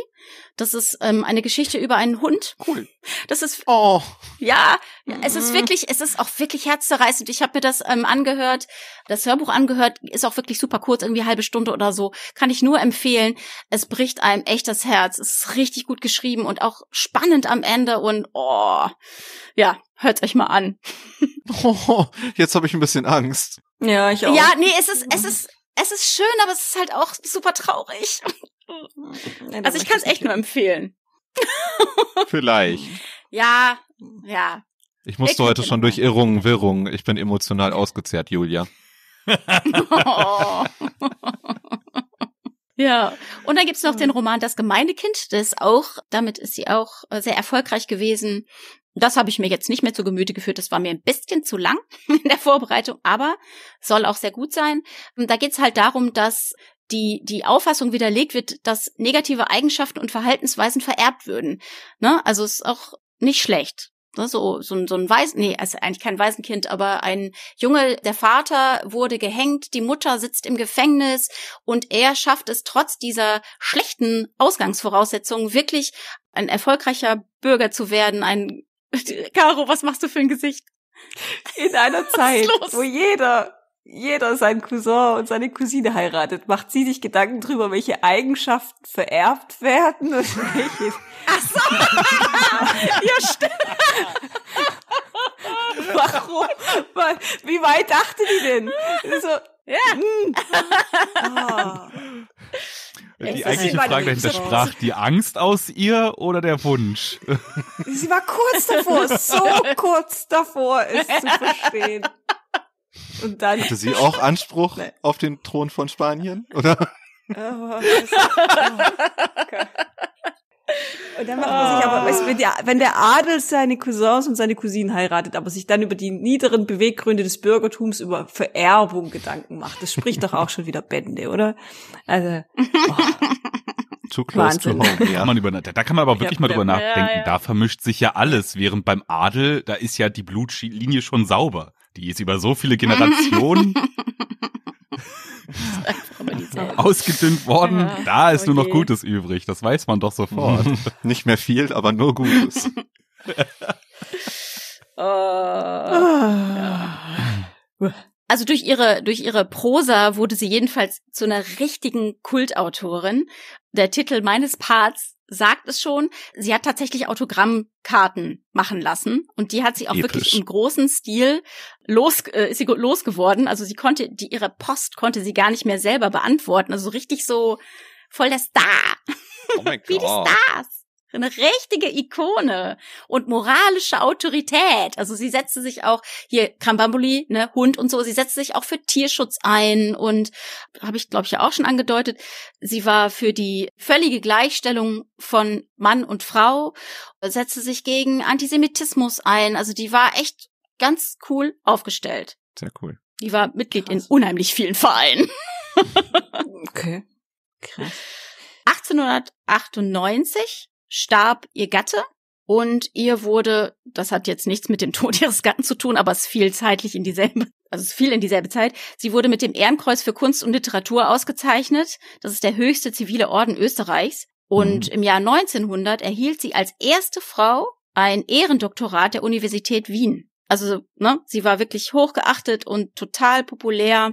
Das ist ähm, eine Geschichte über einen Hund. Cool. Das ist. Oh. Ja, mhm. es ist wirklich, es ist auch wirklich herzzerreißend. Ich habe mir das ähm, angehört, das Hörbuch angehört, ist auch wirklich super kurz, irgendwie halbe Stunde oder so. Kann ich nur empfehlen. Es bricht einem echt das Herz. Es ist richtig gut geschrieben und auch spannend am Ende und oh. Ja, hört euch mal an. [LAUGHS] oh, jetzt habe ich ein bisschen Angst. Ja, ich auch. Ja, nee, es ist, es ist es ist schön, aber es ist halt auch super traurig. Nein, [LAUGHS] also ich kann es echt nur empfehlen. Vielleicht. [LAUGHS] Ja, ja. Ich musste heute schon durch Irrungen, Wirrungen. Ich bin emotional ausgezehrt, Julia. oh. [LAUGHS] Ja, und dann gibt's noch den Roman Das Gemeindekind, das auch, damit ist sie auch äh, sehr erfolgreich gewesen. Das habe ich mir jetzt nicht mehr zu Gemüte geführt, das war mir ein bisschen zu lang [LAUGHS] in der Vorbereitung, aber soll auch sehr gut sein. Da geht's halt darum, dass die, die Auffassung widerlegt wird, dass negative Eigenschaften und Verhaltensweisen vererbt würden. Ne? Also ist auch nicht schlecht. Ne, so, so, so ein Weiß, nee, also eigentlich kein Waisenkind, aber ein Junge, der Vater wurde gehängt, die Mutter sitzt im Gefängnis und er schafft es trotz dieser schlechten Ausgangsvoraussetzungen wirklich ein erfolgreicher Bürger zu werden, ein, [LAUGHS] Caro, was machst du für ein Gesicht? In einer Zeit, wo jeder jeder seinen Cousin und seine Cousine heiratet, macht sie sich Gedanken drüber, welche Eigenschaften vererbt werden und welche. Ach so. [LAUGHS] ja, stimmt. Warum? Wie weit dachte die denn? So, ja. Hm. Ah. Die eigentliche Frage dahinter sprach die Angst aus ihr oder der Wunsch? Sie war kurz davor, so [LAUGHS] kurz davor, es zu verstehen. Und dann hatte sie auch Anspruch [LAUGHS] Nein. auf den Thron von Spanien, oder? Oh, ist, oh, okay. Und dann macht man sich aber, wenn, der, wenn der Adel seine Cousins und seine Cousinen heiratet, aber sich dann über die niederen Beweggründe des Bürgertums, über Vererbung Gedanken macht, das spricht doch auch schon wieder Bände, oder? Also, oh. Too close to home. Ja. man über, da kann man aber wirklich ja, mal drüber ja, nachdenken. Da vermischt sich ja alles, während beim Adel, da ist ja die Blutlinie schon sauber die ist über so viele Generationen [LAUGHS] ausgedünnt worden. Ja, da ist okay. nur noch Gutes übrig. Das weiß man doch sofort. [LAUGHS] Nicht mehr viel, aber nur Gutes. oh, [LAUGHS] ja. Also durch ihre, durch ihre Prosa wurde sie jedenfalls zu einer richtigen Kultautorin. Der Titel meines Parts sagt es schon, sie hat tatsächlich Autogrammkarten machen lassen und die hat sie auch Episch. wirklich im großen Stil los äh, ist sie losgeworden. Also sie konnte die ihre Post konnte sie gar nicht mehr selber beantworten. Also richtig so voll der Star. Oh mein Gott. [LAUGHS] Wie die Stars eine richtige Ikone und moralische Autorität. Also sie setzte sich auch hier Krambambuli, ne, Hund und so, sie setzte sich auch für Tierschutz ein und habe ich glaube ich ja auch schon angedeutet, sie war für die völlige Gleichstellung von Mann und Frau, setzte sich gegen Antisemitismus ein. Also die war echt ganz cool aufgestellt. Sehr cool. Die war Mitglied Krass. in unheimlich vielen Vereinen. okay. Krass. 1898 [LAUGHS] starb ihr Gatte und ihr wurde, das hat jetzt nichts mit dem [LAUGHS] Tod ihres Gatten zu tun, aber es fiel zeitlich in dieselbe, also es fiel in dieselbe Zeit. Sie wurde mit dem Ehrenkreuz für Kunst und Literatur ausgezeichnet. Das ist der höchste zivile Orden Österreichs. Und mhm. im Jahr 1900 erhielt sie als erste Frau ein Ehrendoktorat der Universität Wien. Also, ne, sie war wirklich hochgeachtet und total populär.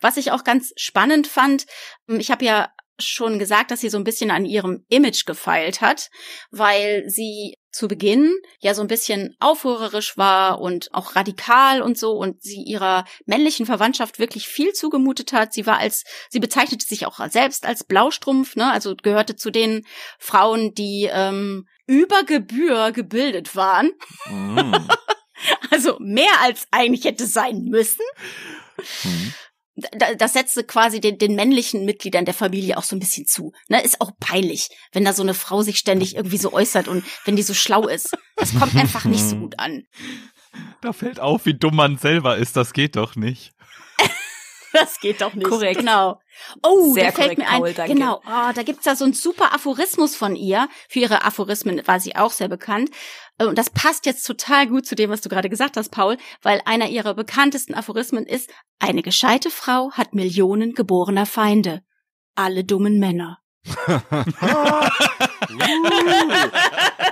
Was ich auch ganz spannend fand, ich habe ja schon gesagt, dass sie so ein bisschen an ihrem Image gefeilt hat, weil sie zu Beginn ja so ein bisschen aufrührerisch war und auch radikal und so und sie ihrer männlichen Verwandtschaft wirklich viel zugemutet hat. Sie war als, sie bezeichnete sich auch selbst als Blaustrumpf, ne, also gehörte zu den Frauen, die ähm, über Gebühr gebildet waren. Mm. [LAUGHS] also mehr als eigentlich hätte sein müssen. Mm das setzte quasi den, den männlichen Mitgliedern der Familie auch so ein bisschen zu. Ne? Ist auch peinlich, wenn da so eine Frau sich ständig irgendwie so äußert und wenn die so schlau ist. Das kommt einfach nicht so [LAUGHS] gut an. Da fällt auf, wie dumm man selber ist. Das geht doch nicht. [LAUGHS] das geht doch nicht. Korrekt. Genau. Oh, Sehr da fällt korrekt, mir ein. Paul, danke. Genau. Oh, da gibt's da so einen super Aphorismus von ihr. Für ihre Aphorismen war sie auch sehr bekannt. Äh, und das passt jetzt total gut zu dem, was du gerade gesagt hast, Paul, weil einer ihrer bekanntesten Aphorismen ist, eine gescheite Frau hat Millionen geborener Feinde. Alle dummen Männer. [LAUGHS] [LAUGHS] uh,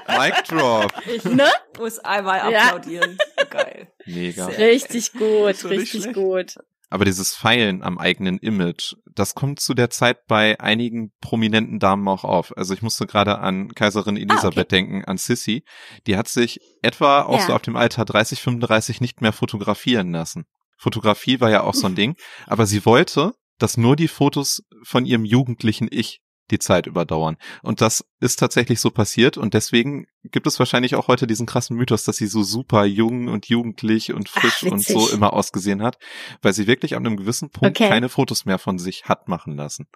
Mic drop. Ich, ne? Muss einmal applaudieren. Ja. Geil. Mega. richtig gut, richtig schlecht. gut. Aber dieses Feilen am eigenen Image, das kommt zu der Zeit bei einigen prominenten Damen auch auf. Also ich musste gerade an Kaiserin ah, Elisabeth ah, okay. denken, an Sissy. Die hat sich etwa auch ja. so auf dem Alter 30, 35 nicht mehr fotografieren lassen. Fotografie war ja auch so ein [LAUGHS] Ding. Aber sie wollte, dass nur die Fotos von ihrem jugendlichen Ich die Zeit überdauern. Und das ist tatsächlich so passiert und deswegen gibt es wahrscheinlich auch heute diesen krassen Mythos, dass sie so super jung und jugendlich und frisch Ach, und so immer ausgesehen hat, weil sie wirklich an einem gewissen Punkt okay. keine Fotos mehr von sich hat machen lassen.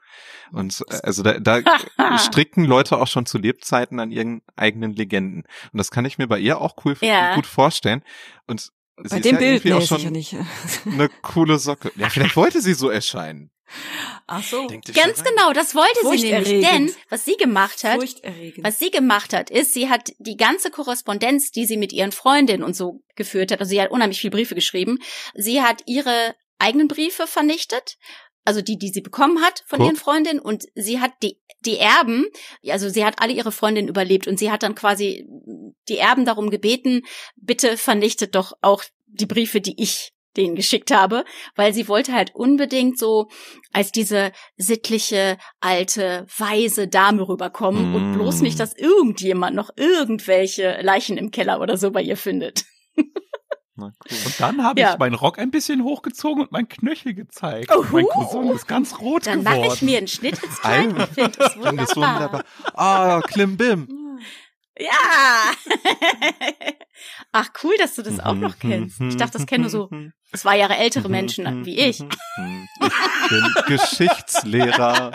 Und äh, also da, da [LAUGHS] stricken Leute auch schon zu Lebzeiten an ihren eigenen Legenden. Und das kann ich mir bei ihr auch cool ja. gut vorstellen. Und Sie bei dem ja Bild auch schon nicht. [LAUGHS] eine coole Socke. Ja, vielleicht wollte sie so erscheinen. Ach so. Ganz genau, das wollte sie nämlich. Denn was sie gemacht hat, was sie gemacht hat, ist, sie hat die ganze Korrespondenz, die sie mit ihren Freundinnen und so geführt hat, also sie hat unheimlich viele Briefe geschrieben, sie hat ihre eigenen Briefe vernichtet, also die, die sie bekommen hat von Hup. ihren Freundinnen und sie hat die, die Erben, also sie hat alle ihre Freundinnen überlebt und sie hat dann quasi die Erben darum gebeten, bitte vernichtet doch auch die Briefe, die ich den geschickt habe, weil sie wollte halt unbedingt so als diese sittliche, alte, weise Dame rüberkommen mm. und bloß nicht, mm. dass irgendjemand noch irgendwelche Leichen im Keller oder so bei ihr findet. Cool. Und dann habe ja. ich meinen Rock ein bisschen hochgezogen und meinen Knöchel gezeigt. Uhu. Und mein Cousin ist ganz rot dann geworden. Dann mache ich mir einen Schnitt ins Kleid und finde [LAUGHS] es wunderbar. Ah, Klimbim. Ja! [LAUGHS] Ach cool, dass du das auch noch mhm, kennst. Ich mhm, dachte, das kennen nur so mhm, zwei Jahre ältere mhm, Menschen mhm, wie ich. Mhm, ich bin [LAUGHS] Geschichtslehrer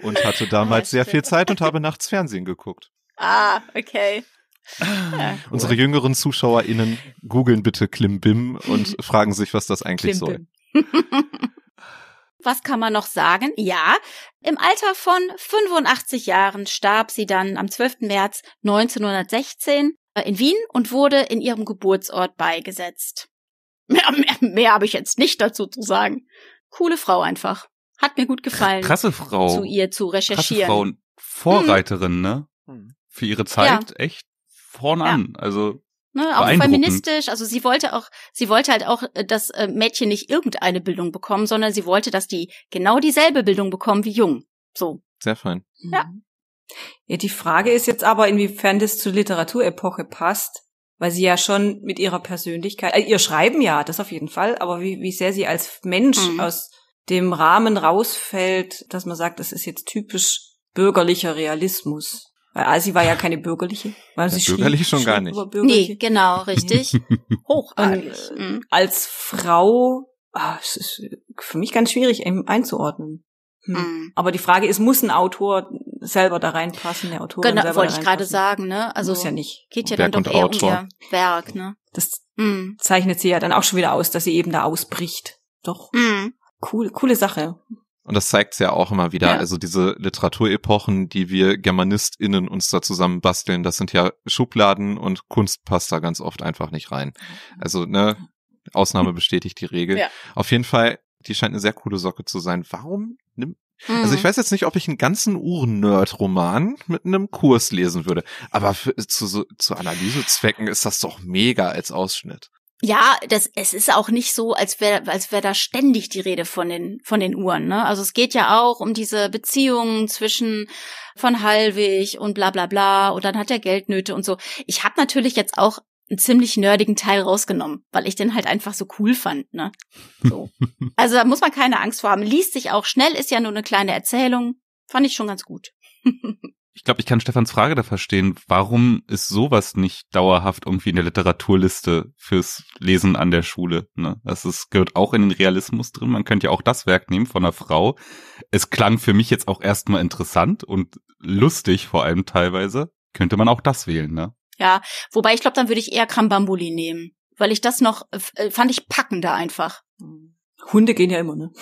und hatte damals sehr viel Zeit und habe nachts Fernsehen geguckt. Ah, okay. Unsere jüngeren ZuschauerInnen googeln bitte Klimbim und [LAUGHS] fragen sich, was das eigentlich Klimbim. soll. [LAUGHS] Was kann man noch sagen? Ja, im Alter von 85 Jahren starb sie dann am 12. März 1916 äh, in Wien und wurde in ihrem Geburtsort beigesetzt. Mehr, mehr, mehr habe ich jetzt nicht dazu zu sagen. Coole Frau einfach. Hat mir gut gefallen. Krasse Frau. Zu ihr zu recherchieren. Krasse Frau und Vorreiterin, ne? hm. ne? Für ihre Zeit ja. echt vorn an. Also Ne, auch feministisch, also sie wollte auch, sie wollte halt auch, äh, dass äh, Mädchen nicht irgendeine Bildung bekommen, sondern sie wollte, dass die genau dieselbe Bildung bekommen wie Jung. So. Sehr fein. Ja. Ja, die Frage ist jetzt aber, inwiefern das zur Literaturepoche passt weil sie ja schon mit ihrer Persönlichkeit, äh, ihr Schreiben ja, das auf jeden Fall, aber wie, wie sehr sie als Mensch mhm. aus dem Rahmen rausfällt, dass man sagt, das ist jetzt typisch bürgerlicher Realismus. Weil sie war ja keine bürgerliche, weil ja, bürgerlich schon gar nicht. Nee, genau, richtig. [LAUGHS] Hoch. Und äh, mhm. als Frau, ah, es ist für mich ganz schwierig einzuordnen. Hm. Mhm. Aber die Frage ist, muss ein Autor selber da reinpassen, der Autor. genau, wollte ich gerade sagen, ne? Also Muss ja nicht. geht ja Werk dann doch eher Autor. um ihr Werk, ne? Das mm. zeichnet sie ja dann auch schon wieder aus, dass sie eben da ausbricht. Doch. Mm. Cool, coole Sache. Und das zeigt's ja auch immer wieder. Ja. Also diese Literaturepochen, die wir GermanistInnen uns da zusammen basteln, das sind ja Schubladen und Kunst passt da ganz oft einfach nicht rein. Also, ne, Ausnahme [LAUGHS] bestätigt die Regel. Ja. Auf jeden Fall, die scheint eine sehr coole Socke zu sein. Warum nimmt Mhm. Also ich mhm. weiß jetzt nicht, ob ich einen ganzen Uhren-Nerd-Roman mit einem Kurs lesen würde. Aber für, zu, zu Analysezwecken ist das doch mega als Ausschnitt. Ja, das, es ist auch nicht so, als wäre als wär da ständig die Rede von den, von den Uhren. Ne? Also es geht ja auch um diese Beziehungen zwischen von Halwig und bla bla bla und dann hat er Geldnöte und so. Ich habe natürlich jetzt auch einen ziemlich nerdigen Teil rausgenommen, weil ich den halt einfach so cool fand, ne? So. [LAUGHS] also da muss man keine Angst vor haben. Liest sich auch schnell, ist ja nur eine kleine Erzählung. Fand ich schon ganz gut. [LAUGHS] ich glaube, ich kann Stefans Frage da verstehen. Warum ist sowas nicht dauerhaft irgendwie in der Literaturliste fürs Lesen an der Schule? Ne? Das ist, gehört auch in den Realismus drin. Man könnte ja auch das Werk nehmen von einer Frau. Es klang für mich jetzt auch erstmal interessant und lustig, vor allem teilweise. Könnte man auch das wählen, ne? Ja, wobei ich glaube, dann würde ich eher Krambambuli nehmen, weil ich das noch äh, äh fand ich packender einfach. Hunde gehen ja immer, ne?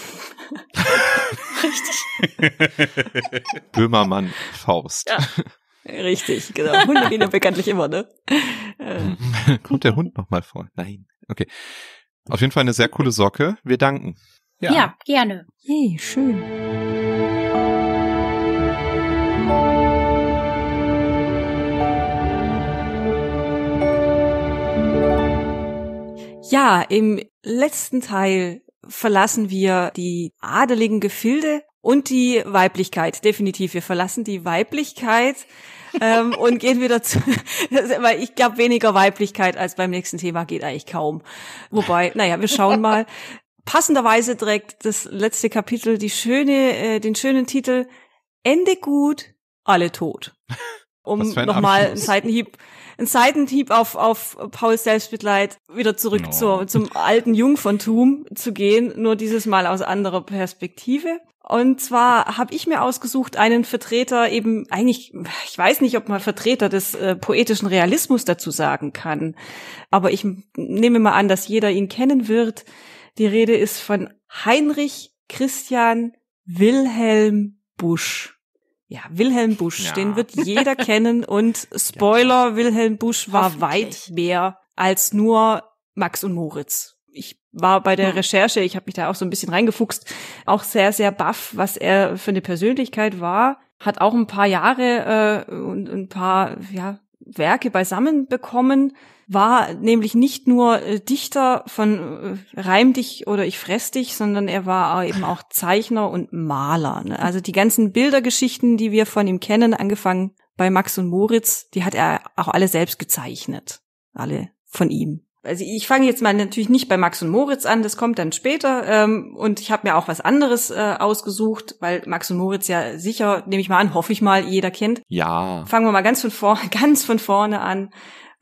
[LAUGHS] Richtig. [LAUGHS] Böhmermann Faust. Ja. Richtig, genau. Hunde gehen ja bekanntlich immer, ne? [LAUGHS] Kommt der Hund nochmal vor? Nein. Okay. Auf jeden Fall eine sehr coole Socke. Wir danken. Ja, ja gerne. Hey, schön. Ja, im letzten Teil verlassen wir die adeligen Gefilde und die Weiblichkeit. Definitiv, wir verlassen die Weiblichkeit ähm, [LAUGHS] und gehen wieder zu, [LAUGHS] weil ich glaube, weniger Weiblichkeit als beim nächsten Thema geht eigentlich kaum. Wobei, naja, wir schauen mal. [LAUGHS] Passenderweise trägt das letzte Kapitel die schöne, äh, den schönen Titel Ende gut, alle tot. Um nochmal einen Seitenhieb ein Seitenhieb auf, auf Pauls Selbstmitleid wieder zurück no. zur, zum alten Jungferntum zu gehen, nur dieses Mal aus anderer Perspektive. Und zwar habe ich mir ausgesucht, einen Vertreter eben eigentlich, ich weiß nicht, ob man Vertreter des äh, poetischen Realismus dazu sagen kann, aber ich nehme mal an, dass jeder ihn kennen wird. Die Rede ist von Heinrich Christian Wilhelm Busch. Ja, Wilhelm Busch, ja. den wird jeder [LAUGHS] kennen und Spoiler, Wilhelm Busch war weit mehr als nur Max und Moritz. Ich war bei der hm. Recherche, ich habe mich da auch so ein bisschen reingefuchst, auch sehr, sehr baff, was er für eine Persönlichkeit war. Hat auch ein paar Jahre äh, und ein paar ja, Werke beisammen bekommen, war nämlich nicht nur äh, Dichter von äh, Reim dich oder ich fress dich, sondern er war eben auch Zeichner und Maler. Ne? Also die ganzen Bildergeschichten, die wir von ihm kennen, angefangen bei Max und Moritz, die hat er auch alle selbst gezeichnet. Alle von ihm also ich fange jetzt mal natürlich nicht bei Max und Moritz an, das kommt dann später. Ähm, und ich habe mir auch was anderes äh, ausgesucht, weil Max und Moritz ja sicher, nehme ich mal an, hoffe ich mal, jeder kennt. Ja. Fangen wir mal ganz von vorne, [LAUGHS] ganz von vorne an.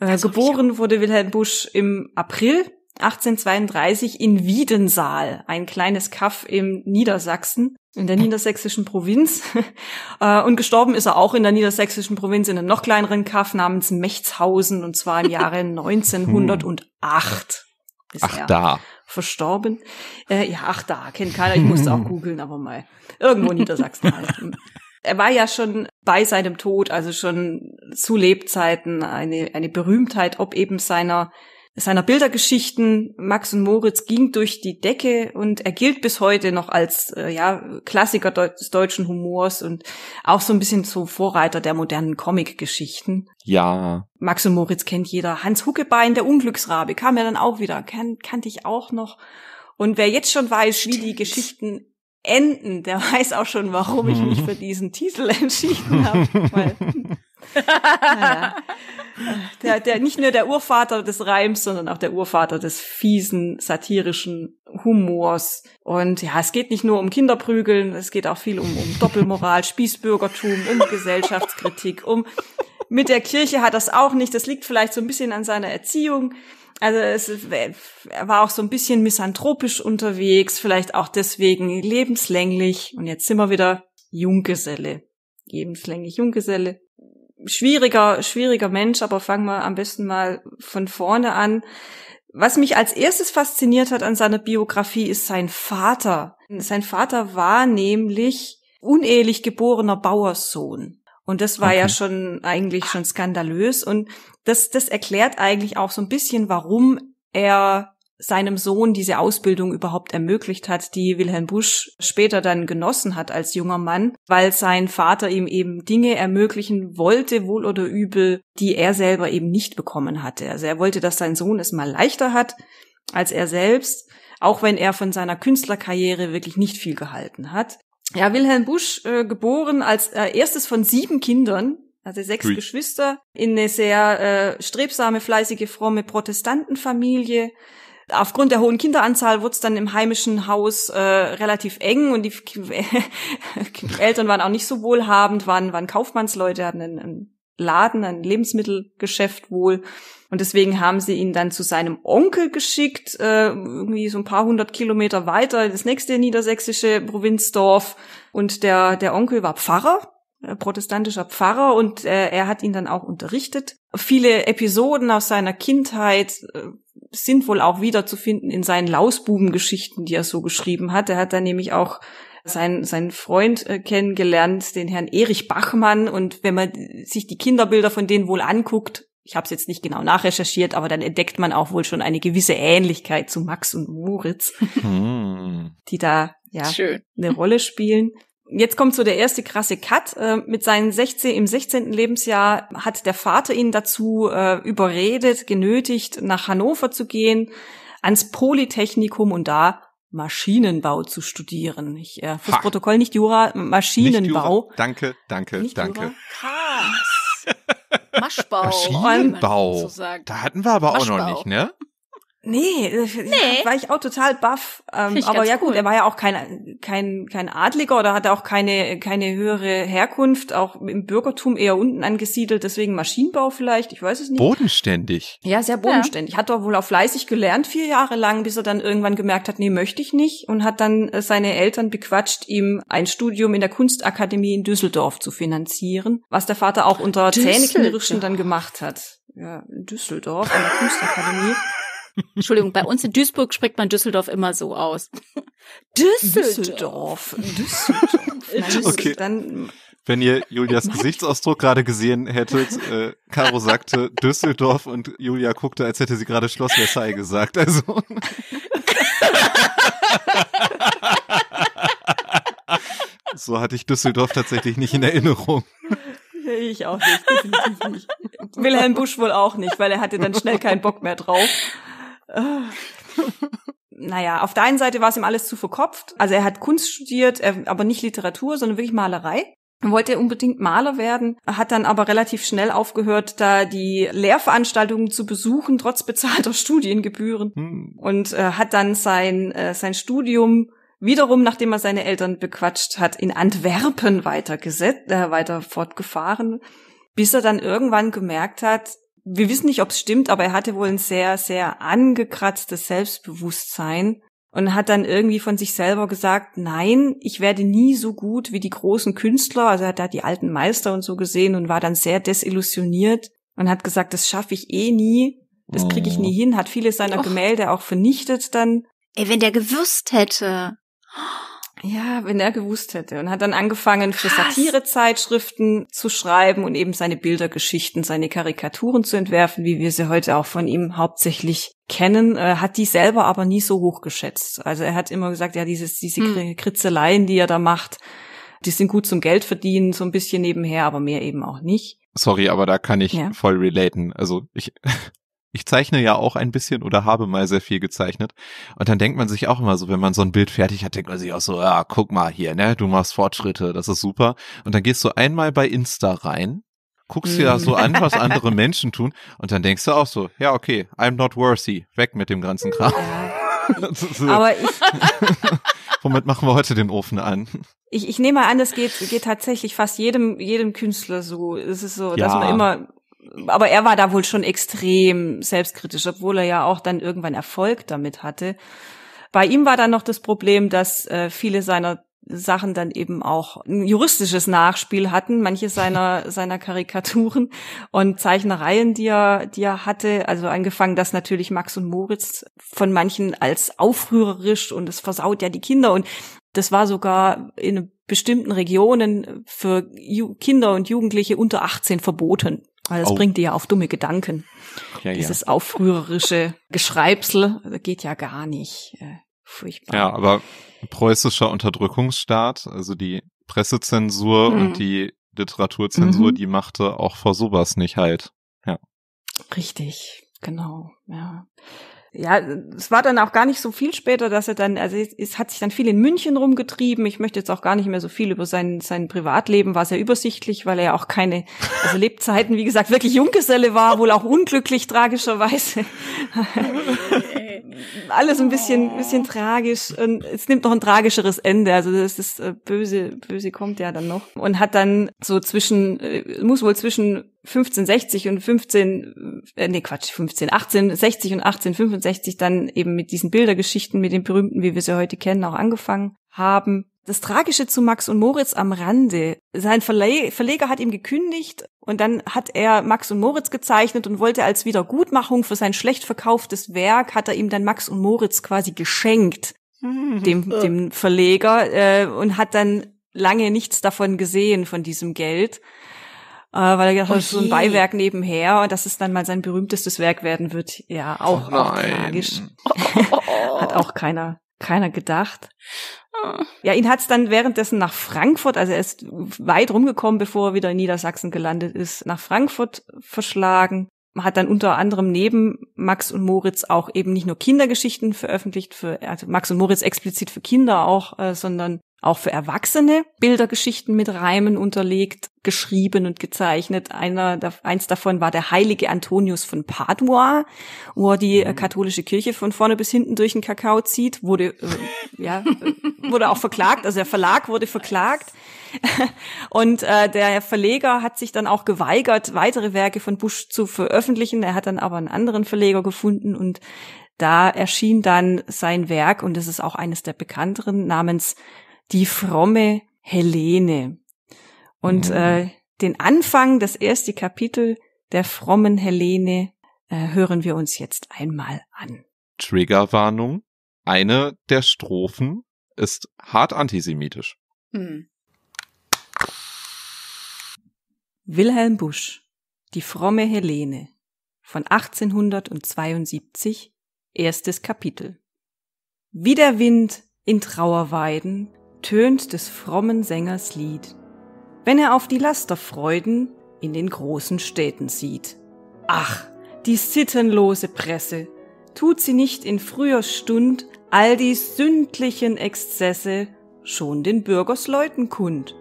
Äh, geboren wurde Wilhelm Busch im April 1832 in Wiedensaal, ein kleines Kaff im Niedersachsen, in der niedersächsischen Provinz. [LAUGHS] Äh, und gestorben ist er auch in der niedersächsischen Provinz in einem noch kleineren Kaff namens Mechtshausen und zwar im Jahre 1908. [LAUGHS] Ist ach er da. Verstorben. Äh, ja, ach da, kennt keiner. Ich musste auch [LAUGHS] googeln, aber mal. Irgendwo in Niedersachsen halt. Er war ja schon bei seinem Tod, also schon zu Lebzeiten eine, eine Berühmtheit, ob eben seiner seiner Bildergeschichten Max und Moritz ging durch die Decke und er gilt bis heute noch als äh, ja, Klassiker des deutschen Humors und auch so ein bisschen so Vorreiter der modernen Comic-Geschichten. Ja. Max und Moritz kennt jeder. Hans Huckebein, der Unglücksrabe, kam ja dann auch wieder, Kann, kannte ich auch noch. Und wer jetzt schon weiß, wie die Geschichten enden, der [LAUGHS] weiß auch schon, warum ich mich für diesen Titel entschieden habe. [LAUGHS] [LAUGHS] naja. der, der, nicht nur der Urvater des Reims, sondern auch der Urvater des fiesen, satirischen Humors. Und ja, es geht nicht nur um Kinderprügeln, es geht auch viel um, um Doppelmoral, Spießbürgertum, um Gesellschaftskritik, um mit der Kirche hat das auch nicht. Das liegt vielleicht so ein bisschen an seiner Erziehung. Also es, er war auch so ein bisschen misanthropisch unterwegs, vielleicht auch deswegen lebenslänglich. Und jetzt sind wir wieder Junggeselle. Lebenslänglich Junggeselle schwieriger, schwieriger Mensch, aber fangen wir am besten mal von vorne an. Was mich als erstes fasziniert hat an seiner Biografie ist sein Vater. Sein Vater war nämlich unehelich geborener Bauerssohn. Und das war okay. ja schon eigentlich schon skandalös. Und das, das erklärt eigentlich auch so ein bisschen, warum er seinem Sohn diese Ausbildung überhaupt ermöglicht hat, die Wilhelm Busch später dann genossen hat als junger Mann, weil sein Vater ihm eben Dinge ermöglichen wollte, wohl oder übel, die er selber eben nicht bekommen hatte. Also er wollte, dass sein Sohn es mal leichter hat als er selbst, auch wenn er von seiner Künstlerkarriere wirklich nicht viel gehalten hat. Ja, Wilhelm Busch, äh, geboren als äh, erstes von sieben Kindern, also sechs Ui. Geschwister, in eine sehr äh, strebsame, fleißige, fromme Protestantenfamilie, Aufgrund der hohen Kinderanzahl wurde es dann im heimischen Haus äh, relativ eng und die [LAUGHS] Eltern waren auch nicht so wohlhabend, waren, waren Kaufmannsleute, hatten einen, einen Laden, ein Lebensmittelgeschäft wohl. Und deswegen haben sie ihn dann zu seinem Onkel geschickt, äh, irgendwie so ein paar hundert Kilometer weiter, das nächste niedersächsische Provinzdorf. Und der, der Onkel war Pfarrer, äh, protestantischer Pfarrer und äh, er hat ihn dann auch unterrichtet. Viele Episoden aus seiner Kindheit äh, sind wohl auch wiederzufinden in seinen Lausbubengeschichten, die er so geschrieben hat. Er hat da nämlich auch seinen, seinen Freund äh, kennengelernt, den Herrn Erich Bachmann. Und wenn man sich die Kinderbilder von denen wohl anguckt, ich habe es jetzt nicht genau nachrecherchiert, aber dann entdeckt man auch wohl schon eine gewisse Ähnlichkeit zu Max und Moritz, hm. die da ja Schön. eine Rolle spielen. Jetzt kommt so der erste krasse Cut. Äh, mit seinen 16, im 16. Lebensjahr hat der Vater ihn dazu äh, überredet, genötigt, nach Hannover zu gehen, ans Polytechnikum und da Maschinenbau zu studieren. Ich, äh, fürs ha. Protokoll nicht Jura, Maschinenbau. Nicht Jura. Danke, danke, nicht danke. Jura? Krass. [LAUGHS] Maschbau. Maschinenbau. Da hatten wir aber Maschbau. auch noch nicht, ne? Nee, nee, war ich auch total baff. Ähm, aber ja gut, cool. er war ja auch kein, kein, kein Adliger oder hatte auch keine, keine höhere Herkunft, auch im Bürgertum eher unten angesiedelt, deswegen Maschinenbau vielleicht, ich weiß es nicht. Bodenständig. Ja, sehr bodenständig. Ja. Hat doch wohl auch fleißig gelernt, vier Jahre lang, bis er dann irgendwann gemerkt hat, nee, möchte ich nicht und hat dann äh, seine Eltern bequatscht, ihm ein Studium in der Kunstakademie in Düsseldorf zu finanzieren, was der Vater auch unter Zähneknirschen dann gemacht hat. Ja, in Düsseldorf, an der Kunstakademie. Entschuldigung, bei uns in Duisburg spricht man Düsseldorf immer so aus. [LAUGHS] Düsseldorf. Düsseldorf. Düsseldorf. Okay. Dann wenn ihr Julias [LAUGHS] Gesichtsausdruck gerade gesehen hättet, äh, Caro sagte Düsseldorf und Julia guckte, als hätte sie gerade Schloss Versailles gesagt. Also. [LAUGHS] so hatte ich Düsseldorf tatsächlich nicht in Erinnerung. Ich auch nicht, nicht. Wilhelm Busch wohl auch nicht, weil er hatte dann schnell keinen Bock mehr drauf. [LAUGHS] naja, auf der einen Seite war es ihm alles zu verkopft. Also er hat Kunst studiert, aber nicht Literatur, sondern wirklich Malerei. Er wollte unbedingt Maler werden, hat dann aber relativ schnell aufgehört, da die Lehrveranstaltungen zu besuchen, trotz bezahlter [LAUGHS] Studiengebühren. Hm. Und äh, hat dann sein, äh, sein Studium wiederum, nachdem er seine Eltern bequatscht hat, in Antwerpen weitergesetzt, äh, weiter fortgefahren, bis er dann irgendwann gemerkt hat, wir wissen nicht, ob es stimmt, aber er hatte wohl ein sehr, sehr angekratztes Selbstbewusstsein und hat dann irgendwie von sich selber gesagt, nein, ich werde nie so gut wie die großen Künstler. Also er hat da die alten Meister und so gesehen und war dann sehr desillusioniert und hat gesagt, das schaffe ich eh nie, das kriege ich nie oh. hin, hat viele seiner Och. Gemälde auch vernichtet dann. Ey, wenn der gewusst hätte. Ja, wenn er gewusst hätte. Und hat dann angefangen, für Satirezeitschriften zu schreiben und eben seine Bildergeschichten, seine Karikaturen zu entwerfen, wie wir sie heute auch von ihm hauptsächlich kennen, äh, hat die selber aber nie so hoch geschätzt. Also er hat immer gesagt, ja, dieses, diese hm. Kritzeleien, die er da macht, die sind gut zum Geld verdienen, so ein bisschen nebenher, aber mehr eben auch nicht. Sorry, aber da kann ich ja. voll relaten. Also ich ich zeichne ja auch ein bisschen oder habe mal sehr viel gezeichnet. Und dann denkt man sich auch immer so, wenn man so ein Bild fertig hat, denkt man sich auch so, ja, guck mal hier, ne, du machst Fortschritte, das ist super. Und dann gehst du einmal bei Insta rein, guckst dir da so an, was andere mhm. Menschen tun, und dann denkst du auch so, ja, okay, I'm not worthy, weg mit dem ganzen Kram. [LAUGHS] Aber ich. [LAUGHS] Womit machen wir heute den Ofen an? Ich, ich nehme an, das geht, geht tatsächlich fast jedem, jedem Künstler so. Es ist so, ja. dass man immer aber er war da wohl schon extrem selbstkritisch, obwohl er ja auch dann irgendwann Erfolg damit hatte. Bei ihm war dann noch das Problem, dass äh, viele seiner Sachen dann eben auch ein juristisches Nachspiel hatten, manche seiner, [LAUGHS] seiner Karikaturen und Zeichnereien, die er, die er hatte. Also angefangen, dass natürlich Max und Moritz von manchen als aufrührerisch und es versaut ja die Kinder und das war sogar in bestimmten Regionen für Kinder und Jugendliche unter 18 verboten. Weil das oh. bringt dir ja auf dumme Gedanken. Ja, Dieses ja. aufrührerische Geschreibsel geht ja gar nicht. Äh, furchtbar. Ja, aber preußischer Unterdrückungsstaat, also die Pressezensur hm. und mhm. die Literaturzensur, mhm. die machte auch vor sowas nicht halt. Ja. Richtig, genau, ja ja, es war dann auch gar nicht so viel später, dass er dann, also es hat sich dann viel in München rumgetrieben. Ich möchte jetzt auch gar nicht mehr so viel über sein, sein Privatleben, war sehr übersichtlich, weil er ja auch keine, also Lebzeiten, wie gesagt, wirklich Junggeselle war, wohl auch unglücklich, tragischerweise. [LAUGHS] Alles ein bisschen, bisschen tragisch und es nimmt noch ein tragischeres Ende. Also das ist äh, böse, böse kommt ja dann noch und hat dann so zwischen, äh, muss wohl zwischen 1560 und 15, äh, nee Quatsch, 1518, 60 und 1865 dann eben mit diesen Bildergeschichten, mit den berühmten, wie wir sie heute kennen, auch angefangen haben. Das Tragische zu Max und Moritz am Rande. Sein Verleger hat ihm gekündigt und dann hat er Max und Moritz gezeichnet und wollte als Wiedergutmachung für sein schlecht verkauftes Werk, hat er ihm dann Max und Moritz quasi geschenkt, hm. dem, dem Verleger, äh, und hat dann lange nichts davon gesehen, von diesem Geld. Äh, weil er gedacht hat, oh so ein Beiwerk nebenher und dass es dann mal sein berühmtestes Werk werden wird. Ja, auch, oh auch tragisch. [LAUGHS] [LAUGHS] hat auch keiner, keiner gedacht. Ah. Ja, ihn hat's dann währenddessen nach Frankfurt, also er ist weit rumgekommen, bevor er wieder in Niedersachsen gelandet ist, nach Frankfurt verschlagen. Hat dann unter anderem neben Max und Moritz auch eben nicht nur Kindergeschichten veröffentlicht, für, also Max und Moritz explizit für Kinder auch, äh, sondern auch für Erwachsene Bildergeschichten mit Reimen unterlegt, geschrieben und gezeichnet. Einer, eins davon war der heilige Antonius von Padua, wo er die äh, mhm. katholische Kirche von vorne bis hinten durch den Kakao zieht, wurde, äh, ja, äh, wurde auch verklagt, also der Verlag wurde verklagt. [LAUGHS] Und äh, der Verleger hat sich dann auch geweigert, weitere Werke von Busch zu veröffentlichen. Er hat dann aber einen anderen Verleger gefunden und da erschien dann sein Werk, und das ist auch eines der bekannteren, namens die fromme Helene. Und mhm. äh, den Anfang, das erste Kapitel der frommen Helene, äh, hören wir uns jetzt einmal an. Triggerwarnung. Eine der Strophen ist hart antisemitisch. Mhm. Wilhelm Busch, die fromme Helene von 1872, erstes Kapitel. Wie der Wind in Trauerweiden tönt des frommen Sängers Lied, wenn er auf die Lasterfreuden in den großen Städten sieht. Ach, die sittenlose Presse, tut sie nicht in früher Stund all die sündlichen Exzesse schon den Bürgersleuten kund.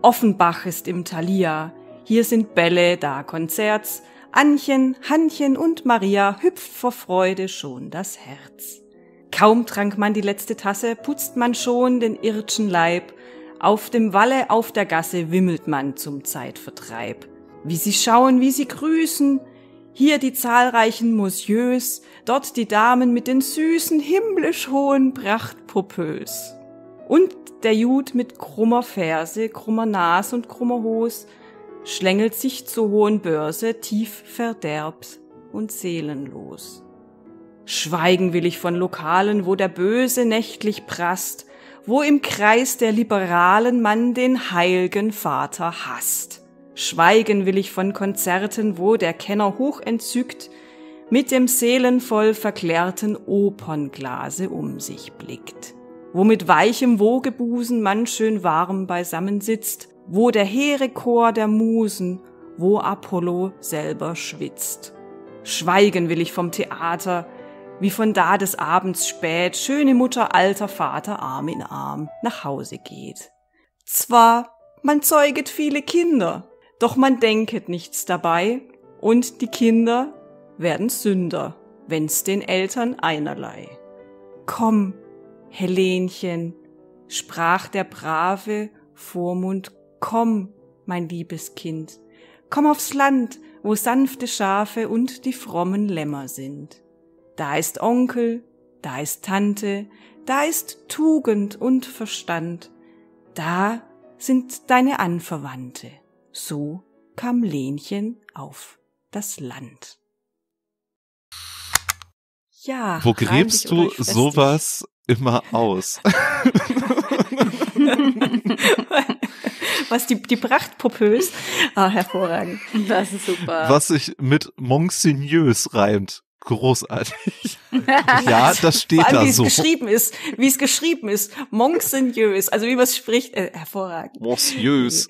Offenbach ist im Thalia, hier sind Bälle, da Konzerts, Annchen, Hannchen und Maria hüpft vor Freude schon das Herz. Kaum trank man die letzte Tasse, putzt man schon den irdschen Leib. Auf dem Walle, auf der Gasse wimmelt man zum Zeitvertreib. Wie sie schauen, wie sie grüßen, hier die zahlreichen Monsieurs, dort die Damen mit den süßen, himmlisch hohen Prachtpopös. Und der Jud mit krummer Ferse, krummer Nas und krummer Hos schlängelt sich zur hohen Börse tief verderbt und seelenlos. Schweigen will ich von Lokalen, wo der Böse nächtlich prasst, wo im Kreis der Liberalen man den heilgen Vater hasst. Schweigen will ich von Konzerten, wo der Kenner hoch entzückt mit dem seelenvoll verklärten Opernglase um sich blickt, wo mit weichem Wogebusen man schön warm beisammen sitzt, wo der hehre Chor der Musen, wo Apollo selber schwitzt. Schweigen will ich vom Theater, wie von da des Abends spät schöne Mutter, alter Vater Arm in Arm nach Hause geht. Zwar, man zeuget viele Kinder, doch man denket nichts dabei, und die Kinder werden Sünder, wenn's den Eltern einerlei. Komm, Helenchen, sprach der brave Vormund, komm, mein liebes Kind, komm aufs Land, wo sanfte Schafe und die frommen Lämmer sind. Da ist Onkel, da ist Tante, da ist Tugend und Verstand, da sind deine Anverwandte. So kam Lenchen auf das Land. Ja. Wo gräbst du sowas immer aus? Was die, die Pracht popös. Ah, hervorragend. Das ist super. Was sich mit Monsignös reimt großartig. [LAUGHS] ja, das steht allem, da so. Wie es geschrieben ist, wie es geschrieben ist, monsenjös, also wie man es spricht, äh, hervorragend. Monsieur's.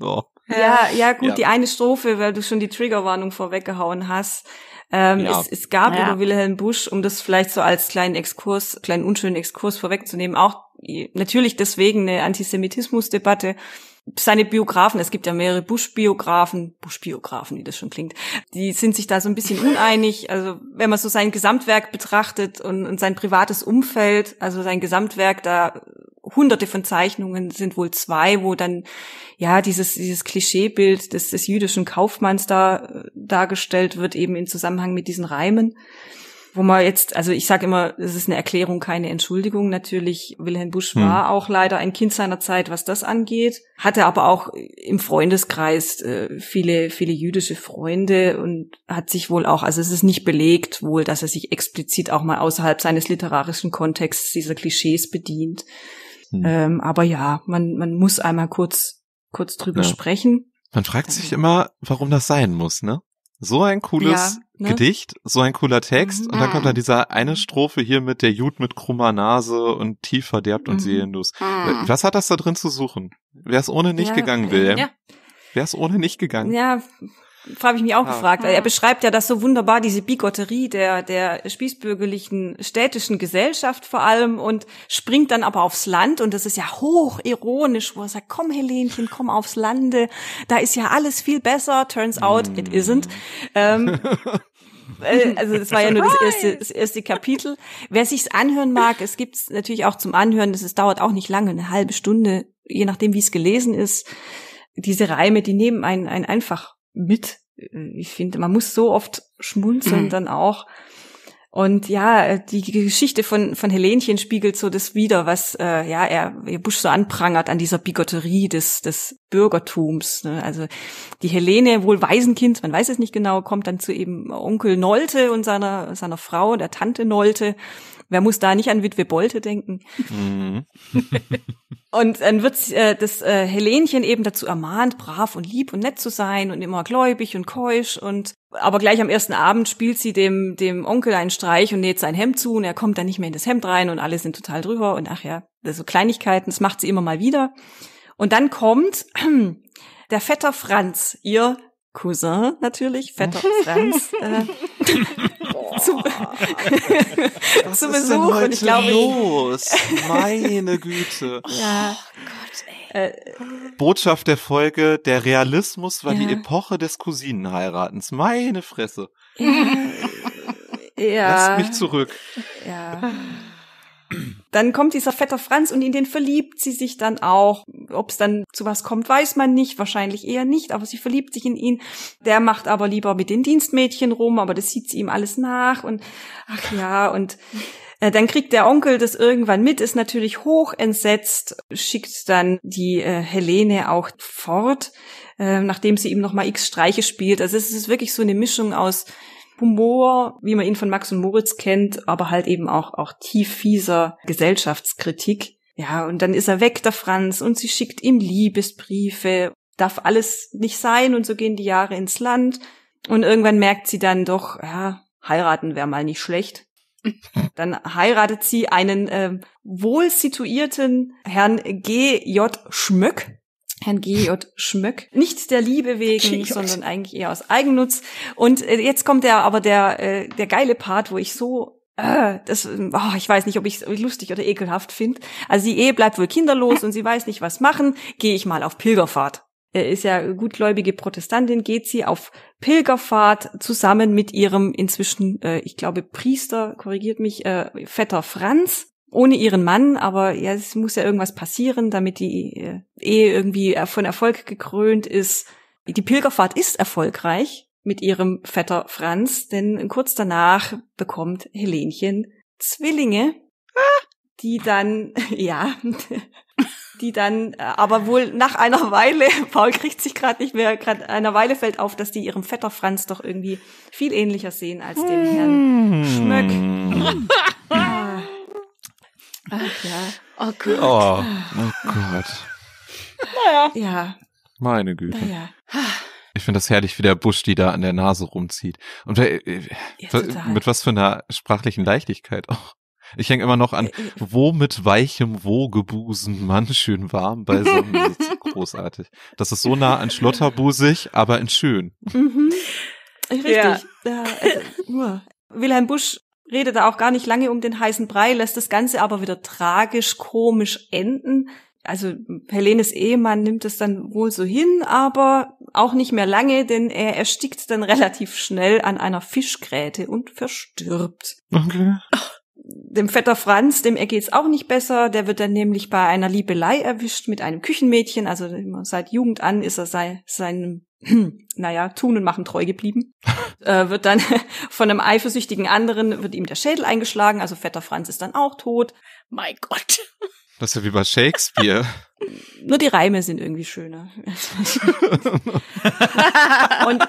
Oh. Ja, ja, gut, ja. die eine Strophe, weil du schon die Triggerwarnung vorweggehauen hast. Ähm, ja. es, es gab ja. über Wilhelm Busch, um das vielleicht so als kleinen Exkurs, kleinen unschönen Exkurs vorwegzunehmen, auch natürlich deswegen eine Antisemitismusdebatte, seine Biografen, es gibt ja mehrere Bush-Biografen, Bush-Biografen, wie das schon klingt, die sind sich da so ein bisschen [LAUGHS] uneinig. Also wenn man so sein Gesamtwerk betrachtet und, und sein privates Umfeld, also sein Gesamtwerk, da hunderte von Zeichnungen sind wohl zwei, wo dann ja dieses, dieses Klischeebild des, des jüdischen Kaufmanns da äh, dargestellt wird, eben im Zusammenhang mit diesen Reimen wo man jetzt, also ich sage immer, es ist eine Erklärung, keine Entschuldigung. Natürlich, Wilhelm Busch hm. war auch leider ein Kind seiner Zeit, was das angeht, hatte aber auch im Freundeskreis äh, viele, viele jüdische Freunde und hat sich wohl auch, also es ist nicht belegt wohl, dass er sich explizit auch mal außerhalb seines literarischen Kontexts dieser Klischees bedient. Hm. Ähm, aber ja, man, man muss einmal kurz, kurz drüber ja. sprechen. Man fragt sich ähm. immer, warum das sein muss, ne? So ein cooles, ja ne? Gedicht, so ein cooler Text. Mhm. Und dann kommt dann ah. dieser eine Strophe hier mit der Jud mit krummer Nase und tief verderbt und mhm. seelenlos. Mhm. Was hat das da drin zu suchen? Wer es ohne nicht ja, gegangen, Wilhelm? Ja. Wäre es ohne nicht gegangen? Ja, habe ich mich auch ja. Ah. gefragt, weil er beschreibt ja das so wunderbar, diese Bigotterie der, der spießbürgerlichen städtischen Gesellschaft vor allem und springt dann aber aufs Land und das ist ja hoch ironisch, wo er sagt, komm Helenchen, komm aufs Lande, da ist ja alles viel besser, turns out it mm. isn't. Ähm, [LAUGHS] äh, also das war ja nur das erste, das erste Kapitel. Wer sich's anhören mag, es gibt's natürlich auch zum Anhören. Es dauert auch nicht lange, eine halbe Stunde, je nachdem, wie es gelesen ist. Diese Reime, die nehmen einen, einen einfach mit. Äh, ich finde, man muss so oft schmunzeln mhm. dann auch. Und ja, äh, die Geschichte von, von Helenchen spiegelt so das wieder, was äh, ja er, er Busch so anprangert an dieser Bigotterie des, des Bürgertums. Ne? Also die Helene, wohl Waisenkind, man weiß es nicht genau, kommt dann zu eben Onkel Nolte und seiner, seiner Frau, der Tante Nolte Wer muss da nicht an Witwe Bolte denken? Mhm. [LAUGHS] und dann wird äh, das äh, Helenchen eben dazu ermahnt, brav und lieb und nett zu sein und immer gläubig und keusch und aber gleich am ersten Abend spielt sie dem, dem Onkel einen Streich und näht sein Hemd zu und er kommt dann nicht mehr in das Hemd rein und alle sind total drüber und ach ja, so Kleinigkeiten, das macht sie immer mal wieder. Und dann kommt [CLEARS THROAT] der Vetter Franz, ihr Cousin natürlich, Vetter mhm. Franz. Äh, [LAUGHS] zu, [LAUGHS] zu Besuch. und ich glaube, los? Meine Güte. [LAUGHS] Ja, äh, Botschaft der Folge, der Realismus war ja. die Epoche des Cousinenheiratens. Meine Fresse. Ja. Lasst mich zurück. Ja. [LAUGHS] Dann kommt dieser Vetter Franz und in den verliebt sie sich dann auch. Ob es dann zu was kommt, weiß man nicht, wahrscheinlich eher nicht, aber sie verliebt sich in ihn. Der macht aber lieber mit den Dienstmädchen rum, aber das sieht sie ihm alles nach und ach ja, und äh, dann kriegt der Onkel das irgendwann mit, ist natürlich hoch entsetzt, schickt dann die äh, Helene auch fort, äh, nachdem sie ihm nochmal X Streiche spielt. Also es ist wirklich so eine Mischung aus Humor, wie man ihn von Max und Moritz kennt, aber halt eben auch, auch tief fieser Gesellschaftskritik. Ja, und dann ist er weg, der Franz, und sie schickt ihm Liebesbriefe. Darf alles nicht sein und so gehen die Jahre ins Land. Und irgendwann merkt sie dann doch, ja, heiraten wäre mal nicht schlecht. [LAUGHS] Dann heiratet sie einen äh, wohl situierten Herrn G.J. Schmöck, Herrn G. und Schmöck. Nicht der Liebe wegen, G. sondern eigentlich eher aus Eigennutz. Und äh, jetzt kommt der aber der, äh, der geile Part, wo ich so äh, das, oh, ich weiß nicht, ob ich es lustig oder ekelhaft finde. Also die Ehe bleibt wohl kinderlos und sie weiß nicht, was machen. Gehe ich mal auf Pilgerfahrt. Er ist ja gutgläubige Protestantin, geht sie auf Pilgerfahrt zusammen mit ihrem inzwischen, äh, ich glaube, Priester, korrigiert mich, äh, Vetter Franz ohne ihren Mann, aber ja, es muss ja irgendwas passieren, damit die äh, Ehe irgendwie von Erfolg gekrönt ist. Die Pilgerfahrt ist erfolgreich mit ihrem Vetter Franz, denn kurz danach bekommt Helenchen Zwillinge, die dann, [LAUGHS] ja, [LAUGHS] die dann äh, aber wohl nach einer Weile, [LAUGHS] Paul kriegt sich gerade nicht mehr, gerade einer Weile fällt auf, dass die ihrem Vetter Franz doch irgendwie viel ähnlicher sehen als dem Herrn hm. Schmöck. Ah. Ach ja. Oh Gott. Oh, oh Gott. Naja. Ja. Meine Güte. Naja. Ich finde das herrlich, wie der Busch die da an der Nase rumzieht. Und äh, äh, ja, mit was für einer sprachlichen Leichtigkeit auch. Ich hänge immer noch an, äh, äh. wo mit weichem Wogebusen, Mann, schön warm bei Sonnen [LAUGHS] Großartig. Das ist so nah an Schlotterbusig, aber in schön. Mhm. Richtig. Ja. Ja, also, nur. Wilhelm Busch redet da auch gar nicht lange um den heißen Brei, lässt das Ganze aber wieder tragisch, komisch enden. Also Helenes Ehemann nimmt es dann wohl so hin, aber auch nicht mehr lange, denn er erstickt dann [LAUGHS] relativ schnell an einer Fischgräte und verstirbt. Okay dem Vetter Franz, dem er geht's auch nicht besser. Der wird dann nämlich bei einer Liebelei erwischt mit einem Küchenmädchen. Also seit Jugend an ist er sei, seinem, [CLEARS THROAT] naja, Tun und Machen treu geblieben. [LAUGHS] äh, wird dann [LAUGHS] von einem eifersüchtigen anderen, wird ihm der Schädel eingeschlagen. Also Vetter Franz ist dann auch tot. Mein Gott. [LAUGHS] Das ist ja wie bei Shakespeare. Nur die Reime sind irgendwie schöner. und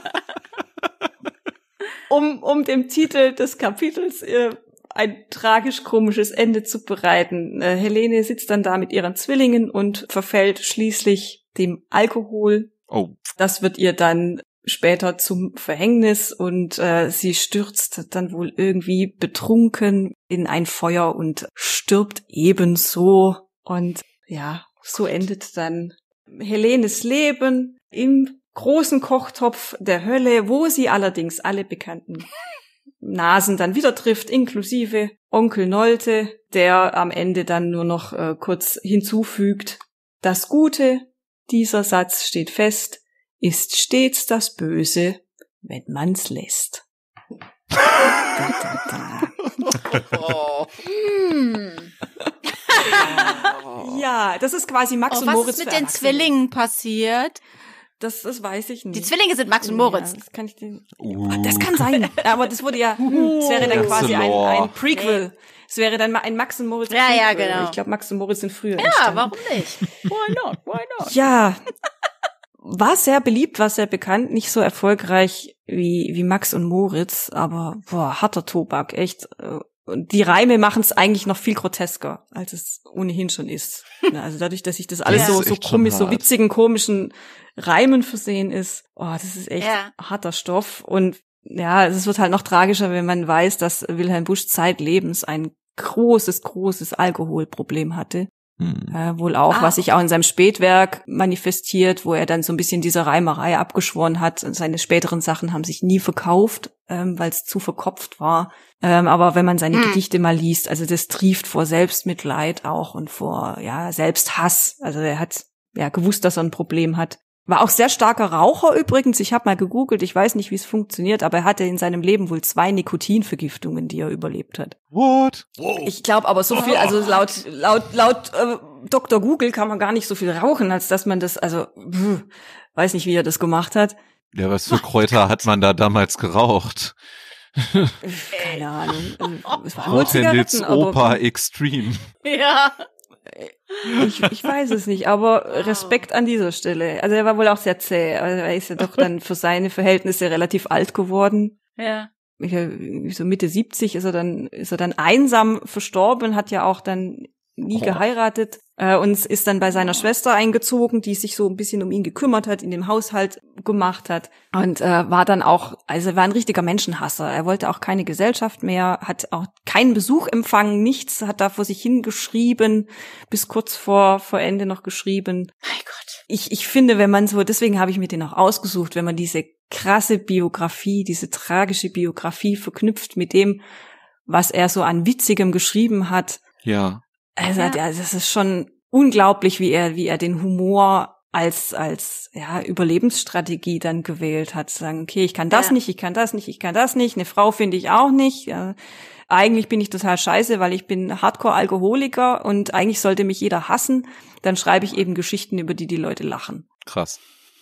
um, um dem Titel des Kapitels äh, ein tragisch-komisches Ende zu bereiten. Äh, Helene sitzt dann da mit ihren Zwillingen und verfällt schließlich dem Alkohol. Oh. Das wird ihr dann später zum Verhängnis und äh, sie stürzt dann wohl irgendwie betrunken in ein Feuer und stirbt ebenso. Und ja, so oh endet dann Helenes Leben im großen Kochtopf der Hölle, wo sie allerdings alle bekannten Nasen dann wieder trifft, inklusive Onkel Nolte, der am Ende dann nur noch äh, kurz hinzufügt, das Gute, dieser Satz steht fest, ist stets das Böse, wenn man's lässt. da, da, da. Oh. ja, das ist quasi Max oh, und Moritz. Was ist mit den Zwillingen passiert? Das, das weiß ich nicht. Die Zwillinge sind Max und Moritz. Ja, das kann ich den. Uh. Das kann sein. [LAUGHS] Aber das wurde ja. Uh. Das wäre dann quasi ein, ein Prequel. Es wäre dann mal ein Max und Moritz. Ja, Prequel. ja, genau. Ich glaube, Max und Moritz sind früher. Ja, entstanden. warum nicht? Why not? Why not? Ja. War sehr beliebt, war sehr bekannt, nicht so erfolgreich wie, wie Max und Moritz, aber boah, harter Tobak, echt. Äh, und die Reime machen es eigentlich noch viel grotesker, als es ohnehin schon ist. [LAUGHS] Ne, also dadurch, dass sich das alles ja. so, so komisch, so witzigen, komischen Reimen versehen ist, oh, das ist echt ja. harter Stoff. Und ja, es wird halt noch tragischer, wenn man weiß, dass Wilhelm Busch zeitlebens ein großes, großes Alkoholproblem hatte Mhm. Äh, wohl auch, ah. was sich auch in seinem Spätwerk manifestiert, wo er dann so ein bisschen diese Reimerei abgeschworen hat. Seine späteren Sachen haben sich nie verkauft, ähm, weil es zu verkopft war. Ähm, aber wenn man seine mhm. Gedichte mal liest, also das trieft vor Selbstmitleid auch und vor ja Selbsthass. Also er hat ja gewusst, dass er ein Problem hat. War auch sehr starker Raucher übrigens. Ich habe mal gegoogelt, ich weiß nicht, wie es funktioniert, aber er hatte in seinem Leben wohl zwei Nikotinvergiftungen, die er überlebt hat. What? Wow. Ich glaube aber so oh. viel, also laut laut laut äh, Dr. Google kann man gar nicht so viel rauchen, als dass man das, also pff, weiß nicht, wie er das gemacht hat. Ja, was für Kräuter hat man da damals geraucht? Keine Ahnung. Äh, es waren Opa Extreme. Ja. Äh, ich, ich weiß es nicht, aber Respekt an dieser Stelle. Also er war wohl auch sehr zäh. Also er ist ja doch dann für seine Verhältnisse relativ alt geworden. Ja. Äh, so Mitte 70 ist er dann, ist er dann einsam verstorben, hat ja auch dann nie oh. geheiratet äh, und ist dann bei seiner Schwester eingezogen, die sich so ein bisschen um ihn gekümmert hat, in dem Haushalt gemacht hat und äh, war dann auch, also war ein richtiger Menschenhasser. Er wollte auch keine Gesellschaft mehr, hat auch keinen Besuch empfangen, nichts, hat da vor sich hingeschrieben, bis kurz vor, vor Ende noch geschrieben. Mein Gott. Ich, ich finde, wenn man so, deswegen habe ich mir den auch ausgesucht, wenn man diese krasse Biografie, diese tragische Biografie verknüpft mit dem, was er so an Witzigem geschrieben hat, ja. Also ja. Der, das ist schon unglaublich, wie er, wie er den Humor als, als ja, Überlebensstrategie dann gewählt hat. Zu sagen, okay, ich kann das ja. nicht, ich kann das nicht, ich kann das nicht, eine Frau finde ich auch nicht. Ja. Eigentlich bin ich total scheiße, weil ich bin Hardcore-Alkoholiker und eigentlich sollte mich jeder hassen. Dann schreibe ich eben Geschichten, über die die Leute lachen. Krass.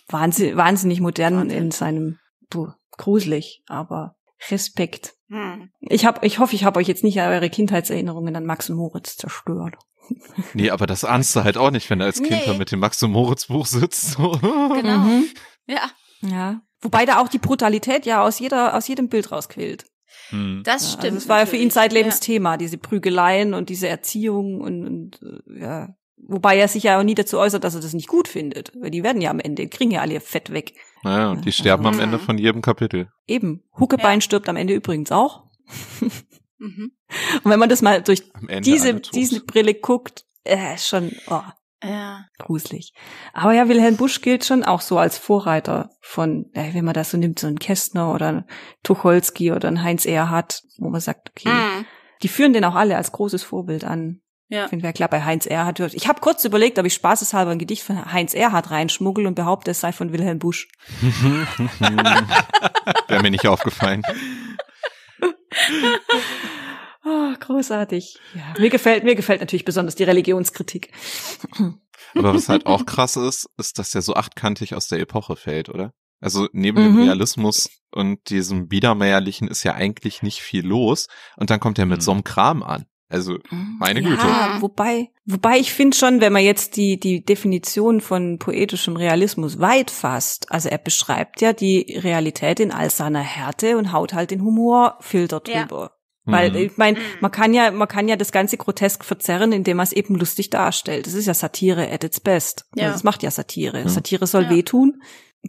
Wahnsinn, wahnsinnig modern Wahnsinn. in seinem, puh, gruselig, aber Respekt. Hm. Ich, hab, ich hoffe, ich habe euch jetzt nicht eure Kindheitserinnerungen an Max und Moritz zerstört. [LAUGHS] Nee, aber das ahnst du halt auch nicht, wenn du als Kind nee. mit dem Max und Moritz Buch sitzt. [LAUGHS] genau. Mhm. Ja. Ja. Wobei da auch die Brutalität ja aus jeder, aus jedem Bild rausquillt. Hm. Das also stimmt. also das war ja für ihn zeitlebens ja. Thema, diese Prügeleien und diese Erziehung und, und äh, ja. Wobei er sich ja auch nie dazu äußert, dass er das nicht gut findet. Weil die werden ja am Ende, kriegen ja alle ihr fett weg. Naja, und die sterben am Ende von jedem Kapitel. Eben. Huckebein ja. stirbt am Ende übrigens auch. [LAUGHS] mhm. Und wenn man das mal durch diese, diese Brille guckt, äh, schon oh, ja. gruselig. Aber ja, Wilhelm Busch gilt schon auch so als Vorreiter von, äh, wenn man das so nimmt, so ein Kästner oder ein Tucholsky oder ein Heinz Erhardt, wo man sagt, okay, mhm. die führen den auch alle als großes Vorbild an. Ja. Finden wir klar, bei Heinz Erhard. Ich habe kurz überlegt, ob ich spaßeshalber ein Gedicht von Heinz Erhard reinschmuggel und behaupte, es sei von Wilhelm Busch. [LAUGHS] Wäre mir nicht aufgefallen. [LAUGHS] Oh, großartig. Ja, mir gefällt, mir gefällt natürlich besonders die Religionskritik. Aber was halt auch [LAUGHS] krass ist, ist, dass der so achtkantig aus der Epoche fällt, oder? Also neben mhm. dem Realismus und diesem Biedermeierlichen ist ja eigentlich nicht viel los. Und dann kommt er mit mhm. so einem Kram an. Also hm, meine ja, Güte. Wobei, wobei ich finde schon, wenn man jetzt die, die Definition von poetischem Realismus weit fasst, also er beschreibt ja die Realität in all seiner Härte und haut halt den Humorfilter drüber. Ja. Weil mhm. ich meine, mhm. man kann ja, man kann ja das Ganze grotesk verzerren, indem man es eben lustig darstellt. Das ist ja Satire at its best. Ja. Also das macht ja Satire. Ja. Satire soll ja. wehtun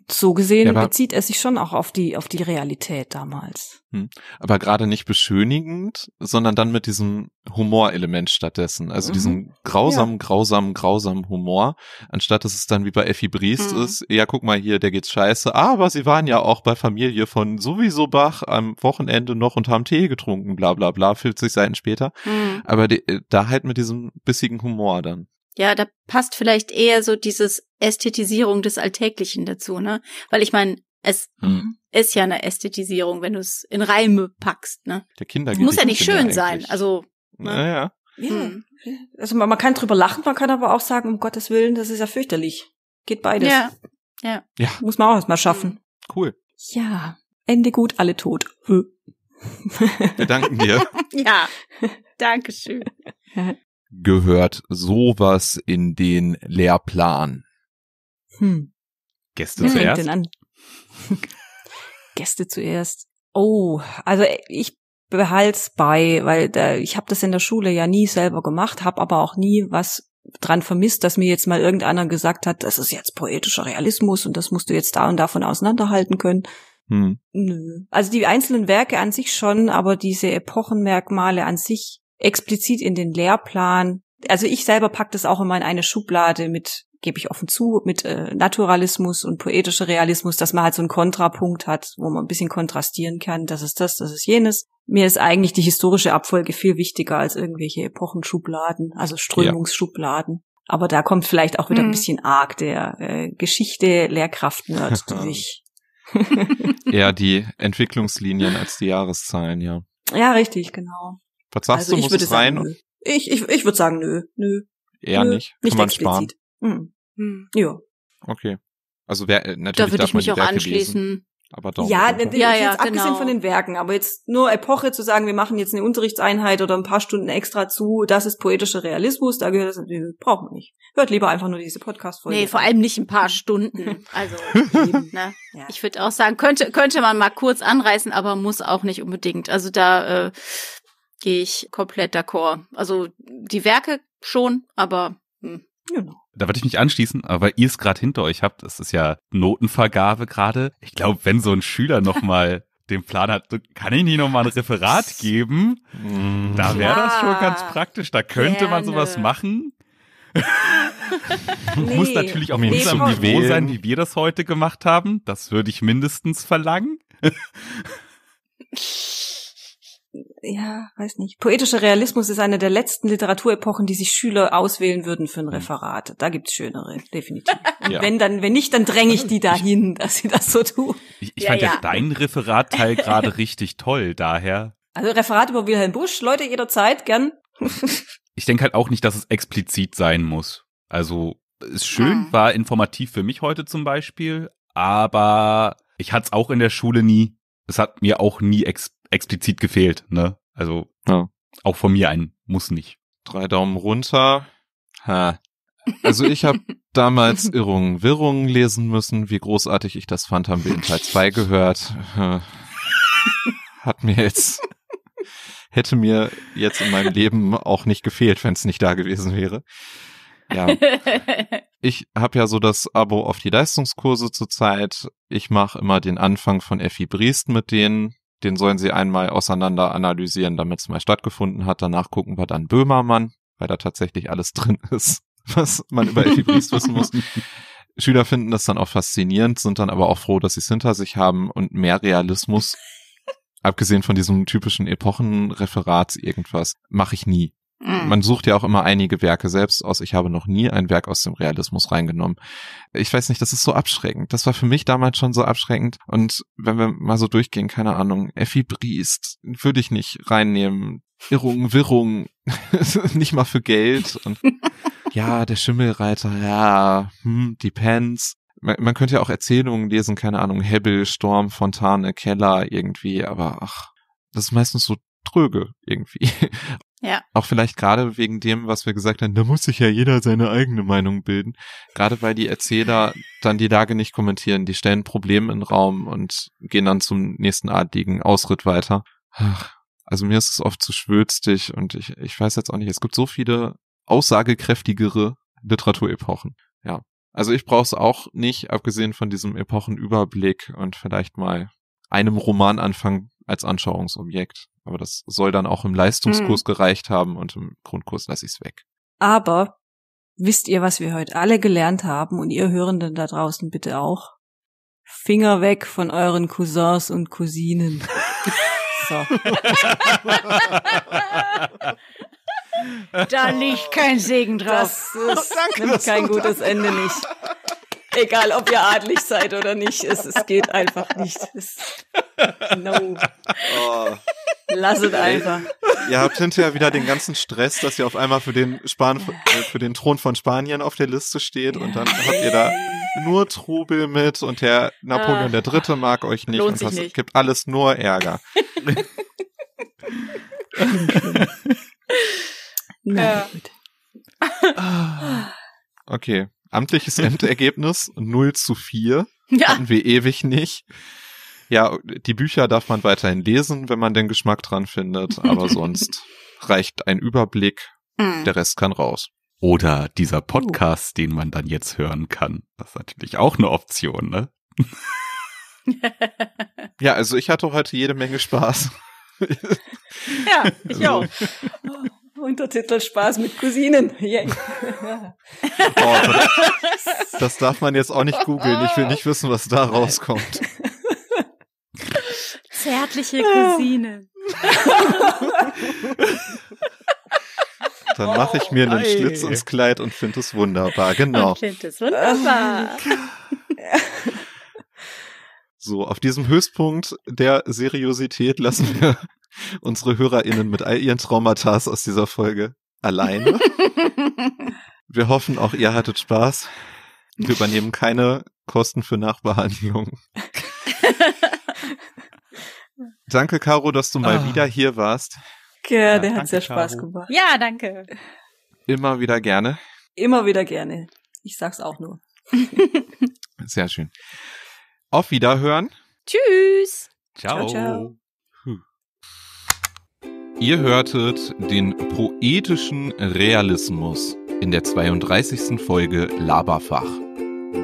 so gesehen ja, aber, bezieht er sich schon auch auf die auf die Realität damals. Hm. Aber gerade nicht beschönigend, sondern dann mit diesem Humorelement stattdessen, also mhm. diesem grausamen, ja. grausamen, grausamen Humor, anstatt dass es dann wie bei Effi Briest mhm. ist, ja guck mal hier, der geht's scheiße, aber sie waren ja auch bei Familie von sowieso Bach am Wochenende noch und haben Tee getrunken, bla bla bla, 50 Seiten später, mhm. aber die, äh, da halt mit diesem bissigen Humor dann. Ja, da passt vielleicht eher so dieses Ästhetisierung des Alltäglichen dazu, ne? Weil ich meine, es hm. ist ja eine Ästhetisierung, wenn du es in Reime packst, ne? Der Kinder Es muss ja nicht schön sein, also. Ne? Naja. Ja. Hm. Also man, man, kann drüber lachen, man kann aber auch sagen, um Gottes Willen, das ist ja fürchterlich. Geht beides. Ja. Ja. ja. Muss man auch erstmal schaffen. Hm. Cool. Ja. Ende gut, alle tot. Äh. Wir danken dir. [LAUGHS] ja. Dankeschön. [LAUGHS] gehört sowas in den Lehrplan? Hm. Gäste Wer zuerst. Denn an? [LAUGHS] Gäste zuerst. Oh, also ich behalte bei, weil da, ich habe das in der Schule ja nie selber gemacht, habe aber auch nie was dran vermisst, dass mir jetzt mal irgendeiner gesagt hat, das ist jetzt poetischer Realismus und das musst du jetzt da und davon auseinanderhalten können. Hm. Nö. Also die einzelnen Werke an sich schon, aber diese Epochenmerkmale an sich explizit in den Lehrplan. Also ich selber pack das auch immer in eine Schublade mit, gebe ich offen zu, mit äh, Naturalismus und poetischer Realismus, dass man halt so einen Kontrapunkt hat, wo man ein bisschen kontrastieren kann, das ist das, das ist jenes. Mir ist eigentlich die historische Abfolge viel wichtiger als irgendwelche Epochenschubladen, also Strömungsschubladen. Ja. Aber da kommt vielleicht auch wieder mhm. ein hm. bisschen arg der äh, Geschichte Lehrkraft-Nerd [LAUGHS] durch. Eher die [LAUGHS] Entwicklungslinien als die Jahreszahlen, ja. Ja, richtig, genau. Was sagst also du, muss es rein? Sagen, ich ich, ich würde sagen, nö, nö. Eher nö, nicht. Kann nicht man explizit. sparen. Hm. Hm. Ja. Okay. Also wer, äh, natürlich da würde ich mich auch Werke anschließen. Lesen, aber doch. Ja, ja, ne, ja, jetzt ja, abgesehen genau. von den Werken, aber jetzt nur Epoche zu sagen, wir machen jetzt eine Unterrichtseinheit oder ein paar Stunden extra zu, das ist poetischer Realismus, da gehört das natürlich, braucht man nicht. Hört lieber einfach nur diese Podcast-Folge. Nee, vor allem nicht ein paar Stunden. Also, [LAUGHS] eben, ne? ja. ich würde auch sagen, könnte, könnte man mal kurz anreißen, aber muss auch nicht unbedingt. Also da, äh, Gehe ich komplett d'accord. Also die Werke schon, aber hm. Genau. Da würde ich mich anschließen, aber ihr es gerade hinter euch habt, das ist ja Notenvergabe gerade. Ich glaube, wenn so ein Schüler nochmal [LAUGHS] den Plan hat, kann ich nicht nochmal ein Referat geben, mhm. da wäre das schon ganz praktisch. Da könnte Gerne. man sowas machen. [LAUGHS] nee, Muss natürlich auch nee, unserem Niveau sein, wie wir das heute gemacht haben. Das würde ich mindestens verlangen. [LAUGHS] ja, weiß nicht. Poetischer Realismus ist eine der letzten Literaturepochen, die sich Schüler auswählen würden für ein mhm. Referat. Da gibt's schönere, definitiv. [LAUGHS] Und ja. wenn dann, wenn nicht, dann dränge ich die dahin, dass sie das so tun. Ich, ich ja, fand ja, ja deinen Referatteil [LAUGHS] gerade richtig toll, daher. Also Referat über Wilhelm Busch, Leute jederzeit gern. [LAUGHS] ich denke halt auch nicht, dass es explizit sein muss. Also ist schön, ah. war informativ für mich heute zum Beispiel, aber ich hatte es auch in der Schule nie. Es hat mir auch nie explizit explizit gefehlt. Ne? Also ja. auch von mir ein Muss nicht. Drei Daumen runter. Ha. Also ich habe damals [LAUGHS] Irrungen, Wirrungen lesen müssen. Wie großartig ich das fand, haben wir in Teil 2 gehört. Hat mir jetzt, hätte mir jetzt in meinem Leben auch nicht gefehlt, wenn es nicht da gewesen wäre. Ja. [LAUGHS] Ich habe ja so das Abo auf die Leistungskurse zurzeit. Ich mache immer den Anfang von Effi Briest mit denen. Den sollen sie einmal auseinander analysieren, damit es mal stattgefunden hat. Danach gucken wir dann Böhmermann, weil da tatsächlich alles [LAUGHS] drin ist, was man über Effi wissen muss. [LAUGHS] Schüler finden das dann auch faszinierend, sind dann aber auch froh, dass sie es hinter sich haben und mehr Realismus, [LAUGHS] abgesehen von diesem typischen Epochenreferat irgendwas, mache ich nie. Mm. Man sucht ja auch immer einige Werke selbst aus. Ich habe noch nie ein Werk aus dem Realismus reingenommen. Ich weiß nicht, das ist so abschreckend. Das war für mich damals schon so abschreckend. Und wenn wir mal so durchgehen, keine Ahnung, Effi Briest würde ich nicht reinnehmen. Irrung, Wirrung, [LAUGHS] nicht mal für Geld. Und [LAUGHS] ja, der Schimmelreiter, ja, hm, depends. Man, man könnte ja auch Erzählungen lesen, keine Ahnung, Hebbel, Storm, Fontane, Keller irgendwie, aber ach, das ist meistens so tröge irgendwie. Ja. Auch vielleicht gerade wegen dem, was wir gesagt haben, da muss sich ja jeder seine eigene Meinung bilden. Gerade weil die Erzähler dann die Lage nicht kommentieren, die stellen Probleme in den Raum und gehen dann zum nächsten adligen Ausritt weiter. Also mir ist es oft zu schwülstig und ich, ich weiß jetzt auch nicht, es gibt so viele aussagekräftigere Literaturepochen. Ja. Also ich brauche es auch nicht, abgesehen von diesem Epochenüberblick und vielleicht mal einem Romananfang als Anschauungsobjekt. Aber das soll dann auch im Leistungskurs mhm. gereicht haben und im Grundkurs lasse ich es weg. Aber wisst ihr, was wir heute alle gelernt haben und ihr Hörenden da draußen bitte auch? Finger weg von euren Cousins und Cousinen. [LAUGHS] so. Da liegt kein Segen drauf. Das ist, [LAUGHS] Danke, nimmt das kein gutes Dank. Ende nicht. Egal, ob ihr adlig seid oder nicht, es, es geht einfach nicht. Es, no. [LAUGHS] Oh. Lass es einfach. Ihr habt hinterher wieder den ganzen Stress, dass ihr auf einmal für den, Span äh, für den Thron von Spanien auf der Liste steht und dann habt ihr da nur Trubel mit und Herr Napoleon der Dritte mag euch nicht und das nicht. gibt alles nur Ärger. Na gut. Okay. Amtliches Endergebnis 0 zu 4. Ja. Hatten wir ewig nicht. Ja, die Bücher darf man weiterhin lesen, wenn man den Geschmack dran findet, aber [LAUGHS] sonst reicht ein Überblick, hm. der Rest kann raus. Oder dieser uh. Podcast, den man dann jetzt hören kann. Das ist natürlich auch eine Option, ne? [LAUGHS] ja, also ich hatte heute jede Menge Spaß. [LAUGHS] ja, ich also. auch. Oh, Untertitel Spaß mit Cousinen. Yeah. Oh, das darf man jetzt auch nicht googeln. Ich will nicht wissen, was da rauskommt. Zärtliche ah. Cousine. Dann mache ich mir einen oh, Schlitz ins Kleid und finde es wunderbar, genau. Und finde es wunderbar. [LAUGHS] so, auf diesem Höchstpunkt der Seriosität lassen wir unsere HörerInnen mit all ihren Traumata aus dieser Folge alleine. [LAUGHS] wir hoffen, auch ihr hattet Spaß. Wir übernehmen keine Kosten für Nachbehandlung. [LAUGHS] Danke, Caro, dass du mal oh. wieder hier warst. Ja, der ja, hat sehr Spaß gemacht. Ja, danke. Immer wieder gerne. Immer wieder gerne. Ich sag's auch nur. [LAUGHS] sehr schön. Auf Wiederhören. Tschüss. Ciao. ciao, ciao. Ihr hörtet den poetischen Realismus in der 32. Folge Laberfach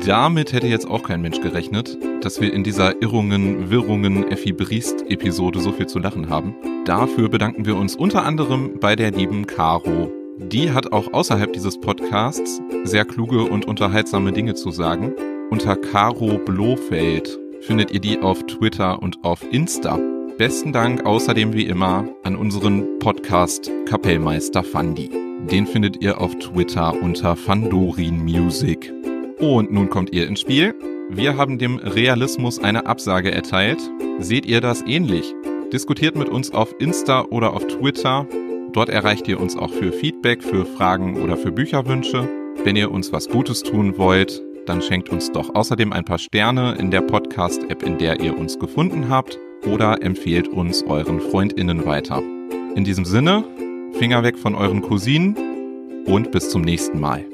damit hätte jetzt auch kein Mensch gerechnet, dass wir in dieser Irrungen, Wirrungen, Effi Briest-Episode so viel zu lachen haben. Dafür bedanken wir uns unter anderem bei der lieben Caro. Die hat auch außerhalb dieses Podcasts sehr kluge und unterhaltsame Dinge zu sagen. Unter Caro Blofeld findet ihr die auf Twitter und auf Insta. Besten Dank außerdem wie immer an unseren Podcast Kapellmeister Fandi. Den findet ihr auf Twitter unter Fandorin Music. Und nun kommt ihr ins Spiel. Wir haben dem Realismus eine Absage erteilt. Seht ihr das ähnlich? Diskutiert mit uns auf Insta oder auf Twitter. Dort erreicht ihr uns auch für Feedback, für Fragen oder für Bücherwünsche. Wenn ihr uns was Gutes tun wollt, dann schenkt uns doch außerdem ein paar Sterne in der Podcast-App, in der ihr uns gefunden habt, oder empfehlt uns euren Freundinnen weiter. In diesem Sinne, Finger weg von euren Cousinen und bis zum nächsten Mal.